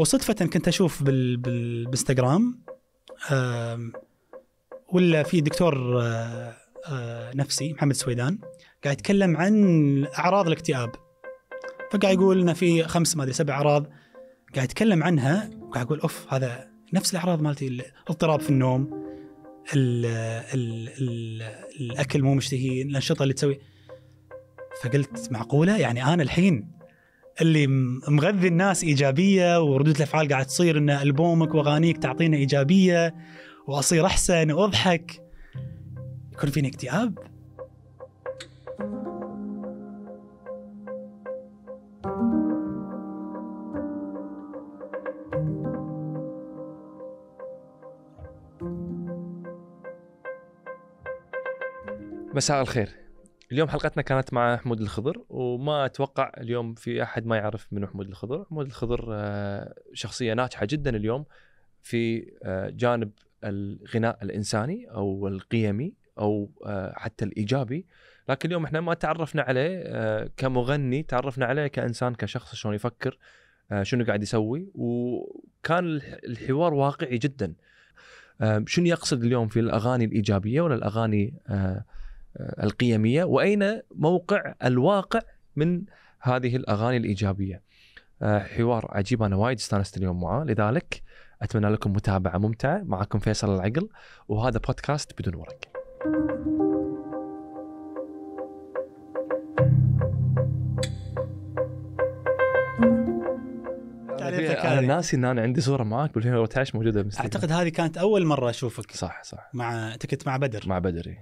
وصدفه كنت اشوف بال... بال... بالانستغرام ولا في دكتور نفسي محمد سويدان قاعد يتكلم عن اعراض الاكتئاب فقاعد يقول انه في خمس ما ادري سبع اعراض قاعد يتكلم عنها وقاعد اقول اوف هذا نفس الاعراض مالتي الاضطراب في النوم الـ الـ الـ الاكل مو مشتهي الانشطه اللي تسوي فقلت معقوله يعني انا الحين اللي مغذي الناس ايجابيه وردود الافعال قاعد تصير ان البومك واغانيك تعطينا ايجابيه واصير احسن واضحك يكون فيني اكتئاب مساء الخير اليوم حلقتنا كانت مع حمود الخضر وما اتوقع اليوم في احد ما يعرف من حمود الخضر حمود الخضر آه، شخصيه ناجحه جدا اليوم في آه، جانب الغناء الانساني او القيمي او آه، حتى الايجابي لكن اليوم احنا ما تعرفنا عليه كمغني تعرفنا عليه كانسان كشخص شلون يفكر شنو قاعد يسوي وكان الحوار واقعي جدا شنو يقصد اليوم في الاغاني الايجابيه ولا الاغاني آه، القيميه واين موقع الواقع من هذه الاغاني الايجابيه آه، حوار عجيب انا وايد استانست اليوم معاه لذلك اتمنى لكم متابعه ممتعه معكم فيصل العقل وهذا بودكاست بدون ورق انا ناسي ان انا عندي صوره معاك ب 2014 موجوده اعتقد هذه كانت اول مره اشوفك صح صح مع انت كنت مع بدر مع بدر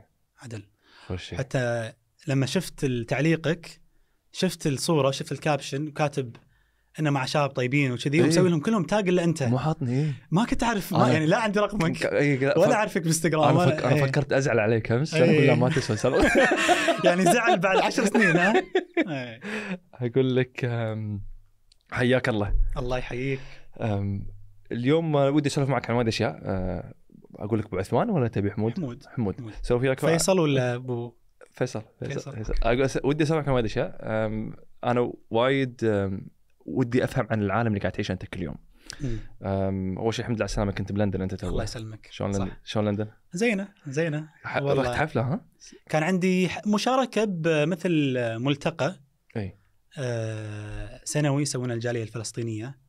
عدل وشي. حتى لما شفت تعليقك شفت الصوره شفت الكابشن وكاتب انه مع شباب طيبين وكذي إيه. ومسوي لهم كلهم تاج الا انت مو حاطني إيه؟ ما كنت اعرف ما يعني لا عندي رقمك إيه، إيه، ولا اعرفك بالانستغرام انا, فك... أنا ايه. فكرت ازعل عليك امس ايه. اقول لا ما تسوى يعني زعل بعد عشر سنين ها ايه. اقول لك حياك الله الله يحييك اليوم ودي اسولف معك عن وايد اشياء آه، اقول لك ابو عثمان ولا تبي حمود؟ حمود حمود, حمود. سولف فيصل ولا ابو فيصل فيصل, فيصل. فيصل. ودي اسمعك وايد اشياء انا وايد ودي افهم عن العالم اللي قاعد تعيشه انت كل يوم اول شيء الحمد لله على السلامه كنت بلندن انت تو الله يسلمك شلون لندن شلون لندن؟ زينه زينه رحت حفله ها؟ كان عندي مشاركه بمثل ملتقى اي آه سنوي يسوونه الجاليه الفلسطينيه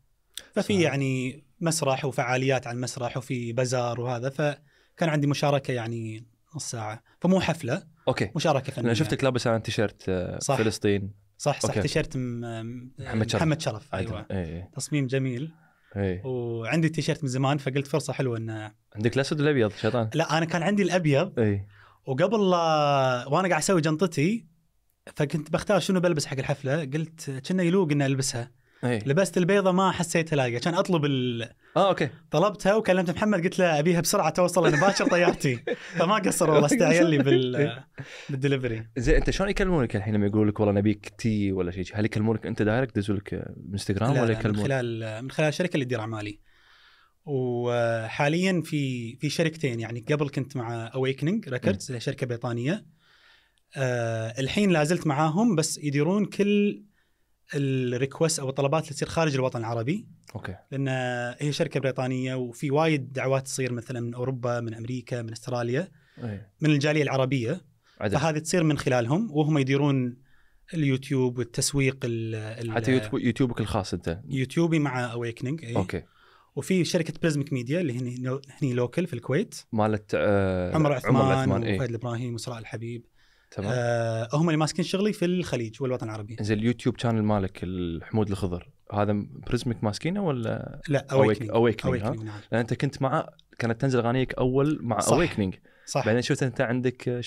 ففي صحيح. يعني مسرح وفعاليات على المسرح وفي بزار وهذا فكان عندي مشاركه يعني نص ساعه فمو حفله اوكي مشاركه فنيه انا شفتك لابس عن تيشيرت آه، فلسطين صح صح تيشيرت محمد شرف محمد شرف آه، ايوه أي. أيوة. إيه، إيه. تصميم جميل أي. وعندي تيشيرت من زمان فقلت فرصه حلوه ان عندك الاسود والابيض شيطان لا انا كان عندي الابيض اي وقبل وانا قاعد اسوي جنطتي فكنت بختار شنو بلبس حق الحفله قلت كنا يلوق اني البسها أيه. لبست البيضه ما حسيتها لاقيه كان اطلب ال... اه اوكي طلبتها وكلمت محمد قلت له ابيها بسرعه توصل انا باكر طيارتي فما قصر والله استعجل لي بال... بالدليفري زين انت شلون يكلمونك الحين لما يقولوا لك والله نبيك تي ولا شيء هل يكلمونك انت دايركت دزوا لك انستغرام ولا يكلمونك؟ من خلال من خلال الشركه اللي تدير اعمالي وحاليا في في شركتين يعني قبل كنت مع اويكننج ريكوردز شركه بريطانيه أه الحين لازلت معاهم بس يديرون كل الريكوست او الطلبات اللي تصير خارج الوطن العربي اوكي لان هي شركه بريطانيه وفي وايد دعوات تصير مثلا من اوروبا من امريكا من استراليا أيه. من الجاليه العربيه عدد. فهذه تصير من خلالهم وهم يديرون اليوتيوب والتسويق ال حتى يوتيوب يوتيوبك الخاص انت يوتيوبي مع اويكننج أي. اوكي وفي شركه بريزمك ميديا اللي هني هني لوكل في الكويت مالت آه عمر عثمان, عمر عثمان إيه. وفهد الابراهيم وسراء الحبيب تمام آه هم اللي ماسكين شغلي في الخليج والوطن العربي زين اليوتيوب شانل مالك الحمود الخضر هذا بريزمك ماسكينه ولا لا اويكنينج اويكنينج نعم. لان انت كنت مع كانت تنزل اغانيك اول مع صح. اويكنينج صح بعدين شفت انت عندك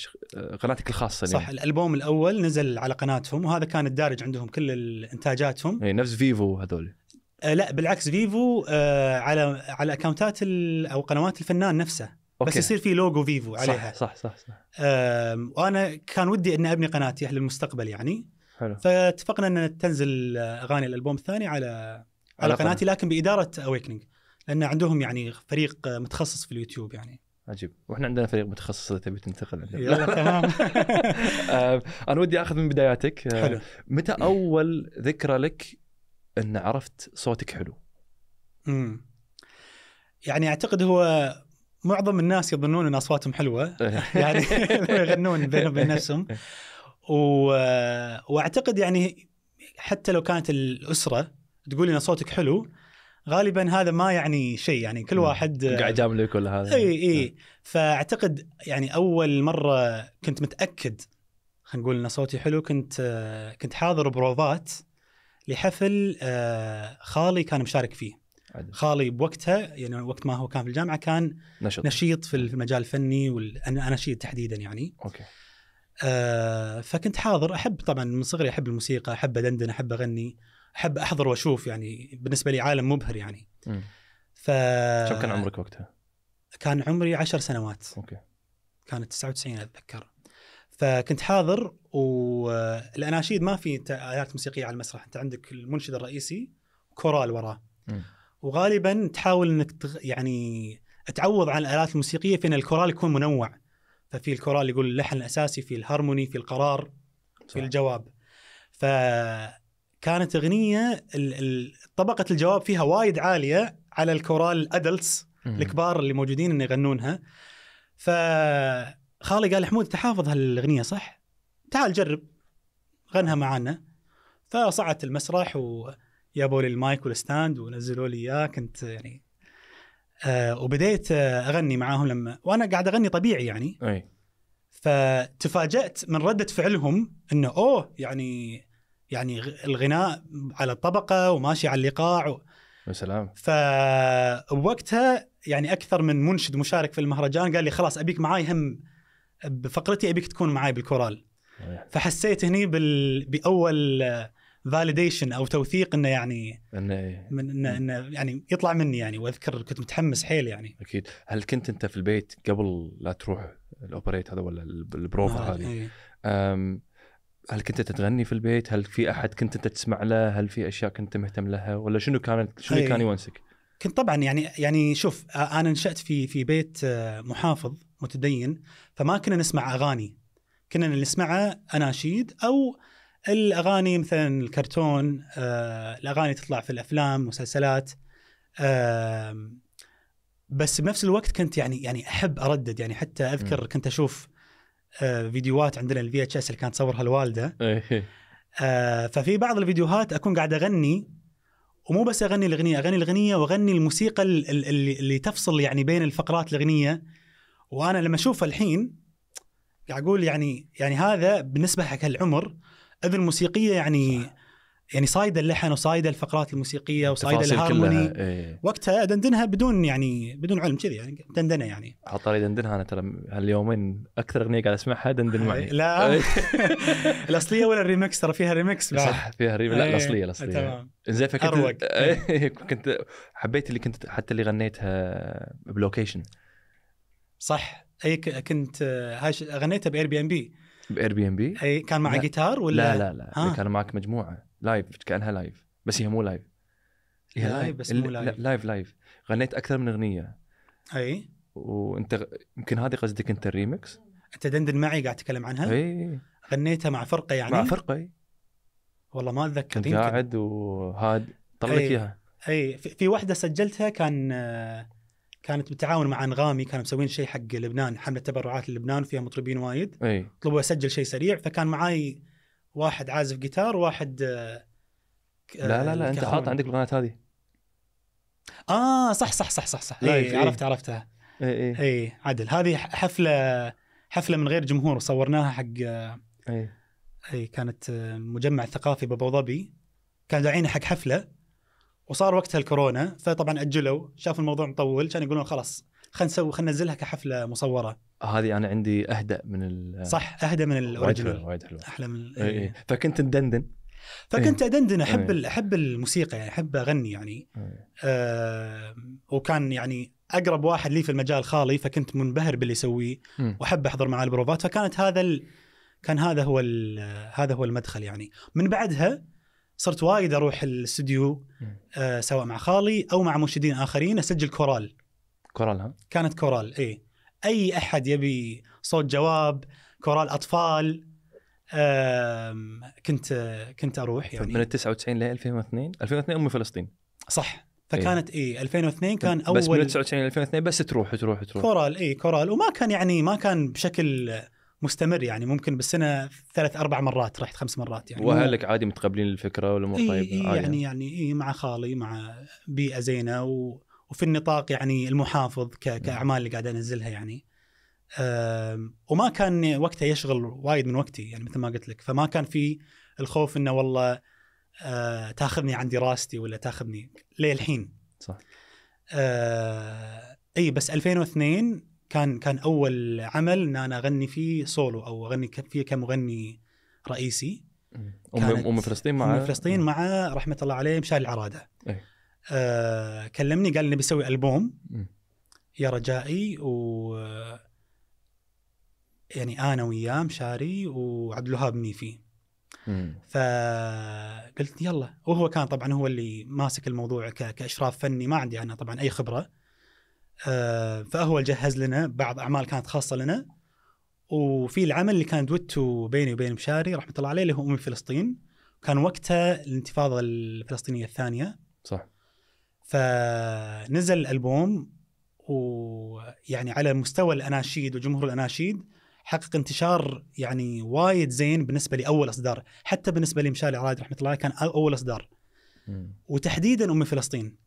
قناتك الخاصه صح يعني. الالبوم الاول نزل على قناتهم وهذا كان الدارج عندهم كل انتاجاتهم اي نفس فيفو هذول آه لا بالعكس فيفو آه على على اكونتات او قنوات الفنان نفسه أوكي. بس يصير في لوجو فيفو عليها صح صح صح, صح. وانا كان ودي اني ابني قناتي يعني للمستقبل يعني حلو فاتفقنا ان تنزل اغاني الالبوم الثاني على على قناتي لكن باداره اويكننج لان عندهم يعني فريق متخصص في اليوتيوب يعني عجيب واحنا عندنا فريق متخصص اذا تبي تنتقل يلا تمام انا ودي اخذ من بداياتك آه، حلو. متى اول ذكرى لك ان عرفت صوتك حلو امم يعني اعتقد هو معظم الناس يظنون ان اصواتهم حلوه يعني يغنون بينهم وبين نفسهم و... واعتقد يعني حتى لو كانت الاسره تقول ان صوتك حلو غالبا هذا ما يعني شيء يعني كل واحد آه، قاعد يجاملك كل هذا اي اي نعم. فاعتقد يعني اول مره كنت متاكد خلينا نقول ان صوتي حلو كنت آه، كنت حاضر بروفات لحفل آه، خالي كان مشارك فيه عدل. خالي بوقتها يعني وقت ما هو كان في الجامعه كان نشط, نشيط في المجال الفني والاناشيد تحديدا يعني اوكي آه فكنت حاضر احب طبعا من صغري احب الموسيقى احب ادندن احب اغني احب احضر واشوف يعني بالنسبه لي عالم مبهر يعني ف كم كان عمرك وقتها؟ كان عمري عشر سنوات اوكي كانت 99 اتذكر فكنت حاضر والاناشيد آه، ما في آلات موسيقيه على المسرح انت عندك المنشد الرئيسي كورال وراه م. وغالبا تحاول انك تغ... يعني تعوض عن الالات الموسيقيه في ان الكورال يكون منوع ففي الكورال يقول اللحن الاساسي في الهارموني في القرار صح. في الجواب فكانت اغنيه طبقه الجواب فيها وايد عاليه على الكورال الادلتس الكبار اللي موجودين انه يغنونها فخالي قال حمود تحافظ هالاغنيه صح؟ تعال جرب غنها معانا فصعدت المسرح و جابوا لي المايك والستاند ونزلوا لي اياه كنت يعني آه وبديت آه اغني معاهم لما وانا قاعد اغني طبيعي يعني اي فتفاجات من رده فعلهم انه اوه يعني يعني الغناء على الطبقه وماشي على الايقاع و... يا سلام فوقتها يعني اكثر من منشد مشارك في المهرجان قال لي خلاص ابيك معاي هم بفقرتي ابيك تكون معاي بالكورال فحسيت هني بال... باول فاليديشن او توثيق انه يعني انه إيه. من انه إيه. إنه يعني يطلع مني يعني واذكر كنت متحمس إيه. حيل يعني اكيد هل كنت انت في البيت قبل لا تروح الاوبريت هذا ولا البروفا آه هذه إيه. هل كنت تغني في البيت؟ هل في احد كنت انت تسمع له؟ هل في اشياء كنت مهتم لها؟ ولا شنو كانت شنو أيه. كان يونسك؟ كنت طبعا يعني يعني شوف انا نشات في في بيت محافظ متدين فما كنا نسمع اغاني كنا نسمع اناشيد او الاغاني مثلا الكرتون آه، الاغاني تطلع في الافلام مسلسلات آه، بس بنفس الوقت كنت يعني يعني احب اردد يعني حتى اذكر كنت اشوف آه، فيديوهات عندنا الفي اتش اس اللي كانت تصورها الوالده إيه. آه، ففي بعض الفيديوهات اكون قاعد اغني ومو بس اغني الاغنيه اغني الاغنيه واغني الموسيقى اللي, اللي تفصل يعني بين الفقرات الاغنيه وانا لما اشوفها الحين قاعد اقول يعني يعني هذا بالنسبه حق هالعمر اذن موسيقيه يعني صح. يعني صايده اللحن وصايده الفقرات الموسيقيه وصايده الهارموني إيه. وقتها دندنها بدون يعني بدون علم كذي يعني دندنه يعني على طاري دندنها انا ترى هاليومين اكثر اغنيه قاعد اسمعها دندن معي لا الاصليه ولا الريمكس ترى فيها ريمكس بعد. صح فيها ريمكس لا إيه، الاصليه الاصليه تمام زين فكنت إيه، كنت حبيت اللي كنت حتى اللي غنيتها بلوكيشن صح اي كنت غنيتها باير بي ام بي باير بي ام بي اي كان مع جيتار ولا لا لا لا كان معك مجموعه لايف كانها لايف بس هي مو لايف هي لايف بس مو لايف لايف لايف غنيت اكثر من اغنيه اي وانت يمكن هذه قصدك انت الريمكس انت دندن معي قاعد تتكلم عنها اي غنيتها مع فرقه يعني مع فرقه إيه. والله ما اتذكر كنت قاعد وهاد طلع لك اياها اي في واحده سجلتها كان آه، كانت بالتعاون مع انغامي كانوا مسوين شيء حق لبنان حمله تبرعات للبنان فيها مطربين وايد اي طلبوا اسجل شيء سريع فكان معاي واحد عازف جيتار وواحد آه لا لا لا آه، انت حاط عندك القناة هذه اه صح صح صح صح صح اي عرفت إيه، إيه. عرفتها اي اي إيه. إيه عدل هذه حفله حفله من غير جمهور صورناها حق اي اي كانت آه، مجمع ثقافي بابو ظبي كانوا داعينا حق حفله وصار وقتها الكورونا فطبعا اجلوا شافوا الموضوع مطول كانوا يقولون خلاص خلينا نسوي خلينا ننزلها كحفله مصوره هذه انا عندي اهدى من ال صح اهدى من الاوريجنال وايد حلو احلى من إيه،, إيه إيه. فكنت ندندن فكنت إيه. ادندن إيه. احب أيه. احب الموسيقى يعني احب اغني يعني أيه. آه وكان يعني اقرب واحد لي في المجال خالي فكنت منبهر باللي يسويه واحب احضر معاه البروفات فكانت هذا ال... كان هذا هو ال... هذا هو المدخل يعني من بعدها صرت وايد اروح الاستوديو آه سواء مع خالي او مع مرشدين اخرين اسجل كورال كورال ها كانت كورال اي اي احد يبي صوت جواب كورال اطفال كنت كنت اروح يعني من ال 99 ل 2002 2002 امي فلسطين صح فكانت اي إيه 2002 كان اول بس من 99 ل 2002 بس تروح تروح تروح كورال اي كورال وما كان يعني ما كان بشكل مستمر يعني ممكن بالسنه ثلاث اربع مرات رحت خمس مرات يعني واهلك عادي متقبلين الفكره والامور إيه طيبه يعني يعني إيه مع خالي مع بيئه زينه و... وفي النطاق يعني المحافظ ك... نعم. كاعمال اللي قاعد انزلها يعني أم... وما كان وقتها يشغل وايد من وقتي يعني مثل ما قلت لك فما كان في الخوف انه والله أه... تاخذني عن دراستي ولا تاخذني للحين صح أه... اي بس 2002 كان كان اول عمل ان انا اغني فيه سولو او اغني فيه كمغني رئيسي ام فلسطين مع ام فلسطين مع رحمه الله عليه مشاري العراده أي. آه كلمني قال لي بسوي البوم يا رجائي و يعني انا وياه مشاري وعبد الوهاب منيفي فقلت يلا وهو كان طبعا هو اللي ماسك الموضوع كاشراف فني ما عندي انا طبعا اي خبره آه، فهو جهز لنا بعض اعمال كانت خاصه لنا وفي العمل اللي كان دوتو بيني وبين مشاري رحمه الله عليه اللي هو امي فلسطين كان وقتها الانتفاضه الفلسطينيه الثانيه صح فنزل الالبوم ويعني على مستوى الاناشيد وجمهور الاناشيد حقق انتشار يعني وايد زين بالنسبه لاول اصدار حتى بالنسبه لمشاري عرايد رحمه الله كان اول اصدار م. وتحديدا ام فلسطين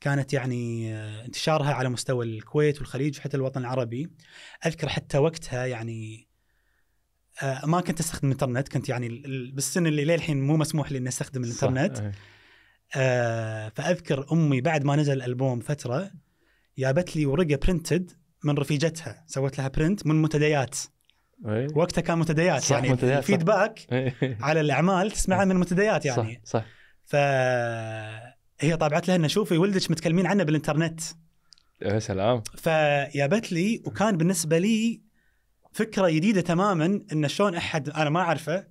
كانت يعني آه، انتشارها على مستوى الكويت والخليج وحتى الوطن العربي اذكر حتى وقتها يعني آه، ما كنت استخدم الانترنت كنت يعني بالسن اللي للحين مو مسموح لي اني استخدم الانترنت صح. إيه. آه فاذكر امي بعد ما نزل الالبوم فتره جابت لي ورقه برنتد من رفيجتها سوت لها برنت من منتديات إيه. وقتها كان منتديات صح يعني منتديات فيدباك إيه. على الاعمال تسمعها من منتديات يعني صح, صح. ف هي طابعت لها انه شوفي ولدك متكلمين عنه بالانترنت يا سلام فيابت لي وكان بالنسبه لي فكره جديده تماما ان شلون احد انا ما اعرفه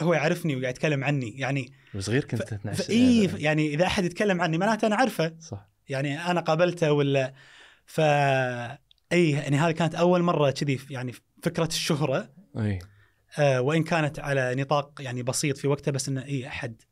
هو يعرفني وقاعد يتكلم عني يعني صغير كنت ف... يعني. اي يعني اذا احد يتكلم عني معناته انا اعرفه صح يعني انا قابلته ولا ف اي يعني هذه كانت اول مره كذي يعني فكره الشهره اي آه وان كانت على نطاق يعني بسيط في وقتها بس انه اي احد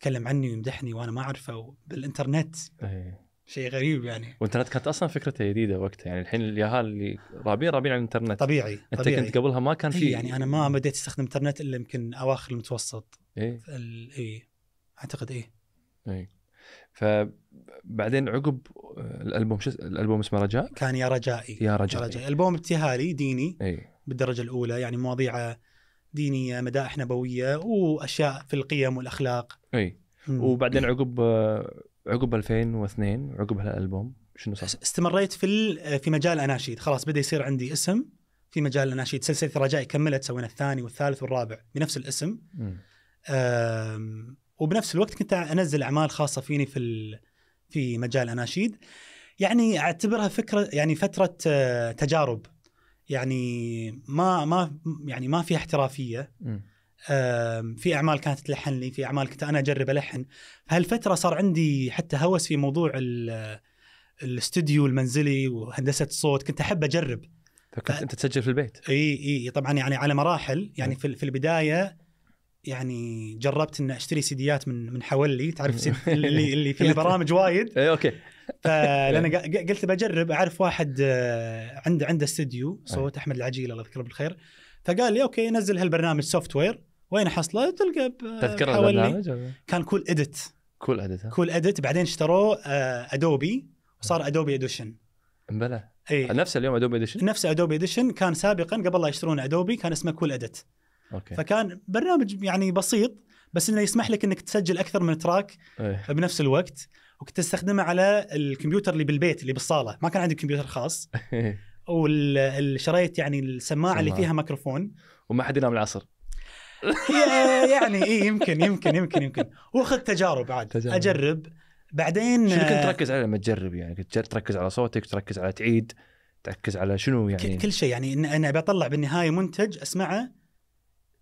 يتكلم عني ويمدحني وانا ما اعرفه بالانترنت إيه. شيء غريب يعني والانترنت كانت اصلا فكرته جديده وقتها يعني الحين اليهال اللي رابين رابين على الانترنت طبيعي انت طبيعي. كنت قبلها ما كان في يعني انا ما بديت استخدم انترنت الا يمكن اواخر المتوسط اي اي اعتقد اي اي فبعدين عقب الالبوم شو الالبوم اسمه رجاء كان يا رجائي يا رجائي, يا رجائي. البوم ابتهالي ديني أي. بالدرجه الاولى يعني مواضيع دينيه مدائح نبويه واشياء في القيم والاخلاق اي وبعدين عقب عقب 2002 عقب هالالبوم شنو صار؟ استمريت في في مجال الاناشيد خلاص بدا يصير عندي اسم في مجال الاناشيد سلسله رجائي كملت سوينا الثاني والثالث والرابع بنفس الاسم وبنفس الوقت كنت انزل اعمال خاصه فيني في في مجال الاناشيد يعني اعتبرها فكره يعني فتره آه، تجارب يعني ما ما يعني ما فيها احترافيه م. في اعمال كانت تلحن لي في اعمال كنت انا اجرب الحن هالفتره صار عندي حتى هوس في موضوع الاستوديو المنزلي وهندسه الصوت كنت احب اجرب فكنت طيب، ف... انت تسجل في البيت اي اي طبعا يعني على مراحل يعني في, في البدايه يعني جربت ان اشتري سيديات من من حولي تعرف اللي اللي في برامج وايد اي اوكي فانا قلت بجرب اعرف واحد آه، عنده عنده استوديو صوت احمد العجيل الله يذكره بالخير فقال لي اوكي نزل هالبرنامج سوفت وير وين حصله تلقى تذكر البرنامج كان كول اديت كول اديت كول اديت بعدين اشتروه ادوبي آه، وصار ادوبي اديشن بلى اي نفس اليوم ادوبي اديشن نفس ادوبي اديشن كان سابقا قبل لا يشترون ادوبي كان اسمه كول اديت اوكي فكان برنامج يعني بسيط بس انه يسمح لك انك تسجل اكثر من تراك أيه. بنفس الوقت وكنت استخدمه على الكمبيوتر اللي بالبيت اللي بالصاله ما كان عندي كمبيوتر خاص والشريط يعني السماعه اللي فيها ميكروفون وما حد ينام العصر يعني اي يمكن يمكن يمكن يمكن واخذ تجارب عاد تجارب. اجرب بعدين شنو كنت تركز عليه لما تجرب يعني كنت تركز على صوتك تركز على تعيد تركز على شنو يعني كل شيء يعني ان انا بطلع بالنهايه منتج اسمعه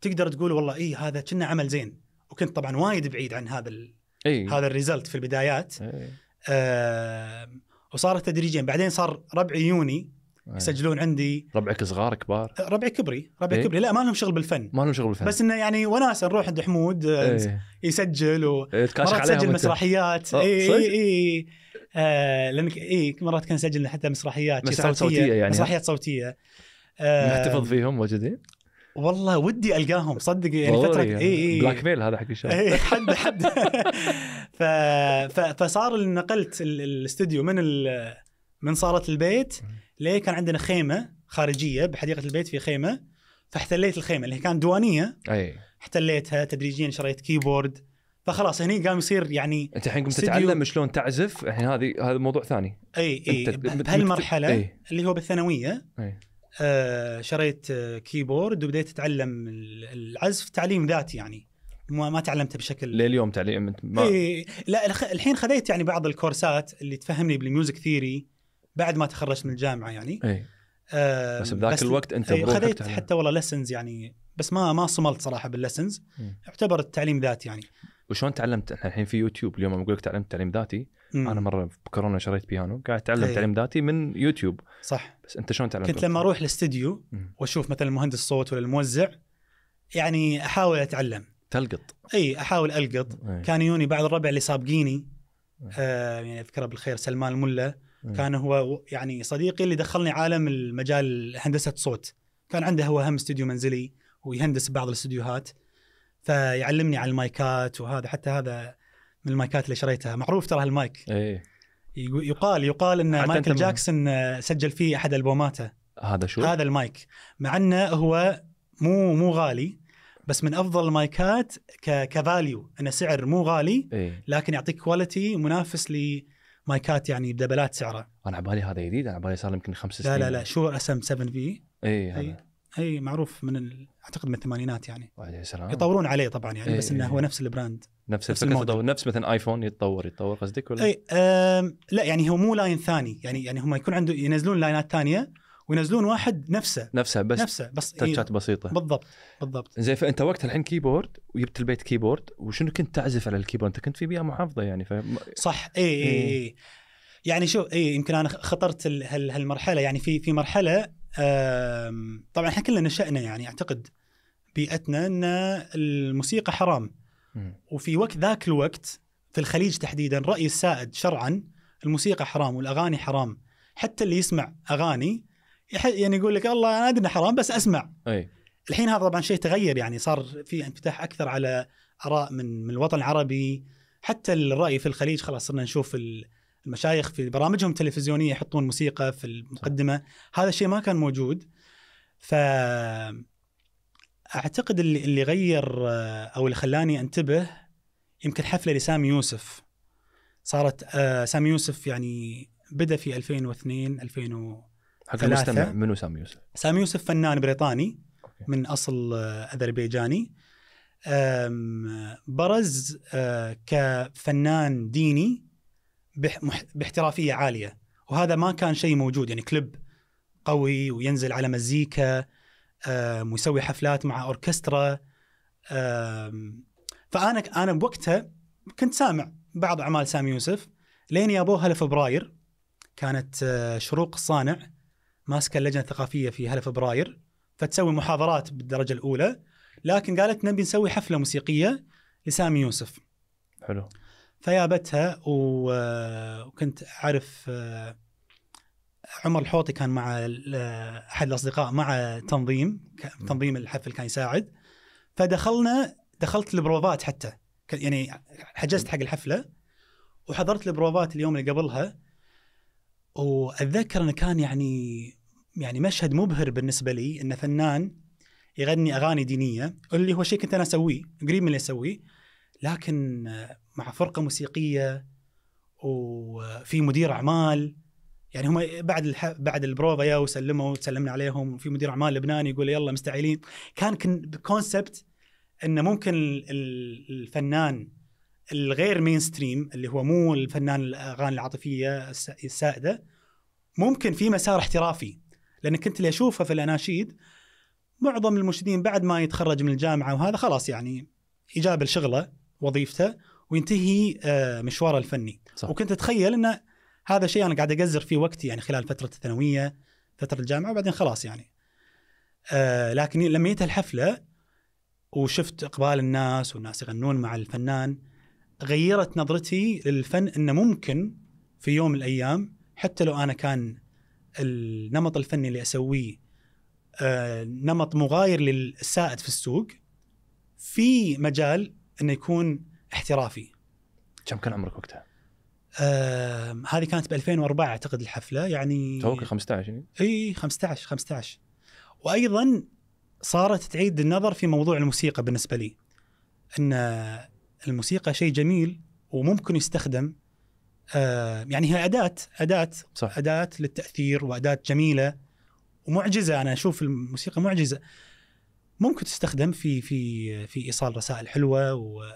تقدر تقول والله اي هذا كنا عمل زين وكنت طبعا وايد بعيد عن هذا ال... أي. هذا الريزلت في البدايات أي. آه وصارت تدريجيا بعدين صار ربع يوني إيه. يسجلون عندي ربعك صغار كبار ربعي كبري ربعي إيه؟ كبري لا ما لهم شغل بالفن ما لهم شغل بالفن بس انه يعني وناسه نروح عند حمود آه، إيه؟ يسجل و إيه مرات يسجل مسرحيات اي اي اي لانك اي مرات كان يسجل حتى مسرحيات مسرحيات صوتيه, صوتية يعني مسرحيات صوتيه آه محتفظ فيهم موجودين؟ والله ودي القاهم صدق يعني فتره يعني اي اي بلاك ميل هذا حق الشباب إيه حد حد ف... ف... فصار نقلت الاستوديو من ال... من صاله البيت ليه كان عندنا خيمه خارجيه بحديقه البيت في خيمه فاحتليت الخيمه اللي كانت ديوانيه اي احتليتها تدريجيا شريت كيبورد فخلاص هني قام يصير يعني انت الحين قمت تتعلم شلون تعزف الحين هذه هذا موضوع ثاني اي اي بهالمرحله أي. اللي هو بالثانويه أي. آه شريت كيبورد وبديت اتعلم العزف تعليم ذاتي يعني ما ما تعلمته بشكل لليوم تعليم ما... اي لا الحين خذيت يعني بعض الكورسات اللي تفهمني بالميوزك ثيري بعد ما تخرجت من الجامعه يعني اي آه بس بذاك الوقت انت خذيت حتى والله لسنز يعني بس ما ما صملت صراحه باللسنز يعتبر التعليم ذاتي يعني وشلون تعلمت احنا الحين في يوتيوب اليوم اقول لك تعلمت تعليم ذاتي مم. انا مره بكورونا شريت بيانو قاعد اتعلم تعليم ذاتي من يوتيوب صح بس انت شلون تعلمت كنت لما اروح الاستديو واشوف مثلا مهندس صوت ولا الموزع يعني احاول اتعلم تلقط اي احاول القط كان يوني بعض الربع اللي سابقيني آه يعني اذكره بالخير سلمان الملا كان هو يعني صديقي اللي دخلني عالم المجال هندسه صوت كان عنده هو هم استوديو منزلي ويهندس بعض الاستديوهات فيعلمني على المايكات وهذا حتى هذا من المايكات اللي شريتها معروف ترى هالمايك ايه يقال يقال ان مايكل جاكسون آه، سجل فيه احد البوماته هذا شو هذا المايك مع انه هو مو مو غالي بس من افضل المايكات كفاليو انه سعر مو غالي إيه؟ لكن يعطيك كواليتي منافس ل مايكات يعني بدبلات سعره انا عبالي هذا جديد انا عبالي صار يمكن خمس سنين لا لا لا شو اس ام 7 في اي اي اي معروف من ال... اعتقد من الثمانينات يعني وعليه السلام يطورون عليه طبعا يعني بس إيه، انه إيه، هو إيه. نفس البراند نفس, نفس الفكره نفس مثلا ايفون يتطور يتطور قصدك ولا؟ اي لا يعني هو مو لاين ثاني يعني يعني هم يكون عنده ينزلون لاينات ثانيه وينزلون واحد نفسه نفسه بس نفسه بس تاتشات إيه بسيطه بالضبط بالضبط زين فانت وقت الحين كيبورد وجبت البيت كيبورد وشنو كنت تعزف على الكيبورد انت كنت في بيئه محافظه يعني ف... صح اي اي, إيه. إيه. يعني شو اي يمكن انا خطرت هالمرحله يعني في في مرحله طبعا احنا كلنا نشأنا يعني اعتقد بيئتنا ان الموسيقى حرام م. وفي وقت ذاك الوقت في الخليج تحديدا الراي السائد شرعا الموسيقى حرام والاغاني حرام حتى اللي يسمع اغاني يعني يقول لك الله انا ادري انه حرام بس اسمع اي الحين هذا طبعا شيء تغير يعني صار في انفتاح اكثر على اراء من من الوطن العربي حتى الراي في الخليج خلاص صرنا نشوف المشايخ في برامجهم التلفزيونيه يحطون موسيقى في المقدمه هذا الشيء ما كان موجود ف اعتقد اللي اللي غير آه، او اللي خلاني انتبه يمكن حفله لسامي يوسف صارت آه، سامي يوسف يعني بدا في 2002 2000 حق المستمع منو سامي يوسف؟ سامي يوسف فنان بريطاني من اصل آه، اذربيجاني برز آه، كفنان ديني باحترافيه عاليه وهذا ما كان شيء موجود يعني كليب قوي وينزل على مزيكا آه، ويسوي حفلات مع اوركسترا فانا انا بوقتها كنت سامع بعض اعمال سامي يوسف لين يابوها لفبراير كانت شروق الصانع ماسكه اللجنه الثقافيه في هلا فبراير فتسوي محاضرات بالدرجه الاولى لكن قالت نبي نسوي حفله موسيقيه لسامي يوسف حلو فيابتها و... وكنت اعرف عمر الحوطي كان مع احد الاصدقاء مع تنظيم تنظيم الحفل كان يساعد فدخلنا دخلت البروفات حتى يعني حجزت حق الحفله وحضرت البروفات اليوم اللي قبلها واتذكر انه كان يعني يعني مشهد مبهر بالنسبه لي ان فنان يغني اغاني دينيه اللي هو شيء كنت انا اسويه قريب من اللي اسويه لكن مع فرقه موسيقيه وفي مدير اعمال يعني هم بعد الح... بعد البروفا يا وسلموا وسلمنا عليهم وفي مدير اعمال لبناني يقول يلا مستعيلين كان كونسبت انه ممكن الفنان الغير مين ستريم اللي هو مو الفنان الاغاني العاطفيه السائده ممكن في مسار احترافي لان كنت اللي اشوفه في الاناشيد معظم المرشدين بعد ما يتخرج من الجامعه وهذا خلاص يعني اجابه لشغله وظيفته وينتهي آه، مشواره الفني صح. وكنت اتخيل ان هذا شيء انا قاعد اقزر فيه وقتي يعني خلال فتره الثانويه فتره الجامعه وبعدين خلاص يعني آه، لكن لما جيت الحفله وشفت اقبال الناس والناس يغنون مع الفنان غيرت نظرتي للفن انه ممكن في يوم من الايام حتى لو انا كان النمط الفني اللي اسويه آه، نمط مغاير للسائد في السوق في مجال انه يكون احترافي كم كان عمرك وقتها؟ آه، هذه كانت ب 2004 اعتقد الحفله يعني توك 15 يعني اي 15 15 وايضا صارت تعيد النظر في موضوع الموسيقى بالنسبه لي ان الموسيقى شيء جميل وممكن يستخدم آه، يعني هي اداه اداه صح. اداه للتاثير واداه جميله ومعجزه انا اشوف الموسيقى معجزه ممكن تستخدم في في في ايصال رسائل حلوه و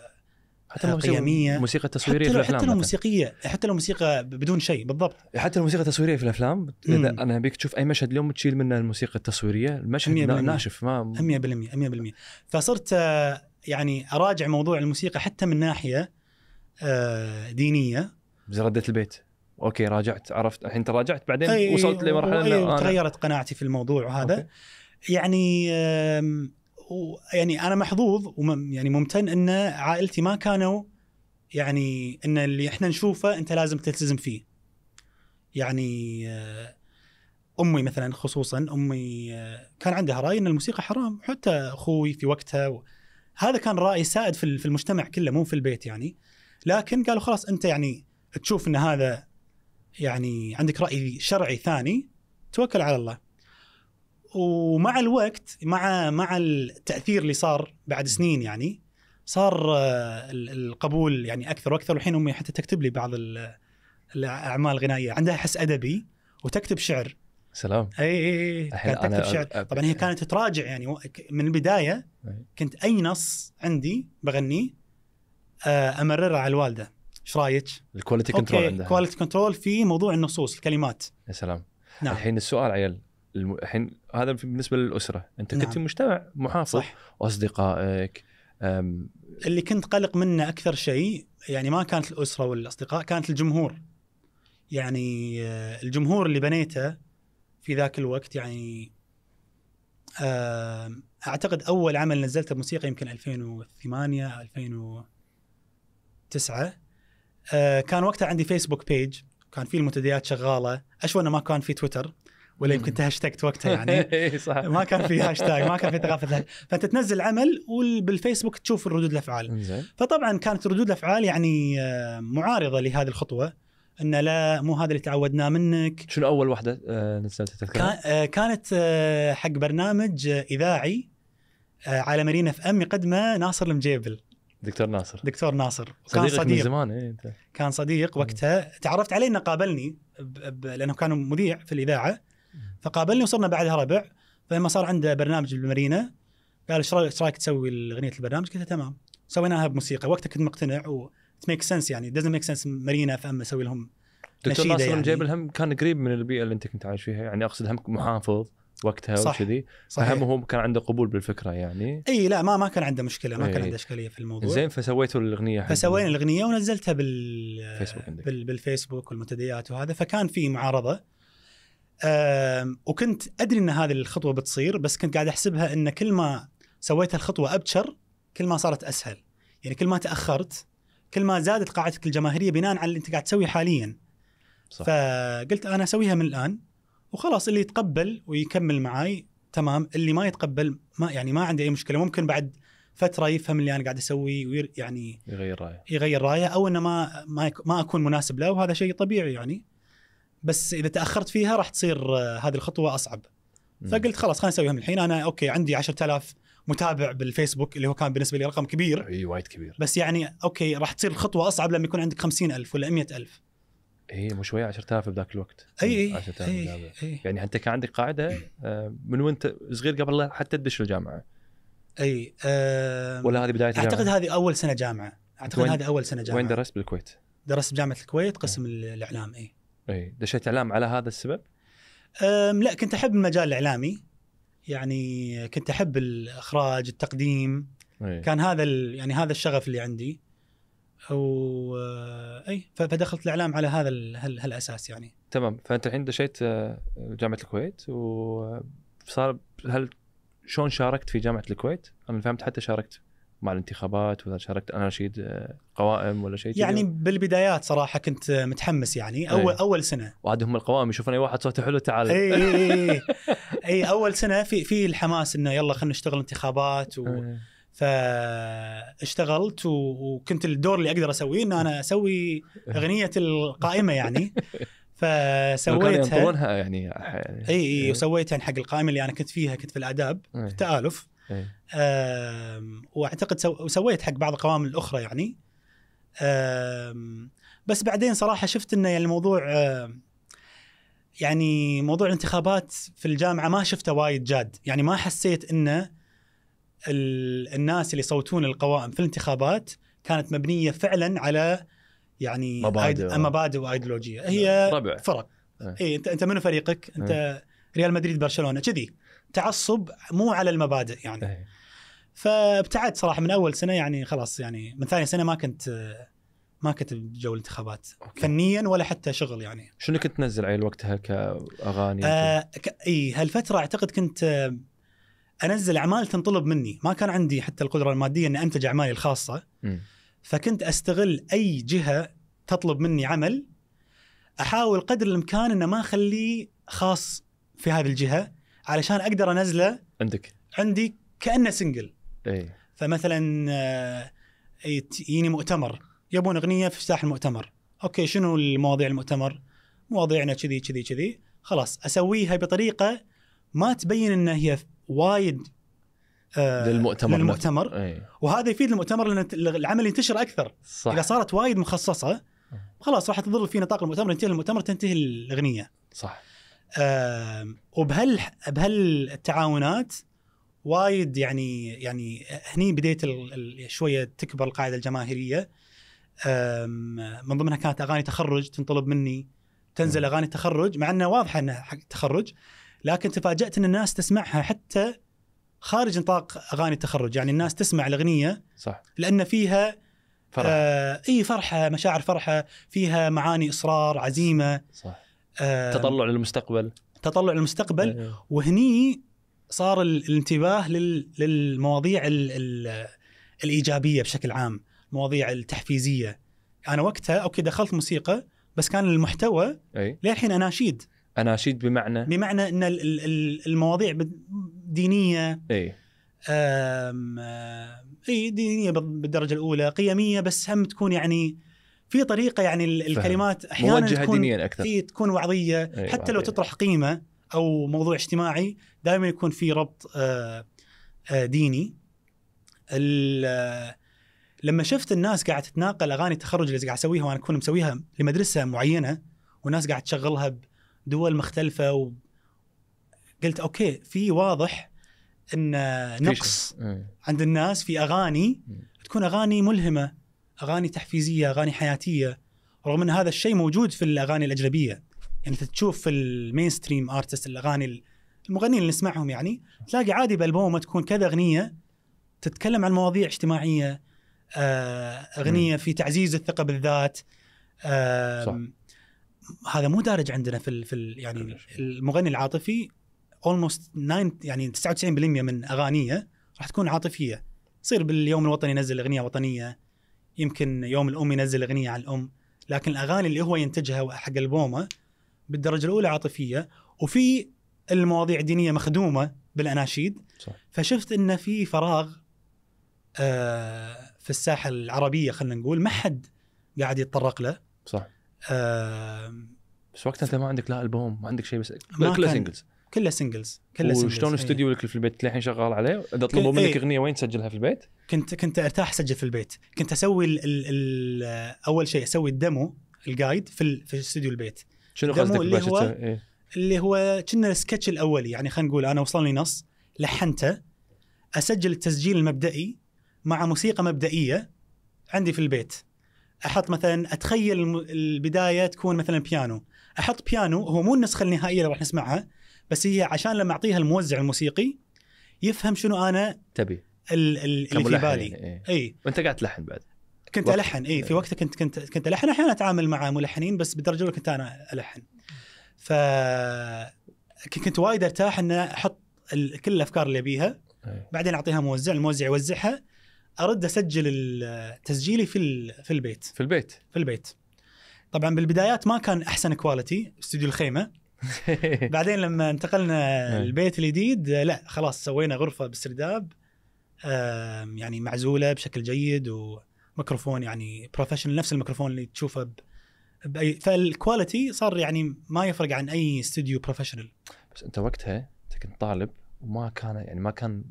حتى آه، قيميه موسيقى تصويريه حتى في الافلام حتى لو موسيقيه حتى لو موسيقى بدون شيء بالضبط حتى لو موسيقى تصويريه في الافلام اذا انا أبيك تشوف اي مشهد اليوم تشيل منه الموسيقى التصويريه المشهد ناشف ما 100% 100% فصرت آه، يعني اراجع موضوع الموسيقى حتى من ناحيه دينيه بس رديت البيت اوكي راجعت عرفت الحين تراجعت بعدين وصلت لمرحله أي تغيرت قناعتي في الموضوع وهذا أوكي. يعني يعني انا محظوظ يعني ممتن ان عائلتي ما كانوا يعني ان اللي احنا نشوفه انت لازم تلتزم فيه يعني آه، امي مثلا خصوصا امي آه، كان عندها راي ان الموسيقى حرام حتى اخوي في وقتها و... هذا كان راي سائد في المجتمع كله مو في البيت يعني لكن قالوا خلاص انت يعني تشوف ان هذا يعني عندك راي شرعي ثاني توكل على الله ومع الوقت مع مع التاثير اللي صار بعد سنين يعني صار آه، القبول يعني اكثر واكثر والحين امي حتى تكتب لي بعض الاعمال الغنائيه عندها حس ادبي وتكتب شعر سلام اي اي اي تكتب شعر طبعا هي كانت تراجع يعني من البدايه كنت اي نص عندي بغنيه آه، امرره على الوالده ايش رايك؟ الكواليتي كنترول عندها كواليتي كنترول في موضوع النصوص الكلمات يا سلام نعم. الحين السؤال عيل الحين هذا بالنسبه للاسره انت نعم. كنت مجتمع محافظ صح. واصدقائك أم... اللي كنت قلق منه اكثر شيء يعني ما كانت الاسره والاصدقاء كانت الجمهور يعني آه، الجمهور اللي بنيته في ذاك الوقت يعني آه، اعتقد اول عمل نزلته بموسيقى يمكن 2008 2009 آه، كان وقتها عندي فيسبوك بيج كان في المنتديات شغاله اشوى انه ما كان في تويتر ولا يمكن تهاشتاجت وقتها يعني إيه، إيه، صح ما كان في هاشتاج ما كان في ثقافه فانت تنزل عمل وبالفيسبوك تشوف ردود الافعال فطبعا كانت ردود الافعال يعني آه، معارضه لهذه الخطوه انه لا مو هذا اللي تعودناه منك شنو اول واحده آه، نزلتها تذكرها؟ كانت حق برنامج اذاعي على مارينا اف ام يقدمه ناصر المجيبل دكتور ناصر دكتور ناصر كان صديق من زمان إيه انت. كان صديق وقتها تعرفت عليه انه قابلني ب... ب... لانه كان مذيع في الاذاعه فقابلني وصرنا بعدها ربع فلما صار عنده برنامج بالمارينا قال ايش رايك تسوي اغنيه البرنامج؟ قلت له تمام سويناها بموسيقى وقتها كنت مقتنع و ميك سنس يعني دزنت ميك سنس مارينا فاما اسوي لهم دكتور ناصر يعني. جايب الهم كان قريب من البيئه اللي انت كنت عايش فيها يعني اقصد هم محافظ وقتها وكذي فهم هو كان عنده قبول بالفكره يعني اي لا ما ما كان عنده مشكله ما أي. كان عنده اشكاليه في الموضوع زين فسويتوا الاغنيه فسوينا الاغنيه ونزلتها بال فيسبوك بال... بالفيسبوك والمنتديات وهذا فكان في معارضه أم... وكنت ادري ان هذه الخطوه بتصير بس كنت قاعد احسبها ان كل ما سويت الخطوه ابشر كل ما صارت اسهل يعني كل ما تاخرت كل ما زادت قاعدتك الجماهيريه بناء على اللي انت قاعد تسويه حاليا صح. فقلت انا اسويها من الان وخلاص اللي يتقبل ويكمل معاي تمام اللي ما يتقبل ما يعني ما عندي اي مشكله ممكن بعد فتره يفهم اللي انا قاعد اسويه وير يعني يغير رايه يغير رايه او انه ما ما, ما اكون مناسب له وهذا شيء طبيعي يعني بس اذا تاخرت فيها راح تصير آه، هذه الخطوه اصعب فقلت خلاص خلينا نسويها من الحين انا اوكي عندي 10000 متابع بالفيسبوك اللي هو كان بالنسبه لي رقم كبير اي وايد كبير بس يعني اوكي راح تصير الخطوه اصعب لما يكون عندك 50000 ولا 100000 هي إيه، مو شويه 10000 بذاك الوقت اي 10000 اي, يعني انت كان عندك قاعده آه، من وانت صغير قبل حتى تدش الجامعه اي أه ولا هذه بدايه الجامعة؟ اعتقد هذه اول سنه جامعه اعتقد هذه اول سنه جامعه وين درست بالكويت؟ درست بجامعه الكويت إيه. قسم أه. الاعلام اي اي دشيت اعلام على هذا السبب؟ أم لا كنت احب المجال الاعلامي يعني كنت احب الاخراج التقديم أي. كان هذا يعني هذا الشغف اللي عندي او آه، اي فدخلت الاعلام على هذا الاساس يعني تمام فانت الحين دشيت آه، جامعه الكويت وصار آه، هل شلون شاركت في جامعه الكويت؟ انا فهمت حتى شاركت مع الانتخابات ولا شاركت اناشيد قوائم ولا شيء يعني بالبدايات صراحه كنت متحمس يعني إيه. اول أيه. اول سنه وعاد هم القوائم يشوفون اي واحد صوته حلو تعال اي اي, اي, اي اول سنه في في الحماس انه يلا خلينا نشتغل انتخابات و... أيه. فاشتغلت وكنت الدور اللي اقدر اسويه ان انا اسوي اغنيه القائمه يعني فسويتها كانوا ينطونها يعني،, يعني اي اي إيه. وسويتها حق القائمه اللي انا كنت فيها كنت في الاداب في إيه. التالف إيه. واعتقد سو... سويت حق بعض القوائم الاخرى يعني بس بعدين صراحه شفت انه يعني الموضوع يعني موضوع الانتخابات في الجامعه ما شفته وايد جاد يعني ما حسيت انه الناس اللي يصوتون القوائم في الانتخابات كانت مبنيه فعلا على يعني مبادئ, مبادئ وايديولوجيه هي نعم. طبع. فرق اي إيه، انت انت منو فريقك؟ انت إيه. ريال مدريد برشلونه كذي تعصب مو على المبادئ يعني إيه. فابتعدت صراحه من اول سنه يعني خلاص يعني من ثاني سنه ما كنت ما كنت بجو الانتخابات أوكي. فنيا ولا حتى شغل يعني شنو كنت تنزل عيل وقتها كاغاني؟ آه ك... اي هالفتره اعتقد كنت انزل اعمال تنطلب مني ما كان عندي حتى القدره الماديه اني انتج اعمالي الخاصه فكنت استغل اي جهه تطلب مني عمل احاول قدر الامكان انه ما اخليه خاص في هذه الجهه علشان اقدر انزله عندك عندي كانه سنجل اي فمثلا آه، يجيني مؤتمر يبون اغنيه في ساحه المؤتمر اوكي شنو المواضيع المؤتمر مواضيعنا كذي كذي كذي خلاص اسويها بطريقه ما تبين ان هي وايد آه للمؤتمر للمؤتمر ايه. وهذا يفيد المؤتمر لان العمل ينتشر اكثر صح. اذا صارت وايد مخصصه خلاص راح تظل في نطاق المؤتمر ينتهي المؤتمر تنتهي الاغنيه صح آه وبهال بهالتعاونات وايد يعني يعني هني بديت شويه تكبر القاعده الجماهيريه من ضمنها كانت اغاني تخرج تنطلب مني تنزل اغاني تخرج مع انه واضحه انها حق تخرج لكن تفاجات ان الناس تسمعها حتى خارج نطاق اغاني التخرج يعني الناس تسمع الاغنيه صح لان فيها فرح آه اي فرحه مشاعر فرحه فيها معاني اصرار عزيمه صح آه تطلع للمستقبل تطلع للمستقبل أيوه. وهني صار الانتباه للمواضيع الايجابيه بشكل عام المواضيع التحفيزيه انا وقتها اوكي دخلت موسيقى بس كان المحتوى أي. للحين اناشيد اناشيد بمعنى بمعنى ان المواضيع دينيه اي اي دينيه بالدرجه الاولى قيميه بس هم تكون يعني في طريقه يعني الكلمات احيانا موجهه تكون دينيا اكثر اي تكون وعظيه أي حتى وعضية. لو تطرح قيمه او موضوع اجتماعي دائما يكون في ربط ديني لما شفت الناس قاعده تتناقل اغاني التخرج اللي قاعد اسويها وانا اكون مسويها لمدرسه معينه والناس قاعد تشغلها دول مختلفه و... قلت اوكي في واضح ان نقص إيه. عند الناس في اغاني تكون اغاني ملهمه اغاني تحفيزيه اغاني حياتيه رغم ان هذا الشيء موجود في الاغاني الاجنبيه يعني تشوف في المين ستريم ارتست الاغاني المغنيين اللي نسمعهم يعني تلاقي عادي بالبومه تكون كذا اغنيه تتكلم عن مواضيع اجتماعيه آه، اغنيه في تعزيز الثقه بالذات هذا مو دارج عندنا في في يعني المغني العاطفي اولموست 9 يعني 99% من اغانيه راح تكون عاطفيه يصير باليوم الوطني ينزل اغنيه وطنيه يمكن يوم الام ينزل اغنيه عن الام لكن الاغاني اللي هو ينتجها حق البومه بالدرجه الاولى عاطفيه وفي المواضيع الدينيه مخدومه بالاناشيد صح. فشفت انه في فراغ آه في الساحه العربيه خلينا نقول ما حد قاعد يتطرق له صح بس وقتها انت ما عندك لا البوم ما عندك شيء بس كله سنجلز كله سنجلز كله سنجلز وشلون إيه. استوديو لك في البيت للحين شغال عليه؟ اذا طلبوا منك إيه. اغنيه وين تسجلها في البيت؟ كنت كنت ارتاح اسجل في البيت، كنت اسوي الـ الـ الـ اول شيء اسوي الديمو الجايد في في استوديو البيت شنو قصدك اللي هو إيه؟ اللي هو كنا السكتش الاولي يعني خلينا نقول انا وصلني نص لحنته اسجل التسجيل المبدئي مع موسيقى مبدئيه عندي في البيت احط مثلا اتخيل البدايه تكون مثلا بيانو احط بيانو هو مو النسخه النهائيه اللي راح نسمعها بس هي عشان لما اعطيها الموزع الموسيقي يفهم شنو انا تبي اللي في بالي يعني، إيه. اي إيه. وانت قاعد تلحن بعد كنت وقت. الحن اي في إيه. وقتها كنت كنت كنت الحن احيانا اتعامل مع ملحنين بس بالدرجه الاولى كنت انا الحن ف كنت وايد ارتاح ان احط كل الافكار اللي ابيها إيه. بعدين اعطيها موزع الموزع يوزعها ارد اسجل تسجيلي في في البيت في البيت في البيت طبعا بالبدايات ما كان احسن كواليتي استوديو الخيمه بعدين لما انتقلنا إيه. البيت الجديد لا خلاص سوينا غرفه بالسرداب يعني معزوله بشكل جيد وميكروفون يعني بروفيشنال نفس الميكروفون اللي تشوفه باي فالكواليتي صار يعني ما يفرق عن اي استوديو بروفيشنال بس انت وقتها انت كنت طالب وما كان يعني ما كان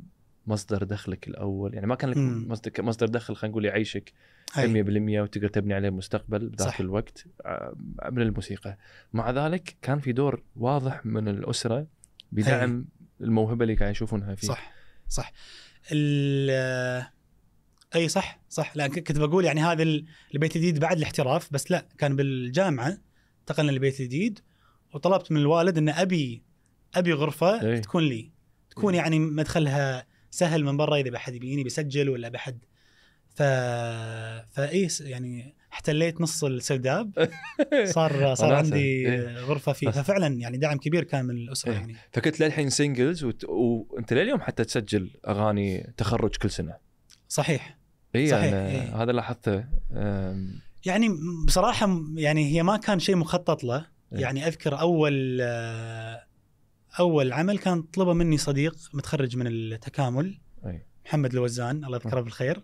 مصدر دخلك الاول يعني ما كان لك مصدر مصدر دخل خلينا نقول يعيشك 100% وتقدر تبني عليه مستقبل بذاك الوقت آه، من الموسيقى مع ذلك كان في دور واضح من الاسره بدعم هي. الموهبه اللي قاعد يشوفونها فيه صح صح آه، اي صح صح لا كنت بقول يعني هذا البيت الجديد بعد الاحتراف بس لا كان بالجامعه انتقلنا للبيت الجديد وطلبت من الوالد ان ابي ابي غرفه أي. تكون لي تكون يعني مدخلها سهل من برا اذا بحد يبيني بيسجل ولا بحد ف فاي يعني احتليت نص السرداب صار صار عندي إيه. غرفه فيه ففعلا يعني دعم كبير كان من الاسره إيه. يعني فكنت للحين سنجلز وت... وانت لليوم حتى تسجل اغاني تخرج كل سنه صحيح اي يعني صحيح. أنا إيه. هذا لاحظته أم... يعني بصراحه يعني هي ما كان شيء مخطط له إيه. يعني اذكر اول آه اول عمل كان طلبه مني صديق متخرج من التكامل أي. محمد الوزان الله يذكره بالخير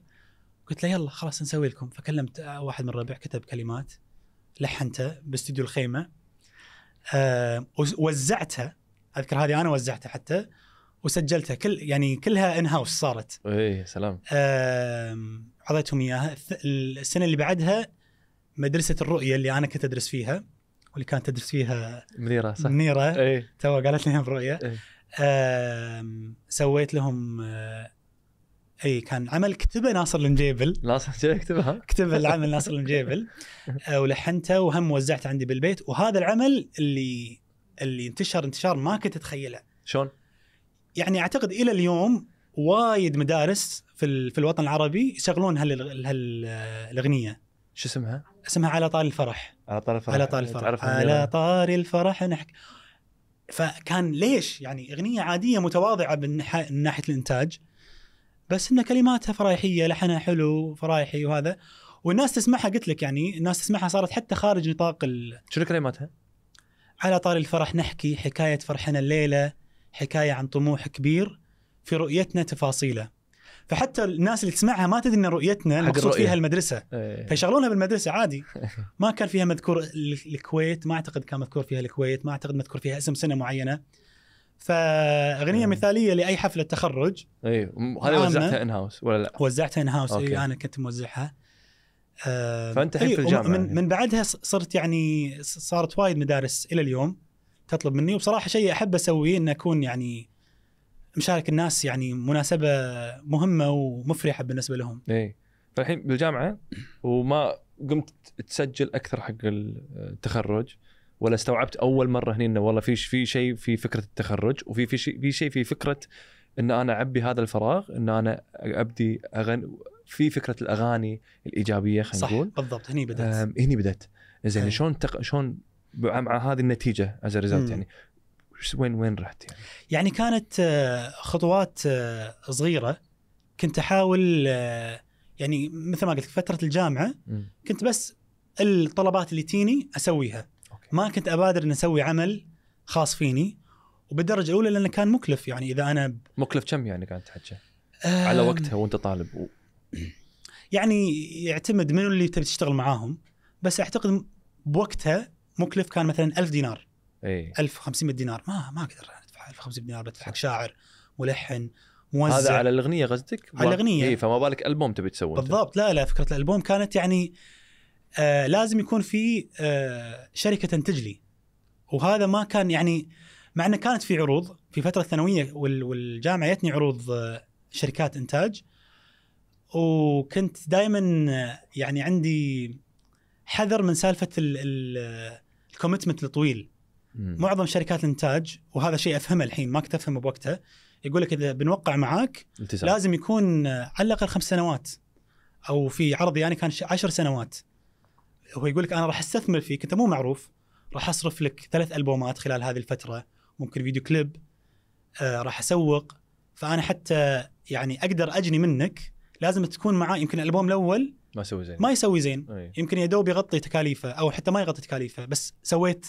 قلت له يلا خلاص نسوي لكم فكلمت واحد من الربع كتب كلمات لحنته باستديو الخيمه آه، وزعتها اذكر هذه انا وزعتها حتى وسجلتها كل يعني كلها ان هاوس صارت اي سلام اعطيتهم اياها السنه اللي بعدها مدرسه الرؤيه اللي انا كنت ادرس فيها واللي كانت تدرس فيها منيره صح منيره ايه. تو قالت لي برؤيه ايه. سويت لهم آه، اي كان عمل كتبه ناصر المجيبل ناصر المجيبل كتبها كتبه العمل ناصر المجيبل آه، ولحنته وهم وزعته عندي بالبيت وهذا العمل اللي اللي انتشر انتشار ما كنت اتخيله شلون؟ يعني اعتقد الى اليوم وايد مدارس في في الوطن العربي يشغلون هالاغنيه آه، شو اسمها؟ اسمها على طار الفرح على طار الفرح على طار الفرح على طار الفرح نحكي فكان ليش يعني اغنيه عاديه متواضعه من, ناحيه الانتاج بس ان كلماتها فرايحيه لحنها حلو فرايحي وهذا والناس تسمعها قلت لك يعني الناس تسمعها صارت حتى خارج نطاق ال... شنو كلماتها؟ على طار الفرح نحكي حكايه فرحنا الليله حكايه عن طموح كبير في رؤيتنا تفاصيله فحتى الناس اللي تسمعها ما تدري ان رؤيتنا المقصود فيها المدرسه ايه. فيشغلونها بالمدرسه عادي ما كان فيها مذكور الكويت ما اعتقد كان مذكور فيها الكويت ما اعتقد مذكور فيها اسم سنه معينه فاغنيه أيه. مثاليه لاي حفله تخرج اي هذه وزعتها ان هاوس ولا لا؟ وزعتها ان هاوس أيه انا كنت موزعها آه، فانت الحين إيه، في الجامعه من, يعني. من بعدها صرت يعني صارت وايد مدارس الى اليوم تطلب مني وبصراحه شيء احب اسويه ان اكون يعني مشارك الناس يعني مناسبه مهمه ومفرحه بالنسبه لهم. اي فالحين بالجامعه وما قمت تسجل اكثر حق التخرج ولا استوعبت اول مره هنا انه والله في في شيء في فكره التخرج وفي في شيء في شيء في فكره ان انا اعبي هذا الفراغ ان انا ابدي اغني في فكره الاغاني الايجابيه خلينا نقول صح بالضبط هني بدات هني بدات زين إيه. شلون تق... شلون مع هذه النتيجه از ريزلت يعني وين وين رحت يعني؟ يعني كانت آه، خطوات آه، صغيره كنت احاول آه، يعني مثل ما قلت فتره الجامعه كنت بس الطلبات اللي تيني اسويها أوكي. ما كنت ابادر ان اسوي عمل خاص فيني وبالدرجه الاولى لانه كان مكلف يعني اذا انا ب... مكلف كم يعني قاعد تحكي؟ على وقتها وانت طالب و... يعني يعتمد منو اللي تبي تشتغل معاهم بس اعتقد بوقتها مكلف كان مثلا ألف دينار اي 1500 دينار ما ما اقدر ادفع 1500 دينار بدفع حق شاعر ملحن موزع هذا على الاغنيه قصدك؟ على الاغنيه اي فما بالك البوم تبي تسوي بالضبط لا لا فكره الالبوم كانت يعني آه لازم يكون في آه شركه تنتج لي وهذا ما كان يعني مع انه كانت في عروض في فتره الثانويه والجامعه جتني عروض آه، شركات انتاج وكنت دائما آه، يعني عندي حذر من سالفه الكوميتمنت آه، الطويل مم. معظم شركات الانتاج وهذا شيء افهمه الحين ما كنت افهمه بوقتها يقول لك اذا بنوقع معاك انتزاع. لازم يكون على الاقل خمس سنوات او في عرضي يعني كان عشر سنوات هو يقول لك انا راح استثمر فيك انت مو معروف راح اصرف لك ثلاث البومات خلال هذه الفتره ممكن فيديو كليب آه راح اسوق فانا حتى يعني اقدر اجني منك لازم تكون معاه يمكن الالبوم الاول ما يسوي زين ما يسوي زين أي. يمكن يا دوب يغطي تكاليفه او حتى ما يغطي تكاليفه بس سويت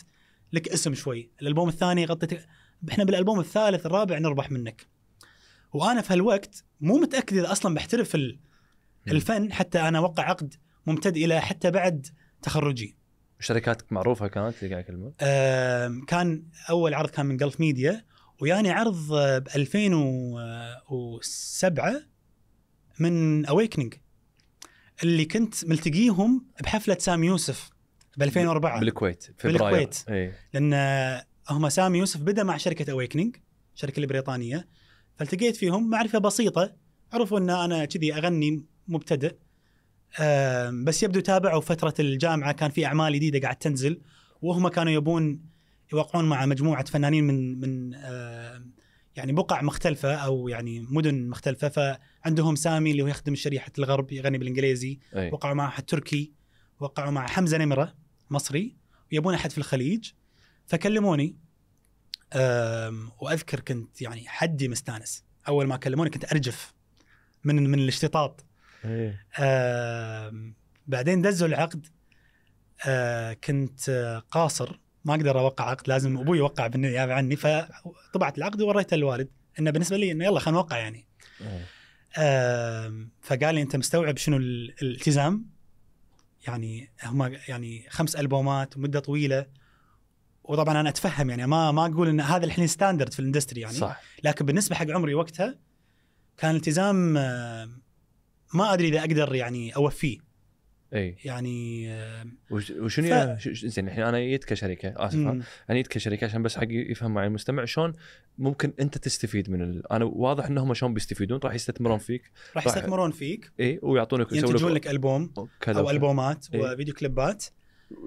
لك اسم شوي الالبوم الثاني غطيت احنا بالالبوم الثالث الرابع نربح منك وانا في هالوقت مو متاكد اذا اصلا بحترف الفن حتى انا اوقع عقد ممتد الى حتى بعد تخرجي شركاتك معروفه كانت اللي قاعد اكلمك؟ آه كان اول عرض كان من جلف ميديا وياني عرض ب 2007 من اويكننج اللي كنت ملتقيهم بحفله سام يوسف ب 2004 بالكويت فبراير بالكويت أي. لان هم سامي يوسف بدا مع شركه اويكننج الشركه البريطانيه فالتقيت فيهم معرفه بسيطه عرفوا ان انا كذي اغني مبتدئ بس يبدو تابعوا فتره الجامعه كان في اعمال جديده قاعد تنزل وهم كانوا يبون يوقعون مع مجموعه فنانين من من يعني بقع مختلفة أو يعني مدن مختلفة فعندهم سامي اللي هو يخدم شريحة الغرب يغني بالإنجليزي أي. وقعوا مع واحد تركي وقعوا مع حمزة نمرة مصري ويبون احد في الخليج فكلموني واذكر كنت يعني حدي مستانس اول ما كلموني كنت ارجف من من الاشتطاط إيه. بعدين دزوا العقد آه، كنت قاصر ما اقدر اوقع عقد لازم ابوي يوقع بالنيابه عني فطبعت العقد ووريته للوالد انه بالنسبه لي انه يلا خلينا نوقع يعني إيه. فقال لي انت مستوعب شنو الالتزام يعني هم يعني خمس البومات مده طويله وطبعا انا اتفهم يعني ما ما اقول ان هذا الحين ستاندرد في الاندستري يعني صح. لكن بالنسبه حق عمري وقتها كان التزام آه، ما ادري اذا اقدر يعني اوفيه اي يعني آه، وشنو ف... زين الحين انا جيت كشركه اسف آه، انا جيت كشركه عشان بس حق يفهم معي المستمع شلون ممكن انت تستفيد من ال... انا واضح انهم شلون بيستفيدون راح يستثمرون فيك راح يستثمرون فيك اي ويعطونك ينتجون لك البوم او البومات إيه؟ وفيديو كليبات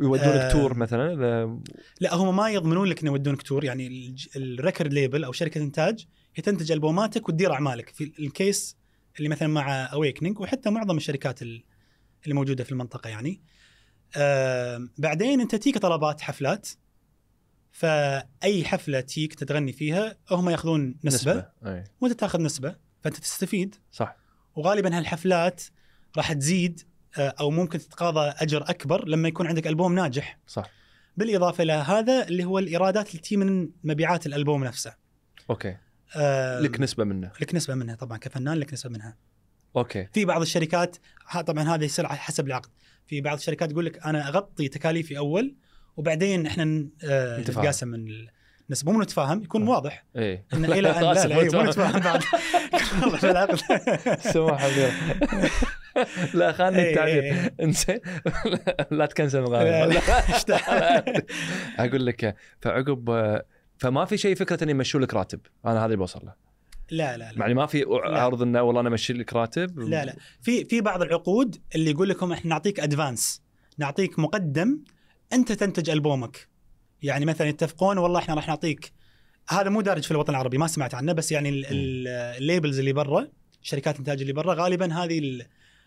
يودونك آه تور مثلا ل... لا هم ما يضمنون لك انه يودونك تور يعني الريكورد ليبل او شركه انتاج هي تنتج البوماتك وتدير اعمالك في الكيس اللي مثلا مع اويكننج وحتى معظم الشركات اللي موجوده في المنطقه يعني آه بعدين انت تيك طلبات حفلات فاي حفله تيك تتغني فيها هم ياخذون نسبه, نسبة. أي. وانت تاخذ نسبه فانت تستفيد صح وغالبا هالحفلات راح تزيد آه، او ممكن تتقاضى اجر اكبر لما يكون عندك البوم ناجح صح بالاضافه الى هذا اللي هو الايرادات اللي تجي من مبيعات الالبوم نفسه اوكي آه، لك نسبه منه لك نسبه منها طبعا كفنان لك نسبه منها اوكي في بعض الشركات طبعا هذا يصير حسب العقد في بعض الشركات تقول لك انا اغطي تكاليفي اول وبعدين احنا آه، نتقاسم من النسب مو نتفاهم يكون آه. واضح ايه ان الى ان لا لا إيه، مو نتفاهم بعد سماحه لا خلني التعبير إيه، إيه، انزين لا تكنسل الغالب اقول لك فعقب آه، فما في شيء فكره اني امشوا لك راتب انا هذا اللي بوصل له لا لا لا يعني ما في عرض انه والله انا امشي لك راتب لا لا في في بعض العقود اللي يقول لكم احنا نعطيك ادفانس نعطيك مقدم انت تنتج البومك يعني مثلا يتفقون والله احنا راح نعطيك هذا مو دارج في الوطن العربي ما سمعت عنه بس يعني الليبلز اللي برا شركات الانتاج اللي برا غالبا هذه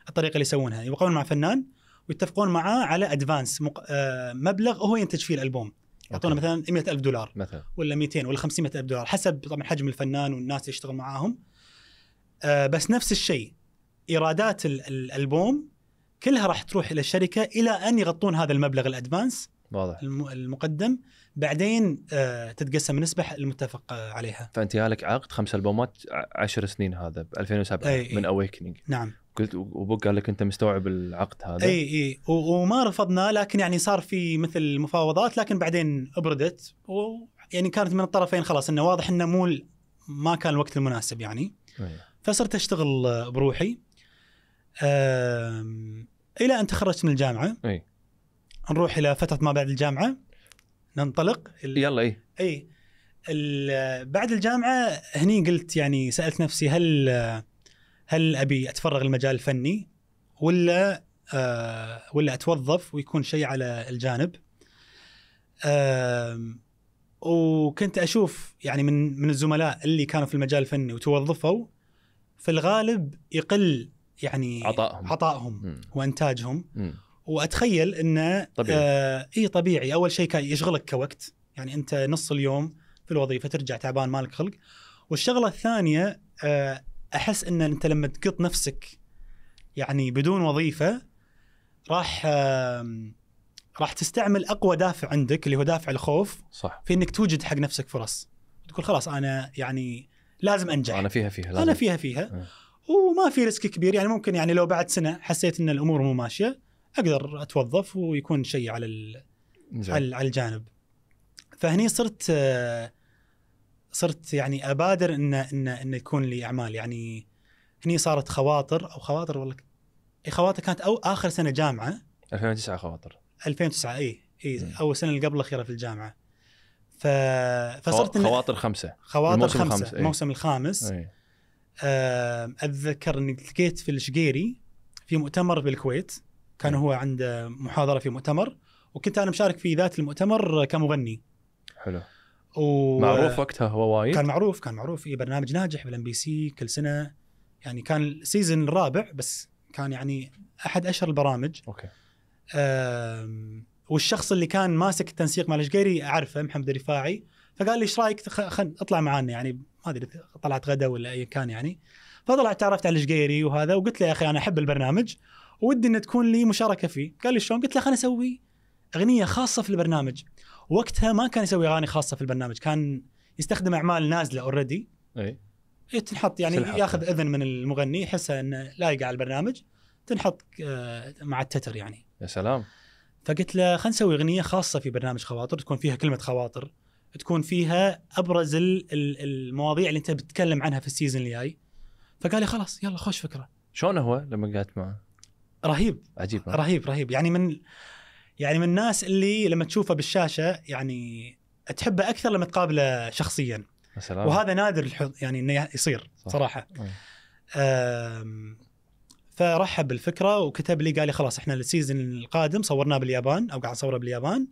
الطريقه اللي يسوونها يوقعون مع فنان ويتفقون معاه على ادفانس مق... آه مبلغ هو ينتج فيه الالبوم يعطونه مثلا 100000 دولار مثلا ولا 200 ولا 500000 دولار حسب طبعا حجم الفنان والناس اللي يشتغل معاهم آه بس نفس الشيء ايرادات الالبوم كلها راح تروح الى الشركه الى ان يغطون هذا المبلغ الادفانس واضح المقدم بعدين آه، تتقسم النسبه المتفق عليها فانت لك عقد خمس البومات عشر سنين هذا ب 2007 أي من اويكننج نعم قلت وبوك قال لك انت مستوعب العقد هذا اي اي وما رفضنا لكن يعني صار في مثل مفاوضات لكن بعدين ابردت ويعني كانت من الطرفين خلاص انه واضح انه مو ما كان الوقت المناسب يعني أي. فصرت اشتغل بروحي الى ان تخرجت من الجامعه اي نروح الى فتره ما بعد الجامعه ننطلق ال... يلا اي اي ال... بعد الجامعه هني قلت يعني سالت نفسي هل هل ابي اتفرغ المجال الفني ولا آه ولا اتوظف ويكون شيء على الجانب آه وكنت اشوف يعني من من الزملاء اللي كانوا في المجال الفني وتوظفوا في الغالب يقل يعني عطائهم عطائهم وانتاجهم واتخيل انه طبيعي آه اي طبيعي اول شيء كان يشغلك كوقت يعني انت نص اليوم في الوظيفه ترجع تعبان مالك خلق والشغله الثانيه آه احس ان انت لما تقط نفسك يعني بدون وظيفه راح آه راح تستعمل اقوى دافع عندك اللي هو دافع الخوف صح في انك توجد حق نفسك فرص تقول خلاص انا يعني لازم انجح انا فيها فيها لازم. انا فيها فيها أه. وما في ريسك كبير يعني ممكن يعني لو بعد سنه حسيت ان الامور مو ماشيه اقدر اتوظف ويكون شيء على ال... على الجانب فهني صرت صرت يعني ابادر ان ان ان يكون لي اعمال يعني هني صارت خواطر او خواطر والله خواطر كانت أو اخر سنه جامعه 2009 خواطر 2009 اي اي اول سنه اللي قبل الاخيره في الجامعه ف... فصرت خواطر خمسه خواطر الموسم خمسه الموسم الخامس أي. اتذكر اني التقيت في الشقيري في مؤتمر بالكويت كان نعم. هو عنده محاضره في مؤتمر وكنت انا مشارك في ذات المؤتمر كمغني حلو و... معروف وقتها هو وايد كان معروف كان معروف اي برنامج ناجح بالام بي سي كل سنه يعني كان السيزون الرابع بس كان يعني احد اشهر البرامج اوكي والشخص اللي كان ماسك التنسيق مع الشقيري اعرفه محمد الرفاعي فقال لي ايش رايك خل اطلع معانا يعني ما ادري طلعت غدا ولا اي كان يعني فطلعت تعرفت على الشقيري وهذا وقلت له يا اخي انا احب البرنامج ودي ان تكون لي مشاركه فيه قال لي شلون قلت له خليني اسوي اغنيه خاصه في البرنامج وقتها ما كان يسوي اغاني خاصه في البرنامج كان يستخدم اعمال نازله اوريدي اي إيه، تنحط يعني ياخذ اذن من المغني يحسها انه لايقه على البرنامج تنحط آه، مع التتر يعني يا سلام فقلت له خلينا نسوي اغنيه خاصه في برنامج خواطر تكون فيها كلمه خواطر تكون فيها ابرز المواضيع اللي انت بتتكلم عنها في السيزون الجاي فقال لي خلاص يلا خوش فكره شلون هو لما قعدت معه؟ رهيب عجيب رهيب رهيب يعني من يعني من الناس اللي لما تشوفه بالشاشه يعني تحبه اكثر لما تقابله شخصيا سلام. وهذا نادر يعني انه يصير صح. صراحه فرحب بالفكره وكتب لي قال لي خلاص احنا السيزون القادم صورناه باليابان او قاعد نصوره باليابان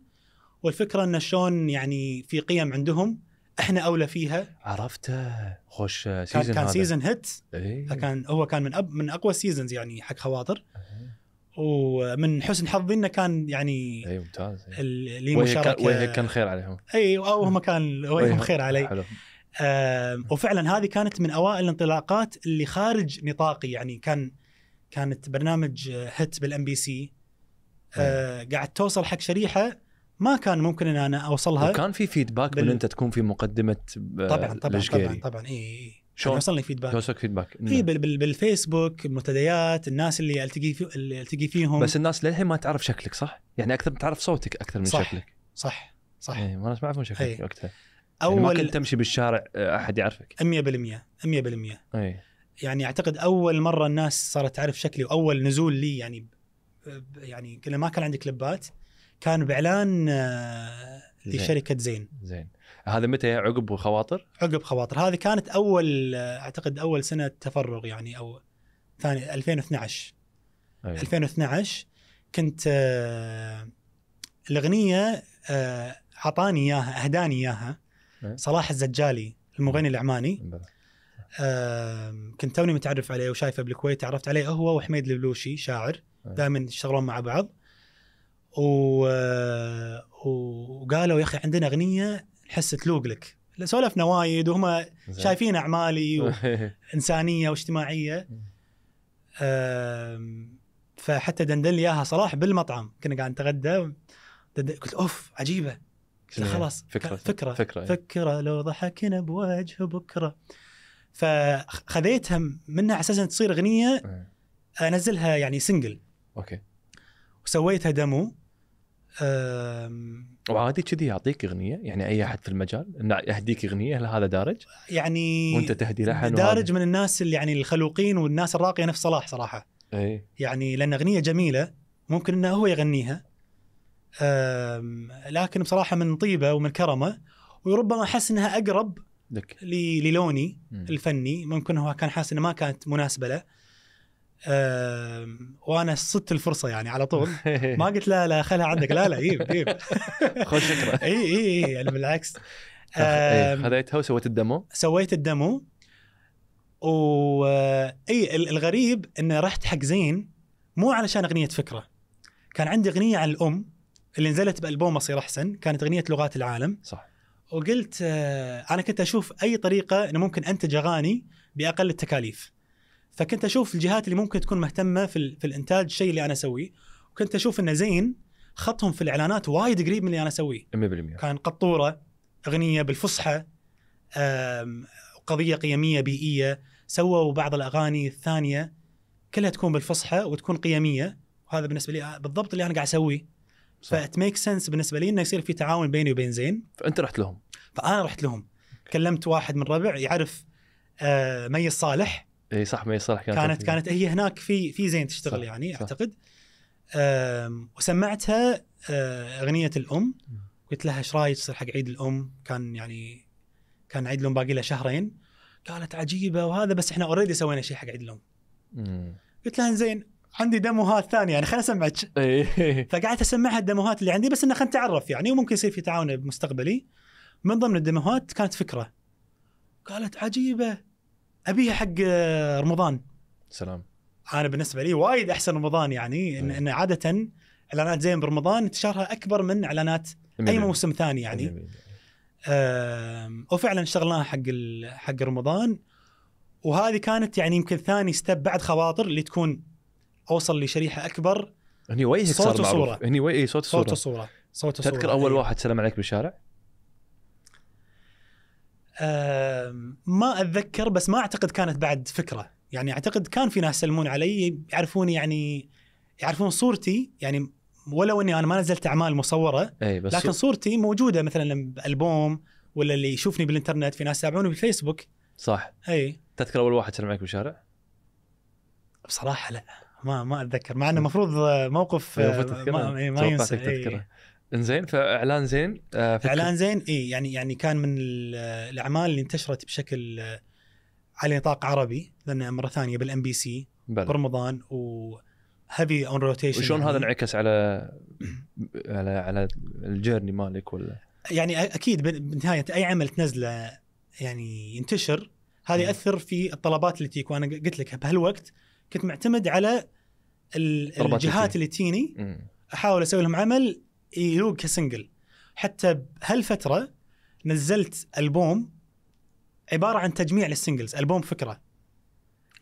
والفكره انه شلون يعني في قيم عندهم احنا اولى فيها عرفته خوش سيزون كان, كان سيزن سيزون هيت إيه؟ فكان هو كان من أب من اقوى سيزونز يعني حق خواطر إيه؟ ومن حسن حظي انه كان يعني اي ممتاز إيه. اللي مشاركه كان خير عليهم اي وهم كان وجههم خير علي حلو آه وفعلا هذه كانت من اوائل الانطلاقات اللي خارج نطاقي يعني كان كانت برنامج هيت بالام بي سي قاعد توصل حق شريحه ما كان ممكن ان انا اوصلها وكان في فيدباك بال... من انت تكون في مقدمه آه، طبعا طبعا طبعا طبعا اي اي شلون وصلني فيدباك توصلك فيدباك في بال... بال... بالفيسبوك المنتديات الناس اللي التقي في... اللي التقي فيهم بس الناس للحين ما تعرف شكلك صح؟ يعني اكثر تعرف صوتك اكثر من صح. شكلك صح صح اي ما الناس ما يعرفون شكلك أي. وقتها اول يعني ما كنت تمشي بالشارع آه، احد يعرفك 100% 100% اي يعني اعتقد اول مره الناس صارت تعرف شكلي واول نزول لي يعني يعني كنا ما كان عندي كليبات كان باعلان آه، لشركه زين زين هذا متى عقب خواطر؟ عقب خواطر هذه كانت اول آه، اعتقد اول سنه تفرغ يعني او ثاني 2012 أيوه. 2012 كنت آه، الاغنيه اعطاني اياها اهداني اياها إيه. صلاح الزجالي المغني إيه. العماني كنت توني متعرف عليه وشايفه بالكويت تعرفت عليه هو وحميد البلوشي شاعر إيه. دائما يشتغلون مع بعض و... وقالوا يا اخي عندنا اغنيه نحس تلوق لك سولفنا وايد وهم شايفين اعمالي انسانيه واجتماعيه فحتى دندن لي اياها صلاح بالمطعم كنا قاعد نتغدى قلت اوف عجيبه يعني؟ خلاص فكره فكره يعني. فكره, فكرة لو ضحكنا بوجه بكره فخذيتها منها على اساس تصير اغنيه إيه. انزلها يعني سنجل اوكي وسويتها دمو وعادي كذي يعطيك اغنيه يعني اي احد في المجال انه يهديك اغنيه هل هذا دارج؟ يعني وانت تهدي لحن دارج وهذا. من الناس اللي يعني الخلوقين والناس الراقيه نفس صلاح صراحه. اي يعني لان اغنيه جميله ممكن انه هو يغنيها لكن بصراحه من طيبه ومن كرمه وربما احس انها اقرب لك للوني الفني ممكن هو كان حاسس انه ما كانت مناسبه له. وانا صدت الفرصه يعني على طول ما قلت لا لا خلها عندك لا لا ييب ييب خذ فكره اي اي اي يعني بالعكس خذيتها وسويت الدمو سويت الدمو و اي الغريب انه رحت حق زين مو علشان اغنيه فكره كان عندي اغنيه عن الام اللي نزلت بالبوم اصير احسن كانت اغنيه لغات العالم صح وقلت آه، انا كنت اشوف اي طريقه انه ممكن انتج اغاني باقل التكاليف فكنت اشوف الجهات اللي ممكن تكون مهتمه في, في الانتاج الشيء اللي انا اسويه وكنت اشوف انه زين خطهم في الاعلانات وايد قريب من اللي انا اسويه 100% كان قطوره اغنيه بالفصحى قضيه قيميه بيئيه سووا بعض الاغاني الثانيه كلها تكون بالفصحى وتكون قيميه وهذا بالنسبه لي آه، بالضبط اللي انا قاعد اسويه فات ميك سنس بالنسبه لي انه يصير في تعاون بيني وبين زين فانت رحت لهم فانا رحت لهم كلمت واحد من ربع يعرف آه، مي الصالح اي صح مي صالح كانت كانت, كانت هي هناك في في زين تشتغل صح يعني صح اعتقد وسمعتها آه، اغنيه الام قلت لها ايش رايك تصير حق عيد الام كان يعني كان عيد الام باقي له شهرين قالت عجيبه وهذا بس احنا اوريدي سوينا شيء حق عيد الام قلت لها زين عندي دموهات ثانيه يعني خليني اسمعك إيه. فقعدت اسمعها الدموهات اللي عندي بس انه خلينا نتعرف يعني وممكن يصير في تعاون بمستقبلي من ضمن الدموهات كانت فكره قالت عجيبه ابيها حق آه، رمضان سلام انا بالنسبه لي وايد احسن رمضان يعني ان, إيه. إن عاده اعلانات زين برمضان انتشارها اكبر من اعلانات اي موسم ثاني يعني وفعلا اشتغلناها حق حق رمضان وهذه كانت يعني يمكن ثاني ستيب بعد خواطر اللي تكون اوصل لشريحه اكبر هني وجهك صار معروف هني وجهي إيه، صوت صوت وصوره صوت وصوره تذكر اول إيه. واحد سلم عليك بالشارع؟ ما اتذكر بس ما اعتقد كانت بعد فكره يعني اعتقد كان في ناس يسلمون علي يعرفوني يعني يعرفون صورتي يعني ولو اني انا ما نزلت اعمال مصوره أي بس لكن صورتي موجوده مثلا بالبوم ولا اللي يشوفني بالانترنت في ناس يتابعوني بالفيسبوك صح اي تذكر اول واحد سلم عليك بالشارع؟ بصراحه لا ما ما اتذكر مع انه المفروض موقف ما, ما ينسى تذكره انزين فاعلان زين آه اعلان زين اي يعني يعني كان من الاعمال اللي انتشرت بشكل آه، على نطاق عربي لان مره ثانيه بالام بي سي برمضان و هيفي اون روتيشن وشلون يعني هذا انعكس على على على الجيرني مالك ولا يعني اكيد بنهايه اي عمل تنزله يعني ينتشر هذا ياثر في الطلبات اللي تجيك وانا قلت لك بهالوقت كنت معتمد على الجهات اللي تجيني احاول اسوي لهم عمل يذوق كسنجل حتى بهالفتره نزلت البوم عباره عن تجميع للسنجلز البوم فكره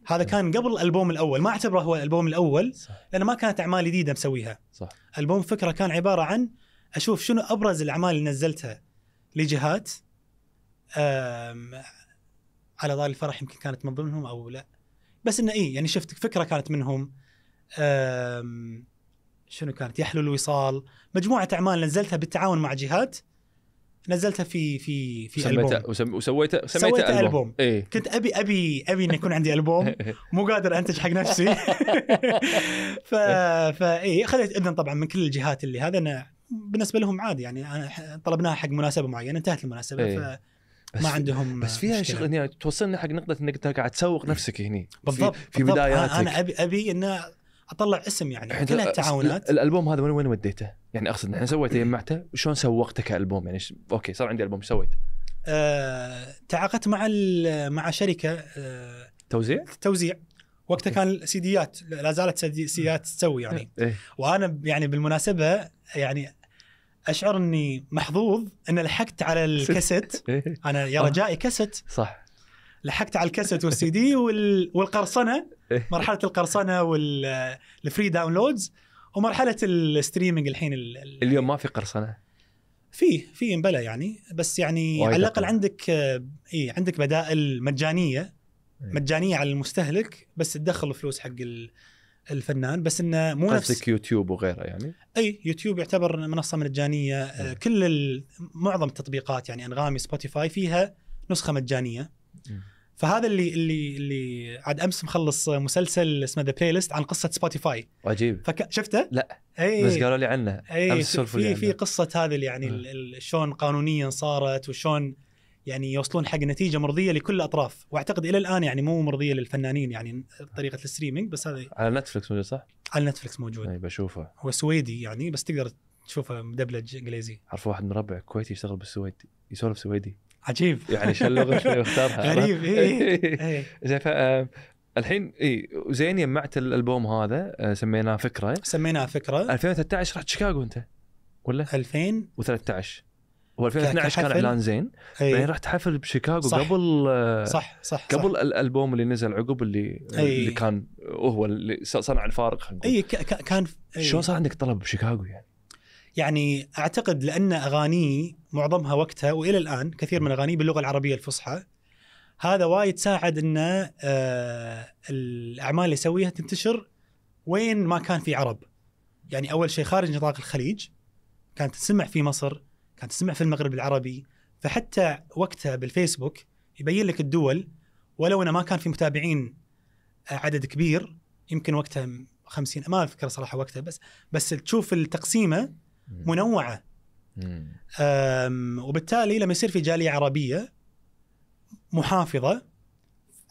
هذا كان قبل الالبوم الاول ما اعتبره هو الالبوم الاول لانه ما كانت اعمال جديده مسويها صح البوم فكره كان عباره عن اشوف شنو ابرز الاعمال اللي نزلتها لجهات على ظهر الفرح يمكن كانت من ضمنهم او لا بس انه اي يعني شفت فكره كانت منهم شنو كانت يحلو الوصال مجموعه اعمال نزلتها بالتعاون مع جهات نزلتها في في في البوم وسم... وسويته سميته البوم, ألبوم. إيه؟ كنت ابي ابي ابي ان يكون عندي البوم مو قادر انتج حق نفسي ف فا اي اخذت اذن طبعا من كل الجهات اللي هذا انا بالنسبه لهم عادي يعني انا طلبناها حق مناسبه معينه انتهت المناسبه إيه؟ ف ما عندهم بس فيها شغل يعني توصلنا حق نقطه انك انت قاعد تسوق نفسك هني بالضبط في, في بالضبط بداياتك انا ابي ابي انه اطلع اسم يعني كلها التعاونات الالبوم هذا وين وين وديته؟ يعني اقصد احنا سويته جمعته وشلون سوقته كالبوم يعني ش... اوكي صار عندي البوم ايش سويت؟ آه، تعاقدت مع مع شركه آه، توزيع؟ توزيع وقتها كان سيديات لا زالت سيديات تسوي يعني إيه؟, إيه. وانا يعني بالمناسبه يعني اشعر اني محظوظ ان لحقت على الكاسيت إيه. انا يا رجائي آه. كاسيت صح لحقت على الكاسيت والسي دي والقرصنه إيه. مرحله القرصنه والفري داونلودز ومرحله الستريمنج الحين ال... اليوم ما في قرصنه في في مبلى يعني بس يعني على الاقل عندك اي عندك بدائل مجانيه إيه. مجانيه على المستهلك بس تدخل فلوس حق الفنان بس انه مو نفس قصدك يوتيوب وغيره يعني؟ اي يوتيوب يعتبر منصه مجانيه إيه. آه، كل معظم التطبيقات يعني انغامي سبوتيفاي فيها نسخه مجانيه م. فهذا اللي اللي اللي عاد امس مخلص مسلسل اسمه ذا بلاي ليست عن قصه سبوتيفاي عجيب شفته؟ لا اي بس قالوا لي عنه اي امس في في قصه هذا يعني يعني ال... شلون قانونيا صارت وشلون يعني يوصلون حق نتيجه مرضيه لكل الاطراف واعتقد الى الان يعني مو مرضيه للفنانين يعني طريقه آه. الستريمينج بس هذا على نتفلكس موجود صح؟ على نتفلكس موجود اي بشوفه هو سويدي يعني بس تقدر تشوفه مدبلج انجليزي اعرف واحد من ربع كويتي يشتغل بالسويد يسولف سويدي عجيب يعني شال لغه شوي واختارها غريب اي إيه. زين الحين اي زين جمعت الالبوم هذا آه، سميناه فكره سميناه فكره 2013 رحت شيكاغو انت ولا 2013 و 2012 كان اعلان زين إيه. بعدين رحت حفل بشيكاغو صح قبل آه، صح صح قبل صح الالبوم اللي نزل عقب اللي أيه. اللي كان هو اللي صنع الفارق اي كان أيه. شلون صار عندك طلب بشيكاغو يعني؟ يعني اعتقد لان اغاني معظمها وقتها والى الان كثير من اغانيه باللغه العربيه الفصحى هذا وايد ساعد ان آه، الاعمال اللي يسويها تنتشر وين ما كان في عرب يعني اول شيء خارج نطاق الخليج كانت تسمع في مصر كانت تسمع في المغرب العربي فحتى وقتها بالفيسبوك يبين لك الدول ولو انه ما كان في متابعين آه، عدد كبير يمكن وقتها 50 ما اذكر صراحه وقتها بس بس تشوف التقسيمه منوعه وبالتالي لما يصير في جاليه عربيه محافظه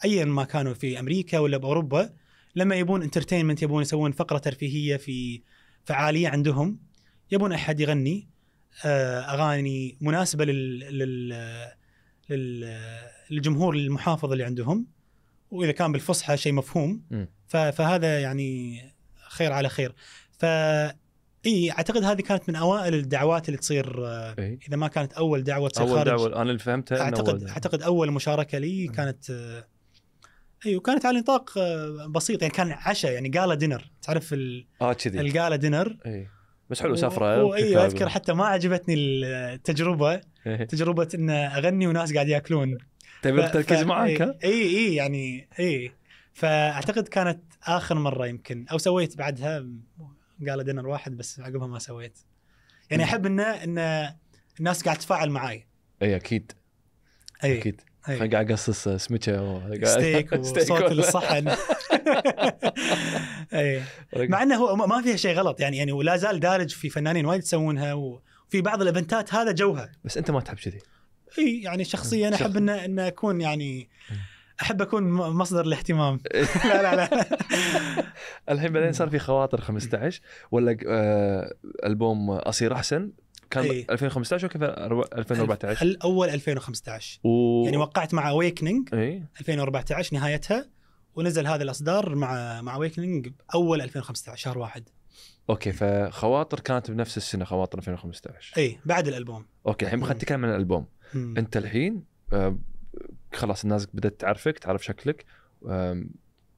ايا ما كانوا في امريكا ولا باوروبا لما يبون انترتينمنت يبون يسوون فقره ترفيهيه في فعاليه عندهم يبون احد يغني آه، اغاني مناسبه لل, لل... لل... للجمهور المحافظ اللي عندهم واذا كان بالفصحى شيء مفهوم ف... فهذا يعني خير على خير ف اي اعتقد هذه كانت من اوائل الدعوات اللي تصير إيه؟ اذا ما كانت اول دعوه تصير اول خارج دعوه انا اللي فهمتها اعتقد أول اعتقد اول مشاركه لي كانت آه، اي أيوة، وكانت على نطاق آه، بسيط يعني كان عشاء يعني قالة دينر تعرف ال... اه كذي القالا دينر اي بس حلو سفره و... اي اذكر حتى ما عجبتني التجربه إيه؟ تجربه ان اغني وناس قاعد ياكلون تبي طيب، ف... التركيز ف... معك اي اي يعني اي فاعتقد كانت اخر مره يمكن او سويت بعدها قال دينر واحد بس عقبها ما سويت يعني احب انه انه الناس قاعد تتفاعل معاي اي اكيد اي اكيد انا قاعد اقصص سمكه ستيك وصوت الصحن اي مع انه هو ما فيها شيء غلط يعني يعني ولا زال دارج في فنانين وايد يسوونها وفي بعض الايفنتات هذا جوها بس انت ما تحب كذي اي يعني شخصيا انا احب انه انه اكون يعني احب اكون مصدر الاهتمام لا لا لا الحين بعدين صار في خواطر 15 ولا آه، البوم اصير احسن كان إيه؟ 2015 ولا 2014 الاول 2015 و... يعني وقعت مع اويكننج إيه؟ 2014 نهايتها ونزل هذا الاصدار مع مع اويكننج اول 2015 شهر واحد اوكي فخواطر كانت بنفس السنه خواطر 2015 اي بعد الالبوم اوكي الحين خلينا نتكلم عن الالبوم انت الحين آه، خلاص الناس بدات تعرفك تعرف شكلك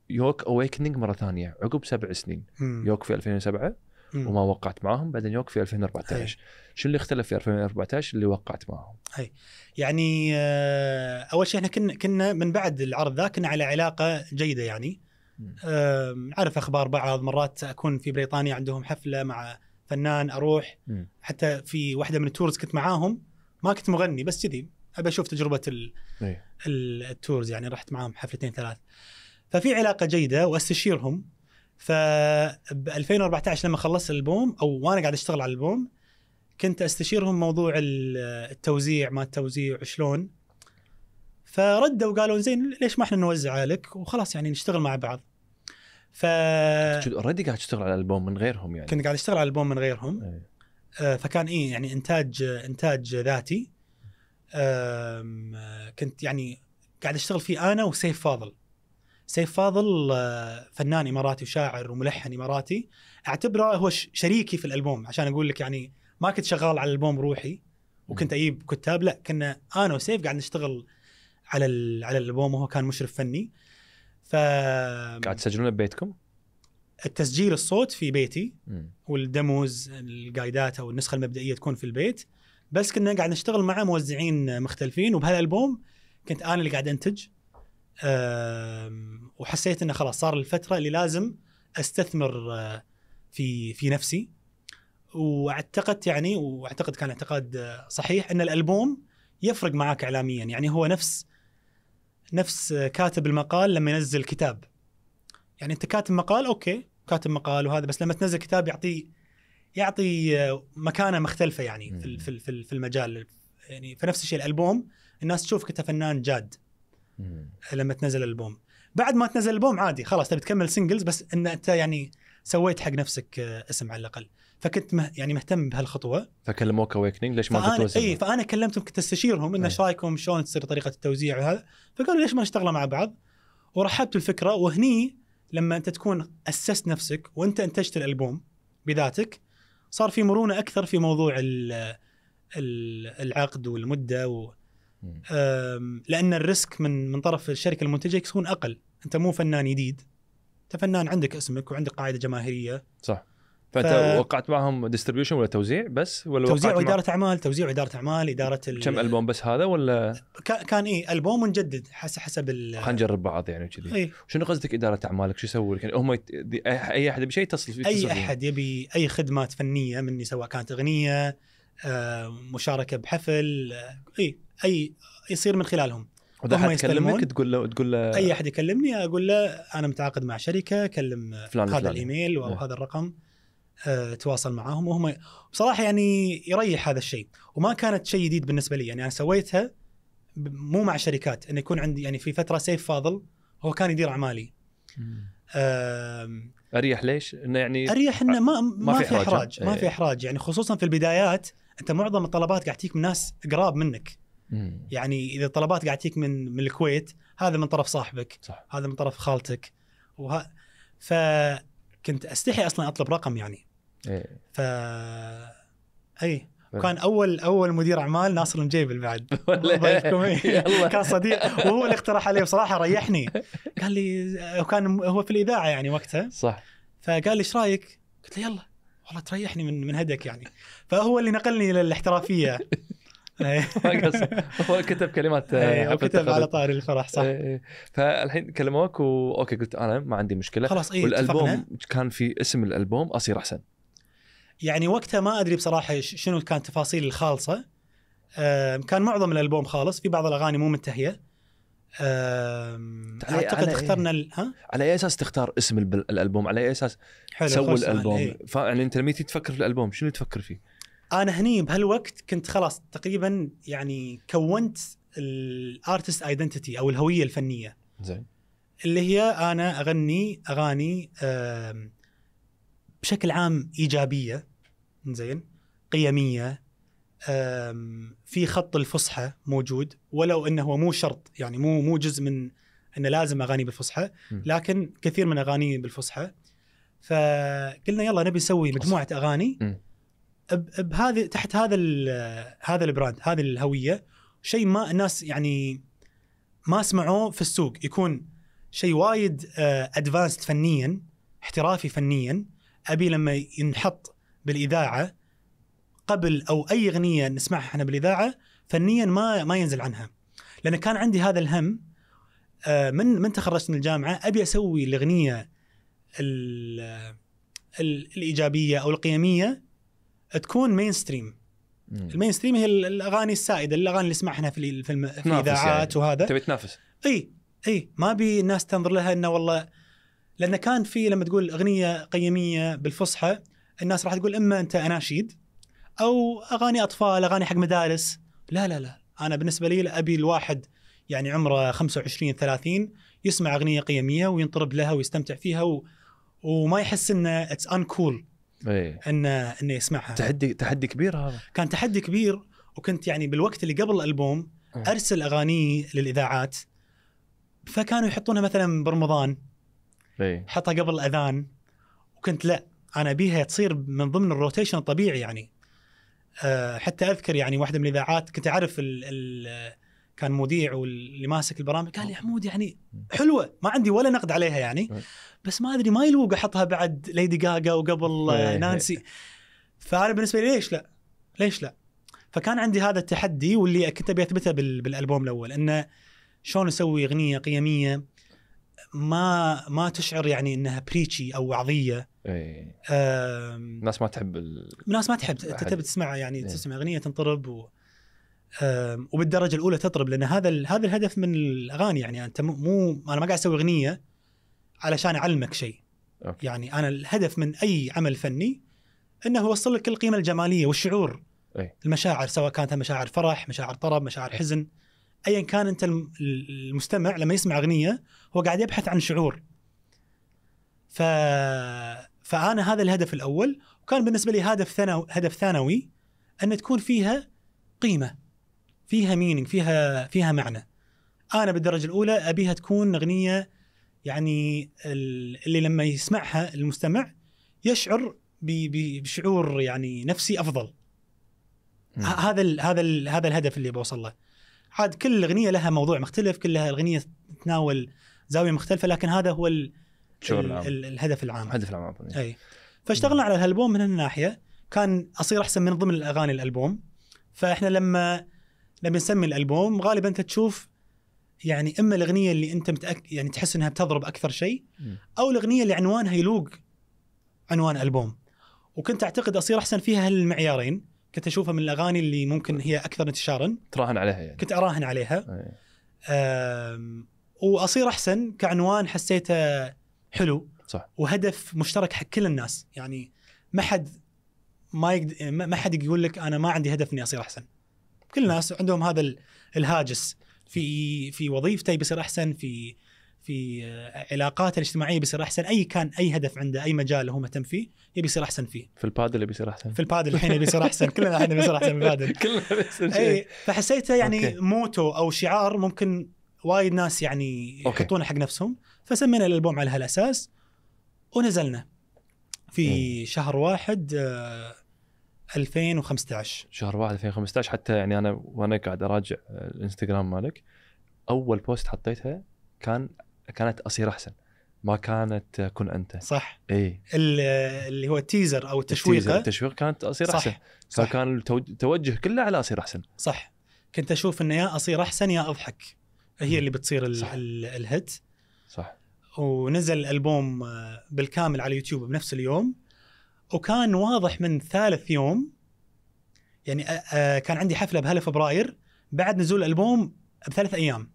يوك اويكننج مره ثانيه عقب سبع سنين مم. يوك في 2007 مم. وما وقعت معاهم بعدين يوك في 2014 شو اللي اختلف في 2014 اللي وقعت معاهم؟ اي يعني آه، اول شيء احنا كنا كنا من بعد العرض ذا كنا على علاقه جيده يعني نعرف اخبار بعض مرات اكون في بريطانيا عندهم حفله مع فنان اروح مم. حتى في واحده من التورز كنت معاهم ما كنت مغني بس كذي ابى اشوف تجربه إيه. التورز يعني رحت معاهم حفلتين ثلاث ففي علاقه جيده واستشيرهم ف ب 2014 لما خلصت الالبوم او وانا قاعد اشتغل على الالبوم كنت استشيرهم موضوع التوزيع ما التوزيع وشلون فردوا وقالوا زين ليش ما احنا نوزع لك وخلاص يعني نشتغل مع بعض ف اوريدي قاعد تشتغل على البوم من غيرهم يعني كنت قاعد اشتغل على البوم من غيرهم أي. آه، فكان ايه يعني انتاج انتاج ذاتي آه، كنت يعني قاعد اشتغل فيه انا وسيف فاضل سيف فاضل آه، فنان اماراتي وشاعر وملحن اماراتي اعتبره هو شريكي في الالبوم عشان اقول لك يعني ما كنت شغال على الالبوم روحي وكنت اجيب كتاب لا كنا انا وسيف قاعد نشتغل على على الالبوم وهو كان مشرف فني ف قاعد تسجلونه ببيتكم؟ التسجيل الصوت في بيتي والدموز القايدات او النسخه المبدئيه تكون في البيت بس كنا قاعد نشتغل مع موزعين مختلفين وبهالالبوم كنت انا اللي قاعد انتج وحسيت انه خلاص صار الفتره اللي لازم استثمر آه، في في نفسي واعتقدت يعني واعتقد كان اعتقاد صحيح ان الالبوم يفرق معك اعلاميا يعني هو نفس نفس كاتب المقال لما ينزل كتاب يعني انت كاتب مقال اوكي كاتب مقال وهذا بس لما تنزل كتاب يعطيه يعطي مكانه مختلفه يعني في في في, في المجال يعني فنفس الشيء الالبوم الناس تشوفك انت فنان جاد لما تنزل البوم بعد ما تنزل البوم عادي خلاص تبي تكمل سنجلز بس ان انت يعني سويت حق نفسك آه، اسم على الاقل فكنت مه يعني مهتم بهالخطوه فكلموك اويكننج ليش ما قلتوا اي فانا كلمتهم كنت استشيرهم انه إيه. ايش رايكم شلون تصير طريقه التوزيع وهذا فقالوا ليش ما نشتغل مع بعض ورحبت الفكره وهني لما انت تكون اسست نفسك وانت انتجت الالبوم بذاتك صار في مرونه اكثر في موضوع العقد والمده و لان الريسك من من طرف الشركه المنتجه يكون اقل انت مو فنان جديد انت فنان عندك اسمك وعندك قاعده جماهيريه صح فانت ف... وقعت معهم ديستربيوشن ولا توزيع بس ولا توزيع واداره مع... اعمال توزيع واداره اعمال اداره ال... كم البوم بس هذا ولا كان, كان اي البوم ونجدد حسب حسب ال... خلينا نجرب بعض يعني كذي إيه؟ شنو قصدك اداره اعمالك شو يسوي لك يعني هم يت... دي... اي احد يبي شيء يتصل فيك اي احد يبي اي خدمات فنيه مني سواء كانت اغنيه آه، مشاركه بحفل آه، اي اي يصير من خلالهم واذا احد يكلمك تقول له تقول له اي احد يكلمني اقول له انا متعاقد مع شركه كلم فلان هذا فلان. الايميل او هذا إيه. الرقم آه، تواصل معاهم وهم بصراحه يعني يريح هذا الشيء وما كانت شيء جديد بالنسبه لي يعني انا سويتها مو مع شركات انه يكون عندي يعني في فتره سيف فاضل هو كان يدير اعمالي اريح ليش؟ انه يعني اريح انه ما ما, في احراج ما في إيه. احراج يعني خصوصا في البدايات انت معظم الطلبات قاعد تجيك من ناس قراب منك يعني اذا الطلبات قاعد تجيك من من الكويت هذا من طرف صاحبك صح. هذا من طرف خالتك وه... ف كنت استحي اصلا اطلب رقم يعني ايه ف اي كان اول اول مدير اعمال ناصر المجيبل بعد كان صديق وهو اللي اقترح علي بصراحه ريحني قال لي وكان هو في الاذاعه يعني وقتها صح فقال لي ايش رايك؟ قلت له يلا والله تريحني من من هدك يعني فهو اللي نقلني للاحترافيه هو كتب كلمات إيه، آه، هو كتب على طاري الفرح صح إيه، إيه. فالحين كلموك واوكي قلت انا ما عندي مشكله خلاص إيه والالبوم كان في اسم الالبوم اصير احسن يعني وقتها ما ادري بصراحه شنو كانت تفاصيل الخالصه كان معظم الالبوم خالص في بعض الاغاني مو منتهيه اعتقد اخترنا إيه؟ ال... ها على اي اساس تختار اسم الالبوم على اي اساس تسوي الالبوم إيه؟ يعني انت لما تفكر في الالبوم شنو تفكر فيه انا هني بهالوقت كنت خلاص تقريبا يعني كونت الارتست ايدنتيتي او الهويه الفنيه زين اللي هي انا اغني اغاني بشكل عام ايجابيه زين قيميه في خط الفصحى موجود ولو انه هو مو شرط يعني مو مو جزء من انه لازم اغاني بالفصحى لكن كثير من اغاني بالفصحى فقلنا يلا نبي نسوي مجموعه اغاني بهذه تحت هذا هذا البراند هذه الهويه شيء ما الناس يعني ما سمعوه في السوق يكون شيء وايد ادفانسد آه، فنيا احترافي فنيا ابي لما ينحط بالاذاعه قبل او اي اغنيه نسمعها احنا بالاذاعه فنيا ما ما ينزل عنها لان كان عندي هذا الهم آه، من من تخرجت من الجامعه ابي اسوي الاغنيه الايجابيه او القيميه تكون مين ستريم المين ستريم هي الاغاني السائده الاغاني اللي سمعنا في في الاذاعات يعني. وهذا تبي تنافس اي اي ما ابي الناس تنظر لها انه والله لانه كان في لما تقول اغنيه قيميه بالفصحى الناس راح تقول اما انت اناشيد او اغاني اطفال اغاني حق مدارس لا لا لا انا بالنسبه لي ابي الواحد يعني عمره 25 30 يسمع اغنيه قيميه وينطرب لها ويستمتع فيها و... وما يحس انه اتس ان كول ايه انه انه يسمعها تحدي تحدي كبير هذا كان تحدي كبير وكنت يعني بالوقت اللي قبل الالبوم آه. ارسل اغاني للاذاعات فكانوا يحطونها مثلا برمضان ايه حطها قبل الاذان وكنت لا انا ابيها تصير من ضمن الروتيشن الطبيعي يعني أه حتى اذكر يعني واحده من الاذاعات كنت اعرف ال ال كان مذيع واللي ماسك البرامج قال لي حمود يعني حلوه ما عندي ولا نقد عليها يعني بس ما ادري ما يلوق احطها بعد ليدي جاجا وقبل إيه، إيه. نانسي فانا بالنسبه لي ليش لا؟ ليش لا؟ فكان عندي هذا التحدي واللي كنت ابي اثبته بالالبوم الاول انه شلون اسوي اغنيه قيميه ما ما تشعر يعني انها بريتشي او وعظيه ايه الناس ما تحب ال... الناس ما تحب تبي تسمع يعني إيه. تسمع اغنيه تنطرب و... وبالدرجه الاولى تطرب لان هذا هذا الهدف من الاغاني يعني انت مو انا ما قاعد اسوي اغنيه علشان اعلمك شيء أوكي. يعني انا الهدف من اي عمل فني انه يوصل لك القيمه الجماليه والشعور أي. المشاعر سواء كانت مشاعر فرح مشاعر طرب مشاعر حزن ايا كان انت المستمع لما يسمع اغنيه هو قاعد يبحث عن شعور ف فانا هذا الهدف الاول وكان بالنسبه لي هدف ثانوي هدف ثانوي ان تكون فيها قيمه فيها مينينج فيها فيها معنى انا بالدرجه الاولى ابيها تكون اغنيه يعني اللي لما يسمعها المستمع يشعر بشعور يعني نفسي افضل هذا هذا هذا الهدف اللي بوصل له عاد كل اغنيه لها موضوع مختلف كلها اغنيه تتناول زاويه مختلفه لكن هذا هو الـ الـ الـ الهدف العام الهدف العام اي فاشتغلنا على الالبوم من الناحيه كان اصير احسن من ضمن الاغاني الالبوم فاحنا لما لما نسمي الالبوم غالبا انت تشوف يعني اما الاغنيه اللي انت متأك... يعني تحس انها بتضرب اكثر شيء او الاغنيه اللي عنوانها يلوق عنوان البوم وكنت اعتقد اصير احسن فيها هالمعيارين كنت اشوفها من الاغاني اللي ممكن هي اكثر انتشارا تراهن عليها يعني كنت اراهن عليها أم... واصير احسن كعنوان حسيته حلو صح وهدف مشترك حق كل الناس يعني ما حد ما يقد... ما حد يقول لك انا ما عندي هدف اني اصير احسن كل الناس عندهم هذا الهاجس في في وظيفته بيصير احسن في في علاقاته الاجتماعيه بيصير احسن اي كان اي هدف عنده اي مجال هو مهتم فيه يبي يصير احسن فيه في البادل اللي بيصير احسن في البادل الحين بيصير احسن كلنا الحين بيصير احسن بالبادل كلنا بيصير اي فحسيته يعني أوكي. موتو او شعار ممكن وايد ناس يعني يحطونه حق نفسهم فسمينا الالبوم على هالاساس ونزلنا في إيه. شهر واحد آه 2015 شهر 1 2015 حتى يعني انا وانا قاعد اراجع الانستغرام مالك اول بوست حطيتها كان كانت اصير احسن ما كانت كن انت صح اي اللي هو التيزر او التشويقه التشويق كانت اصير صح. احسن صح. فكان التوجه كله على اصير احسن صح كنت اشوف انه يا اصير احسن يا اضحك هي اللي بتصير صح. ال الهت صح ونزل الالبوم بالكامل على يوتيوب بنفس اليوم وكان واضح من ثالث يوم يعني كان عندي حفله بهلا فبراير بعد نزول الالبوم بثلاث ايام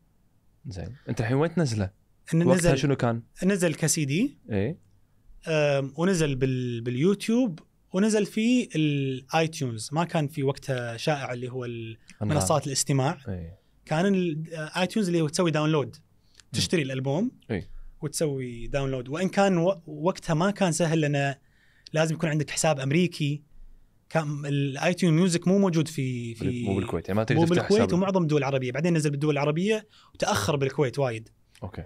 زين انت الحين وين تنزله؟ وقتها نزل شنو كان؟ نزل كسي دي اي ونزل بال باليوتيوب ونزل في الاي تيونز ما كان في وقتها شائع اللي هو منصات الاستماع أي. كان الاي آه، تيونز اللي هو تسوي داونلود تشتري الالبوم أي. وتسوي داونلود وان كان وقتها ما كان سهل لنا لازم يكون عندك حساب امريكي كان الاي تيون ميوزك مو موجود في في مو بالكويت يعني ما تقدر مو بالكويت ومعظم الدول العربيه بعدين نزل بالدول العربيه وتاخر بالكويت وايد اوكي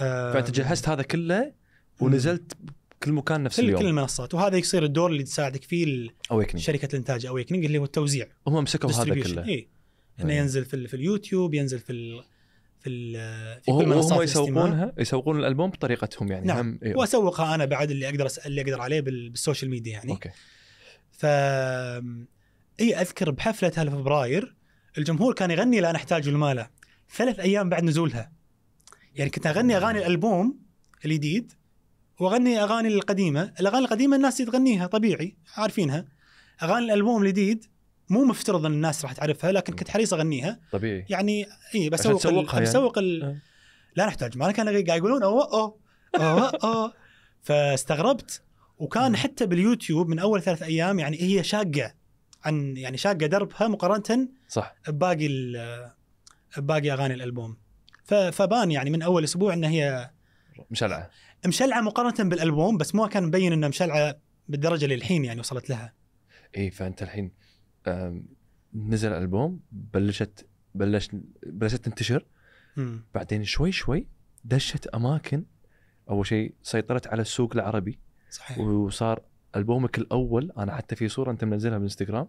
آه فانت جهزت هذا كله ونزلت كل مكان نفس كل اليوم كل المنصات وهذا يصير الدور اللي تساعدك فيه شركه الانتاج اويكننج اللي هو التوزيع هم مسكوا هذا كله اي انه إيه. ينزل في, في اليوتيوب ينزل في في في كل منصات هم يسوقونها يسوقون الالبوم بطريقتهم يعني نعم هم... إيه. واسوقها انا بعد اللي اقدر اللي اقدر عليه بالسوشيال ميديا يعني اوكي ف اي اذكر بحفلتها في فبراير الجمهور كان يغني لا نحتاج المال ثلاث ايام بعد نزولها يعني كنت اغني اغاني الالبوم الجديد واغني اغاني القديمه الاغاني القديمه الناس تغنيها طبيعي عارفينها اغاني الالبوم الجديد مو مفترض ان الناس راح تعرفها لكن كنت حريص اغنيها طبيعي يعني اي بسوق تسوقها يعني. ال... آه. لا نحتاج ما كان قاعد يقولون اوه اوه اوه فاستغربت وكان حتى باليوتيوب من اول ثلاث ايام يعني هي شاقه عن يعني شاقه دربها مقارنه صح بباقي باقي اغاني الالبوم فبان يعني من اول اسبوع ان هي مشلعه مشلعه مقارنه بالالبوم بس ما كان مبين انها مشلعه بالدرجه اللي الحين يعني وصلت لها اي فانت الحين نزل البوم بلشت بلشت بلشت تنتشر بعدين شوي شوي دشت اماكن اول شيء سيطرت على السوق العربي صحيح وصار البومك الاول انا حتى في صوره انت منزلها بالانستغرام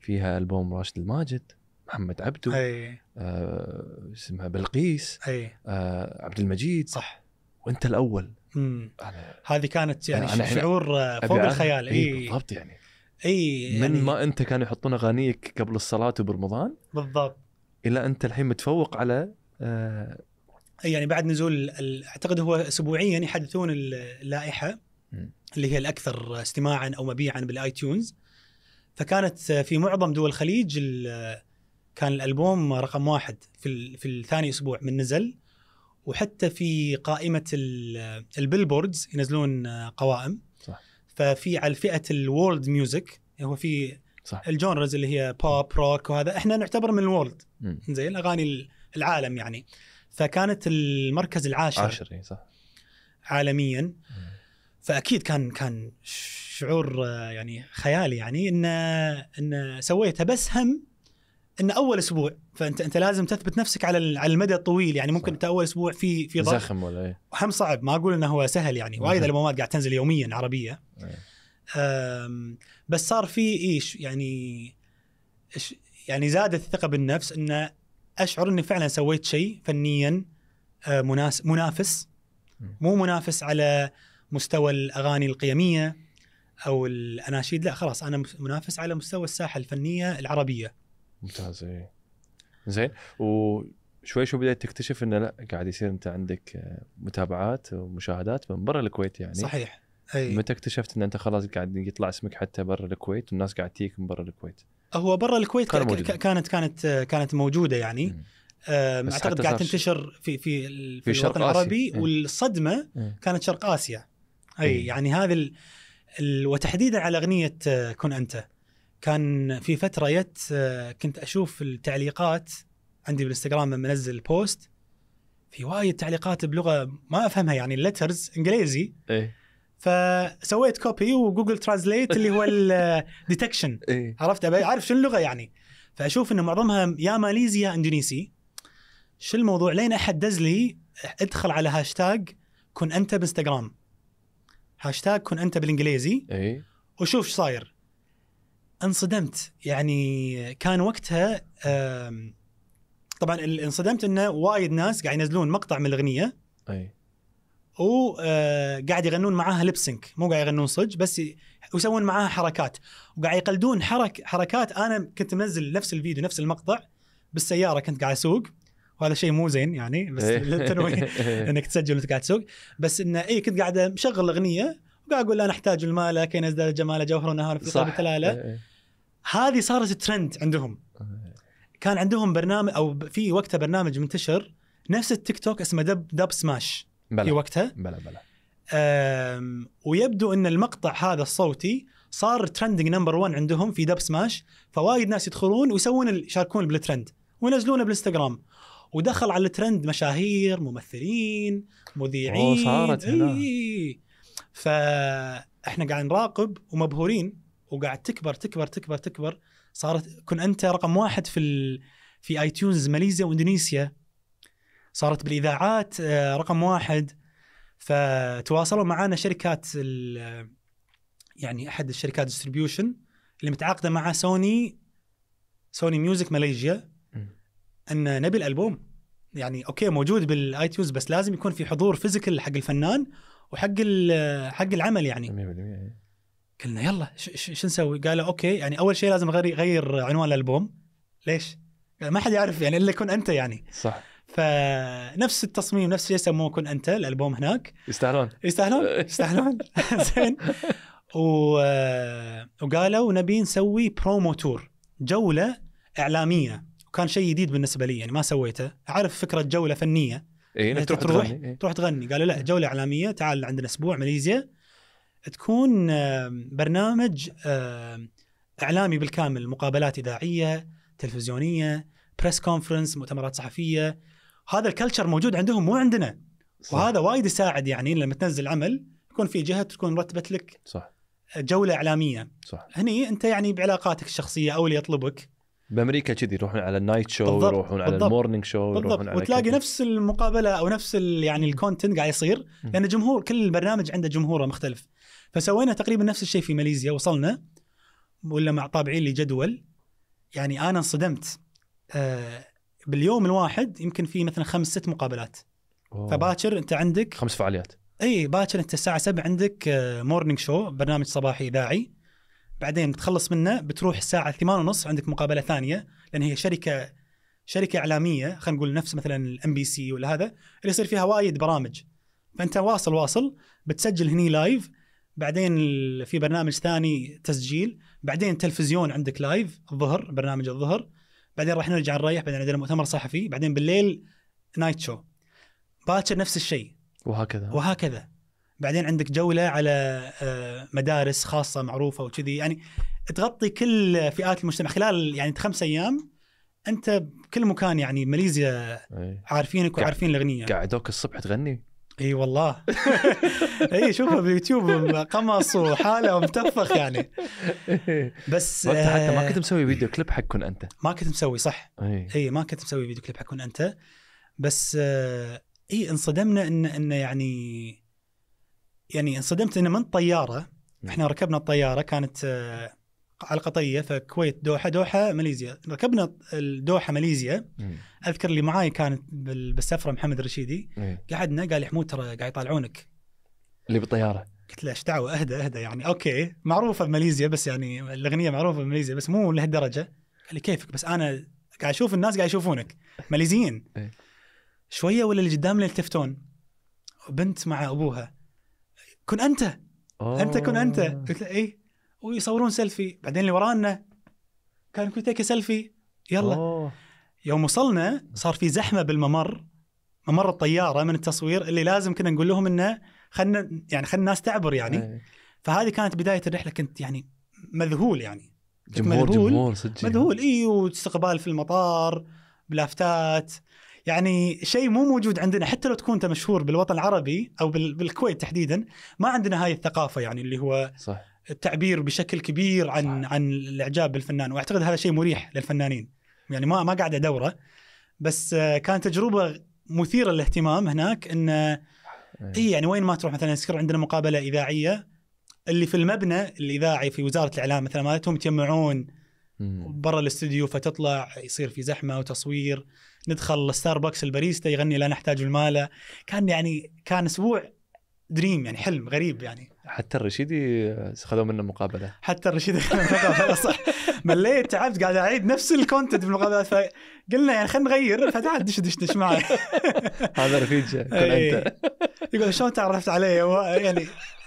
فيها البوم راشد الماجد محمد عبده اي آه اسمها بلقيس اي آه عبد المجيد صح وانت الاول هذه كانت يعني أنا شعور فوق الخيال اي بالضبط يعني اي يعني من ما انت كانوا يحطون اغانيك قبل الصلاه وبرمضان بالضبط الى انت الحين متفوق على آه يعني بعد نزول اعتقد هو اسبوعيا يحدثون اللائحه م. اللي هي الاكثر استماعا او مبيعا بالاي تيونز فكانت في معظم دول الخليج كان الالبوم رقم واحد في في الثاني اسبوع من نزل وحتى في قائمه البيلبوردز ينزلون قوائم ففي على فئه الورلد ميوزك يعني هو في صح. الجونرز اللي هي بوب روك وهذا احنا نعتبر من الورلد زين اغاني العالم يعني فكانت المركز العاشر عاشر صح عالميا مم. فاكيد كان كان شعور آه، يعني خيالي يعني ان ان سويته بس هم ان اول اسبوع فانت انت لازم تثبت نفسك على على المدى الطويل يعني ممكن انت اول اسبوع في في ضغط زخم ولا ايه هم صعب ما اقول انه هو سهل يعني وايد المواد قاعد تنزل يوميا عربيه إيه. بس صار في ايش يعني إيش يعني زادت الثقه بالنفس انه اشعر اني فعلا سويت شيء فنيا آه، مناس منافس مو منافس على مستوى الاغاني القيميه او الاناشيد لا خلاص انا منافس على مستوى الساحه الفنيه العربيه ممتاز اي زين وشوي شوي بديت تكتشف انه لا قاعد يصير انت عندك آه، متابعات ومشاهدات من برا الكويت يعني صحيح اي متى اكتشفت ان انت خلاص قاعد يطلع اسمك حتى برا الكويت والناس قاعد تجيك من برا الكويت؟ هو برا الكويت كان كانت كانت آه، كانت موجوده يعني م. آه، اعتقد قاعد تنتشر في في في, في الوطن العربي إيه. والصدمه إيه. كانت شرق اسيا اي إيه. يعني هذا ال... ال... وتحديدا على اغنيه كن انت كان في فتره يت آه، كنت اشوف التعليقات عندي بالانستغرام لما انزل بوست في وايد تعليقات بلغه ما افهمها يعني اللترز انجليزي ايه فسويت كوبي وجوجل ترانزليت اللي هو الديتكشن آه، إيه؟ عرفت ابي اعرف شو اللغه يعني فاشوف انه معظمها يا ماليزيا يا اندونيسي شو الموضوع لين احد دز لي ادخل على هاشتاج كن انت بانستغرام هاشتاج كن انت بالانجليزي اي وشوف ايش صاير انصدمت يعني كان وقتها طبعا انصدمت انه وايد ناس قاعد ينزلون مقطع من الاغنيه اي وقاعد آه، يغنون معاها لبسنك مو قاعد يغنون صج بس ويسوون معاها حركات وقاعد يقلدون حرك حركات انا كنت منزل نفس الفيديو نفس المقطع بالسياره كنت قاعد اسوق وهذا شيء مو زين يعني بس للتنويه إيه. انك تسجل وانت قاعد تسوق بس انه اي كنت قاعد مشغل اغنيه وقاعد اقول انا احتاج المال كي نزداد جماله جوهر نهار في قلب تلاله إيه، إيه. هذه صارت ترند عندهم كان عندهم برنامج او في وقتها برنامج منتشر نفس التيك توك اسمه دب دب سماش بلا في وقتها بلا بلا ويبدو ان المقطع هذا الصوتي صار ترندنج نمبر 1 عندهم في دب سماش فوايد ناس يدخلون ويسوون يشاركون بالترند وينزلونه بالانستغرام ودخل على الترند مشاهير ممثلين مذيعين صارت هنا. اي فاحنا قاعد نراقب ومبهورين وقاعد تكبر تكبر تكبر تكبر صارت كن انت رقم واحد في ال... في اي تيونز ماليزيا واندونيسيا صارت بالاذاعات آه، رقم واحد فتواصلوا معنا شركات ال... يعني احد الشركات ديستريبيوشن اللي متعاقده مع سوني سوني ميوزك ماليزيا ان نبي الالبوم يعني اوكي موجود بالاي تيونز بس لازم يكون في حضور فيزيكال حق الفنان وحق حق العمل يعني 100% قلنا يلا شو نسوي؟ قالوا اوكي يعني اول شيء لازم غير غير عنوان الالبوم ليش؟ ما حد يعرف يعني الا كن انت يعني صح فنفس التصميم نفس الشيء سموه كن انت الالبوم هناك يستاهلون يستاهلون يستاهلون زين و... وقالوا نبي نسوي برومو تور جوله اعلاميه وكان شيء جديد بالنسبه لي يعني ما سويته اعرف فكره جوله فنيه إيه تروح تروح تغني, إيه؟ تروح تغني قالوا لا جوله اعلاميه تعال عندنا اسبوع ماليزيا تكون برنامج اعلامي بالكامل مقابلات اذاعيه تلفزيونيه بريس كونفرنس مؤتمرات صحفيه هذا الكلتشر موجود عندهم مو عندنا صح. وهذا وايد يساعد يعني لما تنزل عمل يكون في جهه تكون رتبت لك صح جوله اعلاميه صح هني انت يعني بعلاقاتك الشخصيه او اللي يطلبك بامريكا كذي يروحون على النايت شو يروحون على المورنينج شو يروحون على وتلاقي كده. نفس المقابله او نفس يعني الكونتنت قاعد يصير لان جمهور كل برنامج عنده جمهوره مختلف فسوينا تقريبا نفس الشيء في ماليزيا وصلنا ولا مع طابعين لي جدول يعني انا انصدمت آه باليوم الواحد يمكن في مثلا خمس ست مقابلات أوه. فباكر انت عندك خمس فعاليات اي باكر انت الساعه 7 عندك مورنينج آه، شو برنامج صباحي اذاعي بعدين بتخلص منه بتروح الساعه 8:30 عندك مقابله ثانيه لان هي شركه شركه اعلاميه خلينا نقول نفس مثلا الام بي سي ولا هذا اللي يصير فيها وايد برامج فانت واصل واصل بتسجل هني لايف بعدين في برنامج ثاني تسجيل بعدين تلفزيون عندك لايف الظهر برنامج الظهر بعدين راح نرجع نريح بعدين عندنا مؤتمر صحفي بعدين بالليل نايت شو باكر نفس الشيء وهكذا وهكذا بعدين عندك جوله على آه، مدارس خاصه معروفه وكذي يعني تغطي كل فئات المجتمع خلال يعني خمس ايام انت بكل مكان يعني ماليزيا إيه. عارفينك وعارفين الاغنيه قاعدوك الصبح تغني اي والله اي شوفه باليوتيوب قمص وحاله ومتفخ يعني بس وقتها حتى ما آه، كنت مسوي فيديو كليب حق كن انت ما كنت مسوي صح اي أيه ما كنت مسوي فيديو كليب حق كن انت بس آه، اي انصدمنا ان انه يعني يعني انصدمت انه من طياره نعم. احنا ركبنا الطياره كانت آه، على القطريه فكويت دوحه دوحه ماليزيا ركبنا الدوحه ماليزيا مم. اذكر اللي معاي كانت بالسفره محمد الرشيدي إيه. قعدنا قال لي حمود ترى قاعد يطالعونك اللي بالطياره قلت له ايش دعوه اهدى اهدى يعني اوكي معروفه بماليزيا بس يعني الاغنيه معروفه بماليزيا بس مو لهالدرجه قال لي كيفك بس انا قاعد اشوف الناس قاعد يشوفونك ماليزيين إيه. شويه ولا اللي قدامنا يلتفتون بنت مع ابوها كن انت أوه. انت كن انت قلت له ايه ويصورون سيلفي بعدين اللي ورانا كان يقول تيك سيلفي يلا أوه. يوم وصلنا صار في زحمه بالممر ممر الطياره من التصوير اللي لازم كنا نقول لهم انه خلنا يعني خلنا الناس تعبر يعني فهذه كانت بدايه الرحله كنت يعني مذهول يعني جمهور مذهول جمهور صدق يعني. مذهول اي واستقبال في المطار بلافتات يعني شيء مو موجود عندنا حتى لو تكون انت مشهور بالوطن العربي او بالكويت تحديدا ما عندنا هاي الثقافه يعني اللي هو صح التعبير بشكل كبير عن صحيح. عن الاعجاب بالفنان واعتقد هذا شيء مريح للفنانين يعني ما ما قاعد ادوره بس آه، كانت تجربه مثيره للاهتمام هناك انه آه، اي إيه، يعني وين ما تروح مثلا سكر عندنا مقابله اذاعيه اللي في المبنى الاذاعي في وزاره الاعلام مثلا مالتهم يتجمعون برا الاستوديو فتطلع يصير في زحمه وتصوير ندخل الستاربكس الباريستا يغني لا نحتاج المال كان يعني كان اسبوع دريم يعني حلم غريب يعني حتى الرشيدي خذوا منه مقابله حتى الرشيدي مقابله صح مليت تعبت قاعد اعيد نفس الكونتنت بالمقابله فقلنا يعني خلينا نغير فتعال دش دش دش معي هذا رفيج إيه. انت يقول شلون تعرفت علي يعني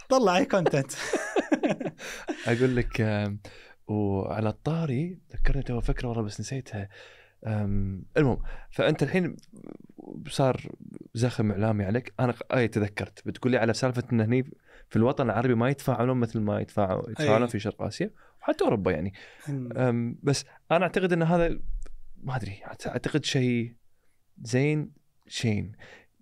طلع اي كونتنت اقول لك وعلى الطاري ذكرني تو فكره والله بس نسيتها المهم فانت الحين صار زخم اعلامي عليك انا اي تذكرت بتقول لي على سالفه انه هني في الوطن العربي ما يتفاعلون مثل ما يتفاعلون في شرق اسيا وحتى اوروبا يعني بس انا اعتقد ان هذا ما ادري اعتقد شيء زين شين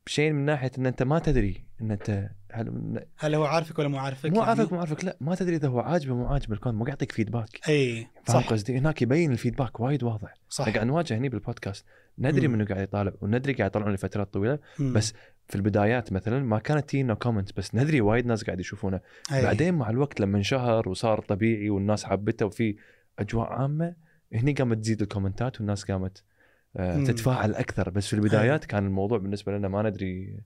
شين من ناحيه ان انت ما تدري ان انت هل هل هو عارفك ولا مو عارفك؟ مو يعني عارفك مو عارفك لا ما تدري اذا هو عاجبه مو عاجبه الكون ما قاعد يعطيك فيدباك اي صح قصدي هناك يبين الفيدباك وايد واضح صح قاعد نواجه هني بالبودكاست ندري منو قاعد يطالع وندري قاعد يطلعون لفترات طويله مم. بس في البدايات مثلا ما كانت تينا كومنت بس ندري وايد ناس قاعد يشوفونه أيه. بعدين مع الوقت لما انشهر وصار طبيعي والناس حبته وفي اجواء عامه هني قامت تزيد الكومنتات والناس قامت آه تتفاعل اكثر بس في البدايات كان الموضوع بالنسبه لنا ما ندري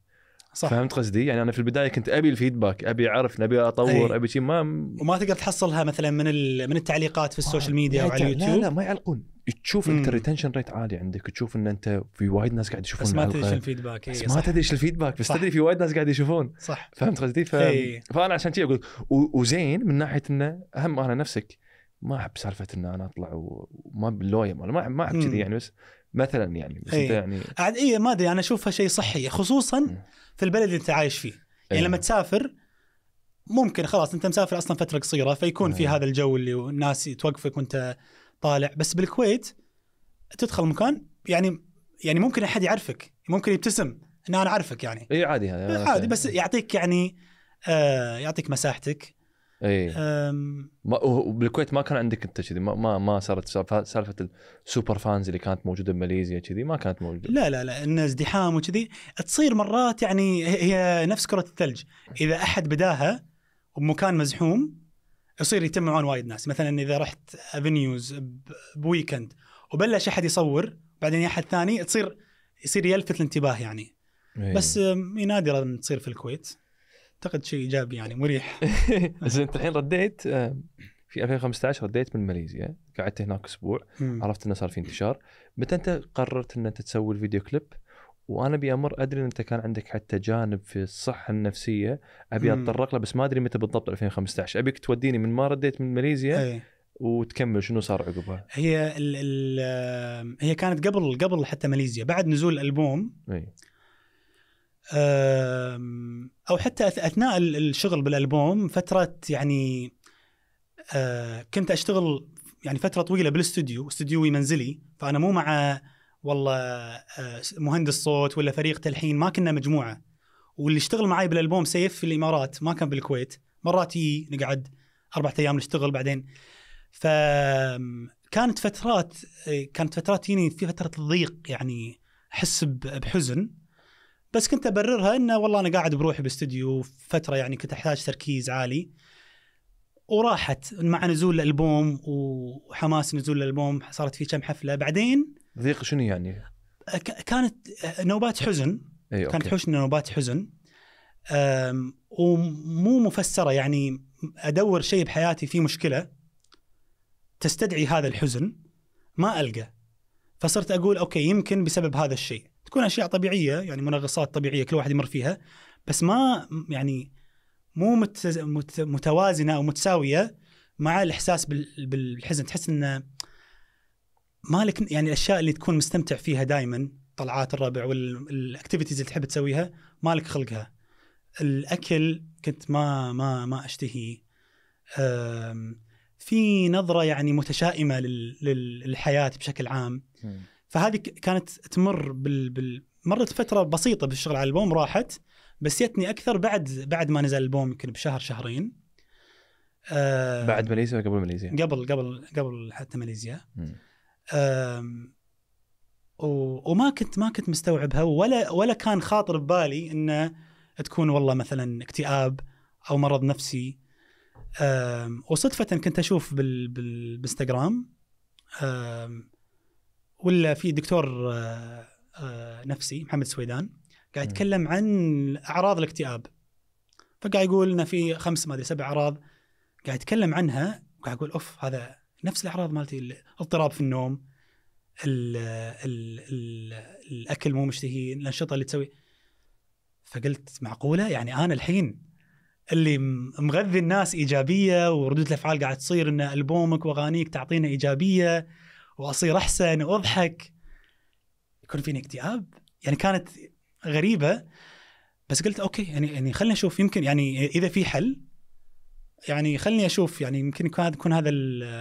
صح فهمت قصدي؟ يعني انا في البدايه كنت ابي الفيدباك، ابي اعرف، نبي اطور، أي. ابي شيء ما وما تقدر تحصلها مثلا من من التعليقات في السوشيال آه، ميديا او على اليوتيوب لا لا ما يعلقون تشوف انت الريتنشن ريت عالي عندك تشوف ان انت في وايد ناس قاعد يشوفون بس ما تدري إيه، الفيدباك بس ما تدري ايش الفيدباك بس تدري في وايد ناس قاعد يشوفون صح فهمت قصدي؟ ف... إيه. فانا عشان كذا اقول وزين من ناحيه انه هم انا نفسك ما احب سالفه ان انا اطلع وما باللويم ما ما احب كذي يعني بس مثلا يعني بس انت إيه. يعني عاد اي ما ادري انا اشوفها شيء صحي خصوصا في البلد اللي انت عايش فيه يعني لما تسافر ممكن خلاص انت مسافر اصلا فتره قصيره فيكون في هذا الجو اللي الناس توقفك وانت طالع بس بالكويت تدخل مكان يعني يعني ممكن احد يعرفك ممكن يبتسم ان انا اعرفك يعني اي عادي هذا عادي بس يعطيك يعني آه يعطيك مساحتك اي ما وبالكويت ما كان عندك انت كذي ما ما, ما صارت سالفه السوبر فانز اللي كانت موجوده بماليزيا كذي ما كانت موجوده لا لا لا انه ازدحام وكذي تصير مرات يعني هي نفس كره الثلج اذا احد بداها بمكان مزحوم يصير معون وايد ناس مثلا اذا رحت افنيوز بويكند وبلش احد يصور بعدين احد ثاني تصير يصير يلفت الانتباه يعني أيه. بس نادرا تصير في الكويت اعتقد شيء ايجابي يعني مريح بس انت الحين رديت في 2015 رديت من ماليزيا قعدت هناك اسبوع عرفت انه صار في انتشار متى انت قررت ان انت تسوي الفيديو كليب وانا ابي امر ادري ان انت كان عندك حتى جانب في الصحه النفسيه ابي اتطرق له بس ما ادري متى بالضبط 2015 ابيك توديني من ما رديت من ماليزيا أي. وتكمل شنو صار عقبها؟ هي الـ الـ هي كانت قبل قبل حتى ماليزيا بعد نزول الالبوم أي. او حتى اثناء الشغل بالالبوم فتره يعني آه، كنت اشتغل يعني فتره طويله بالاستوديو استوديوي منزلي فانا مو مع والله آه، مهندس صوت ولا فريق تلحين ما كنا مجموعه واللي اشتغل معي بالالبوم سيف في الامارات ما كان بالكويت مرات يجي نقعد اربع ايام نشتغل بعدين فكانت فترات كانت فترات آه، تجيني في فتره ضيق يعني احس بحزن بس كنت ابررها انه والله انا قاعد بروحي باستديو فتره يعني كنت احتاج تركيز عالي وراحت مع نزول الالبوم وحماس نزول الالبوم صارت في كم حفله بعدين ضيق شنو يعني؟ كانت نوبات حزن أيوه كانت حوشنا نوبات حزن ومو مفسره يعني ادور شيء بحياتي فيه مشكله تستدعي هذا الحزن ما القى فصرت اقول اوكي يمكن بسبب هذا الشيء تكون اشياء طبيعيه يعني منغصات طبيعيه كل واحد يمر فيها بس ما يعني مو متوازنه او متساويه مع الاحساس بالحزن تحس انه مالك يعني الاشياء اللي تكون مستمتع فيها دائما طلعات الربع والاكتيفيتيز اللي تحب تسويها مالك خلقها الاكل كنت ما ما ما اشتهي في نظره يعني متشائمه للحياه بشكل عام فهذه كانت تمر بال, بال مرت فتره بسيطه بالشغل على البوم راحت بس يتني اكثر بعد بعد ما نزل البوم يمكن بشهر شهرين آه، بعد ماليزيا ولا قبل ماليزيا؟ قبل قبل قبل حتى ماليزيا مم. وما كنت ما كنت مستوعبها ولا ولا كان خاطر ببالي انه تكون والله مثلا اكتئاب او مرض نفسي وصدفه كنت اشوف بالانستغرام ولا في دكتور نفسي محمد سويدان قاعد يتكلم عن اعراض الاكتئاب فقاعد يقول انه في خمس ما ادري سبع اعراض قاعد يتكلم عنها وقاعد اقول اوف هذا نفس الاعراض مالتي الاضطراب في النوم الـ الـ الـ الاكل مو مشتهي الانشطه اللي تسوي فقلت معقوله يعني انا الحين اللي مغذي الناس ايجابيه وردود الافعال قاعد تصير ان البومك واغانيك تعطينا ايجابيه واصير احسن واضحك يكون فيني اكتئاب يعني كانت غريبه بس قلت اوكي يعني يعني خلينا نشوف يمكن يعني اذا في حل يعني خلني اشوف يعني يمكن يكون هذا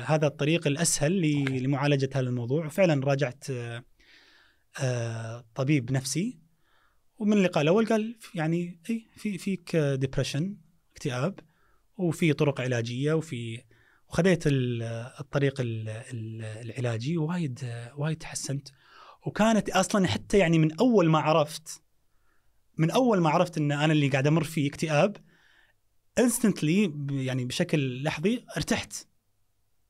هذا الطريق الاسهل لمعالجه هذا الموضوع وفعلا راجعت آه، طبيب نفسي ومن اللقاء الاول قال يعني اي في فيك ديبرشن اكتئاب وفي طرق علاجيه وفي وخذيت الطريق العلاجي وايد وايد تحسنت وكانت اصلا حتى يعني من اول ما عرفت من اول ما عرفت ان انا اللي قاعد امر فيه اكتئاب انستنتلي يعني بشكل لحظي ارتحت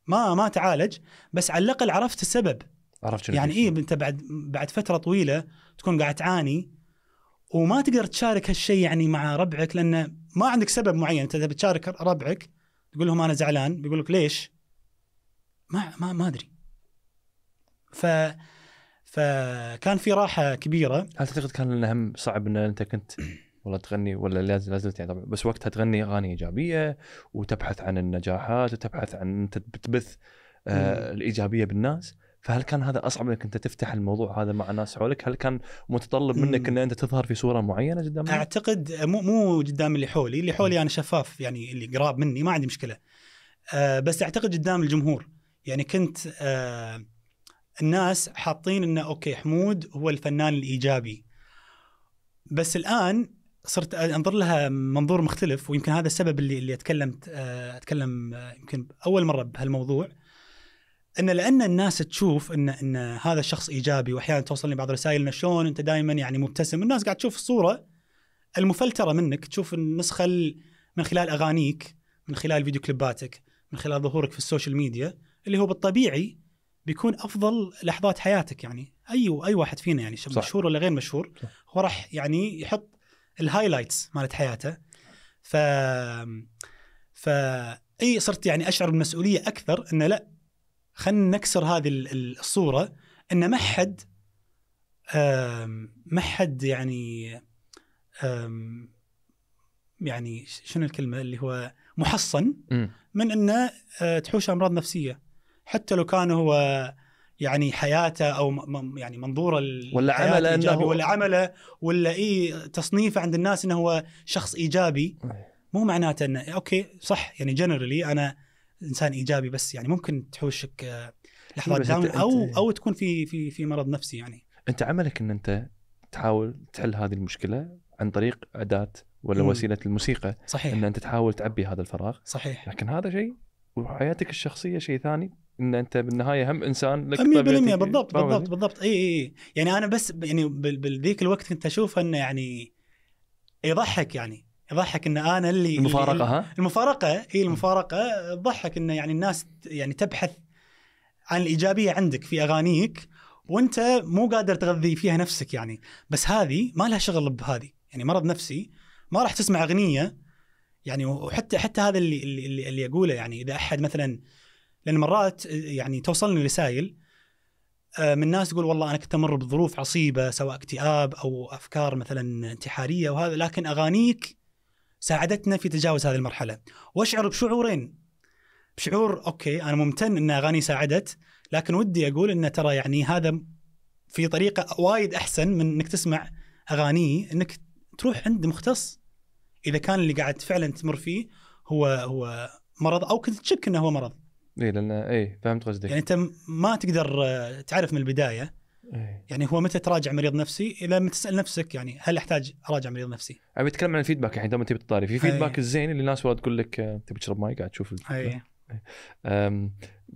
ما ما تعالج بس على الاقل عرفت السبب عرفت شنو يعني ايه انت بعد بعد فتره طويله تكون قاعد تعاني وما تقدر تشارك هالشيء يعني مع ربعك لانه ما عندك سبب معين انت اذا بتشارك ربعك تقول لهم انا زعلان بيقول لك ليش؟ ما ما ما ادري ف فكان في راحه كبيره هل تعتقد كان الاهم صعب ان انت كنت والله تغني ولا لا زلت يعني طبعا بس وقتها تغني اغاني ايجابيه وتبحث عن النجاحات وتبحث عن انت بتبث آه الايجابيه بالناس فهل كان هذا اصعب انك انت تفتح الموضوع هذا مع ناس حولك؟ هل كان متطلب منك ان انت تظهر في صوره معينه قدام اعتقد آه، مو مو قدام اللي حولي، اللي حولي انا شفاف يعني اللي قراب مني ما عندي مشكله. أه بس اعتقد قدام الجمهور يعني كنت أه الناس حاطين انه اوكي حمود هو الفنان الايجابي. بس الان صرت انظر لها منظور مختلف ويمكن هذا السبب اللي اللي اتكلمت آه، اتكلم آه، يمكن اول مره بهالموضوع ان لان الناس تشوف ان ان هذا الشخص ايجابي واحيانا توصلني بعض الرسائل انه شلون انت دائما يعني مبتسم الناس قاعد تشوف الصوره المفلتره منك تشوف النسخه من خلال اغانيك من خلال فيديو كليباتك من خلال ظهورك في السوشيال ميديا اللي هو بالطبيعي بيكون افضل لحظات حياتك يعني اي اي واحد فينا يعني صح. مشهور ولا غير مشهور صح. هو راح يعني يحط الهايلايتس مالت حياته ف ف اي صرت يعني اشعر بالمسؤوليه اكثر انه لا خلينا نكسر هذه الصوره ان ما حد ما حد يعني يعني شنو الكلمه اللي هو محصن من انه آه، تحوش امراض نفسيه حتى لو كان هو يعني حياته او يعني منظوره ولا عمله إنه ولا عمله ولا اي تصنيفه عند الناس انه هو شخص ايجابي مو معناته انه اوكي صح يعني جنرالي انا انسان ايجابي بس يعني ممكن تحوشك آه، لحظات داون او او تكون في في في مرض نفسي يعني انت عملك ان انت تحاول تحل هذه المشكله عن طريق اداه ولا مم. وسيله الموسيقى صحيح ان انت تحاول تعبي هذا الفراغ صحيح لكن هذا شيء وحياتك الشخصيه شيء ثاني ان انت بالنهايه هم انسان لك 100% بالضبط بالضبط بالضبط اي اي يعني انا بس يعني بذيك الوقت كنت اشوف انه يعني يضحك يعني يضحك ان انا اللي المفارقه اللي ها المفارقه اي المفارقه تضحك انه يعني الناس يعني تبحث عن الايجابيه عندك في اغانيك وانت مو قادر تغذي فيها نفسك يعني بس هذه ما لها شغل بهذه يعني مرض نفسي ما راح تسمع اغنيه يعني وحتى حتى هذا اللي اللي, اللي اقوله يعني اذا احد مثلا لان مرات يعني توصلني رسائل آه، من ناس تقول والله انا كنت امر بظروف عصيبه سواء اكتئاب او افكار مثلا انتحاريه وهذا لكن اغانيك ساعدتنا في تجاوز هذه المرحله واشعر بشعورين بشعور اوكي انا ممتن ان اغاني ساعدت لكن ودي اقول ان ترى يعني هذا في طريقه وايد احسن من انك تسمع اغاني انك تروح عند مختص اذا كان اللي قاعد فعلا تمر فيه هو هو مرض او كنت تشك انه هو مرض اي لان اي فهمت قصدك يعني انت ما تقدر آه، تعرف من البدايه إيه. يعني هو متى تراجع مريض نفسي لما تسال نفسك يعني هل احتاج اراجع مريض نفسي؟ ابي اتكلم عن الفيدباك يعني دائما تبي تطاري في إيه. فيدباك الزين اللي الناس والله تقول لك آه، تبي تشرب ماي قاعد تشوف اي إيه.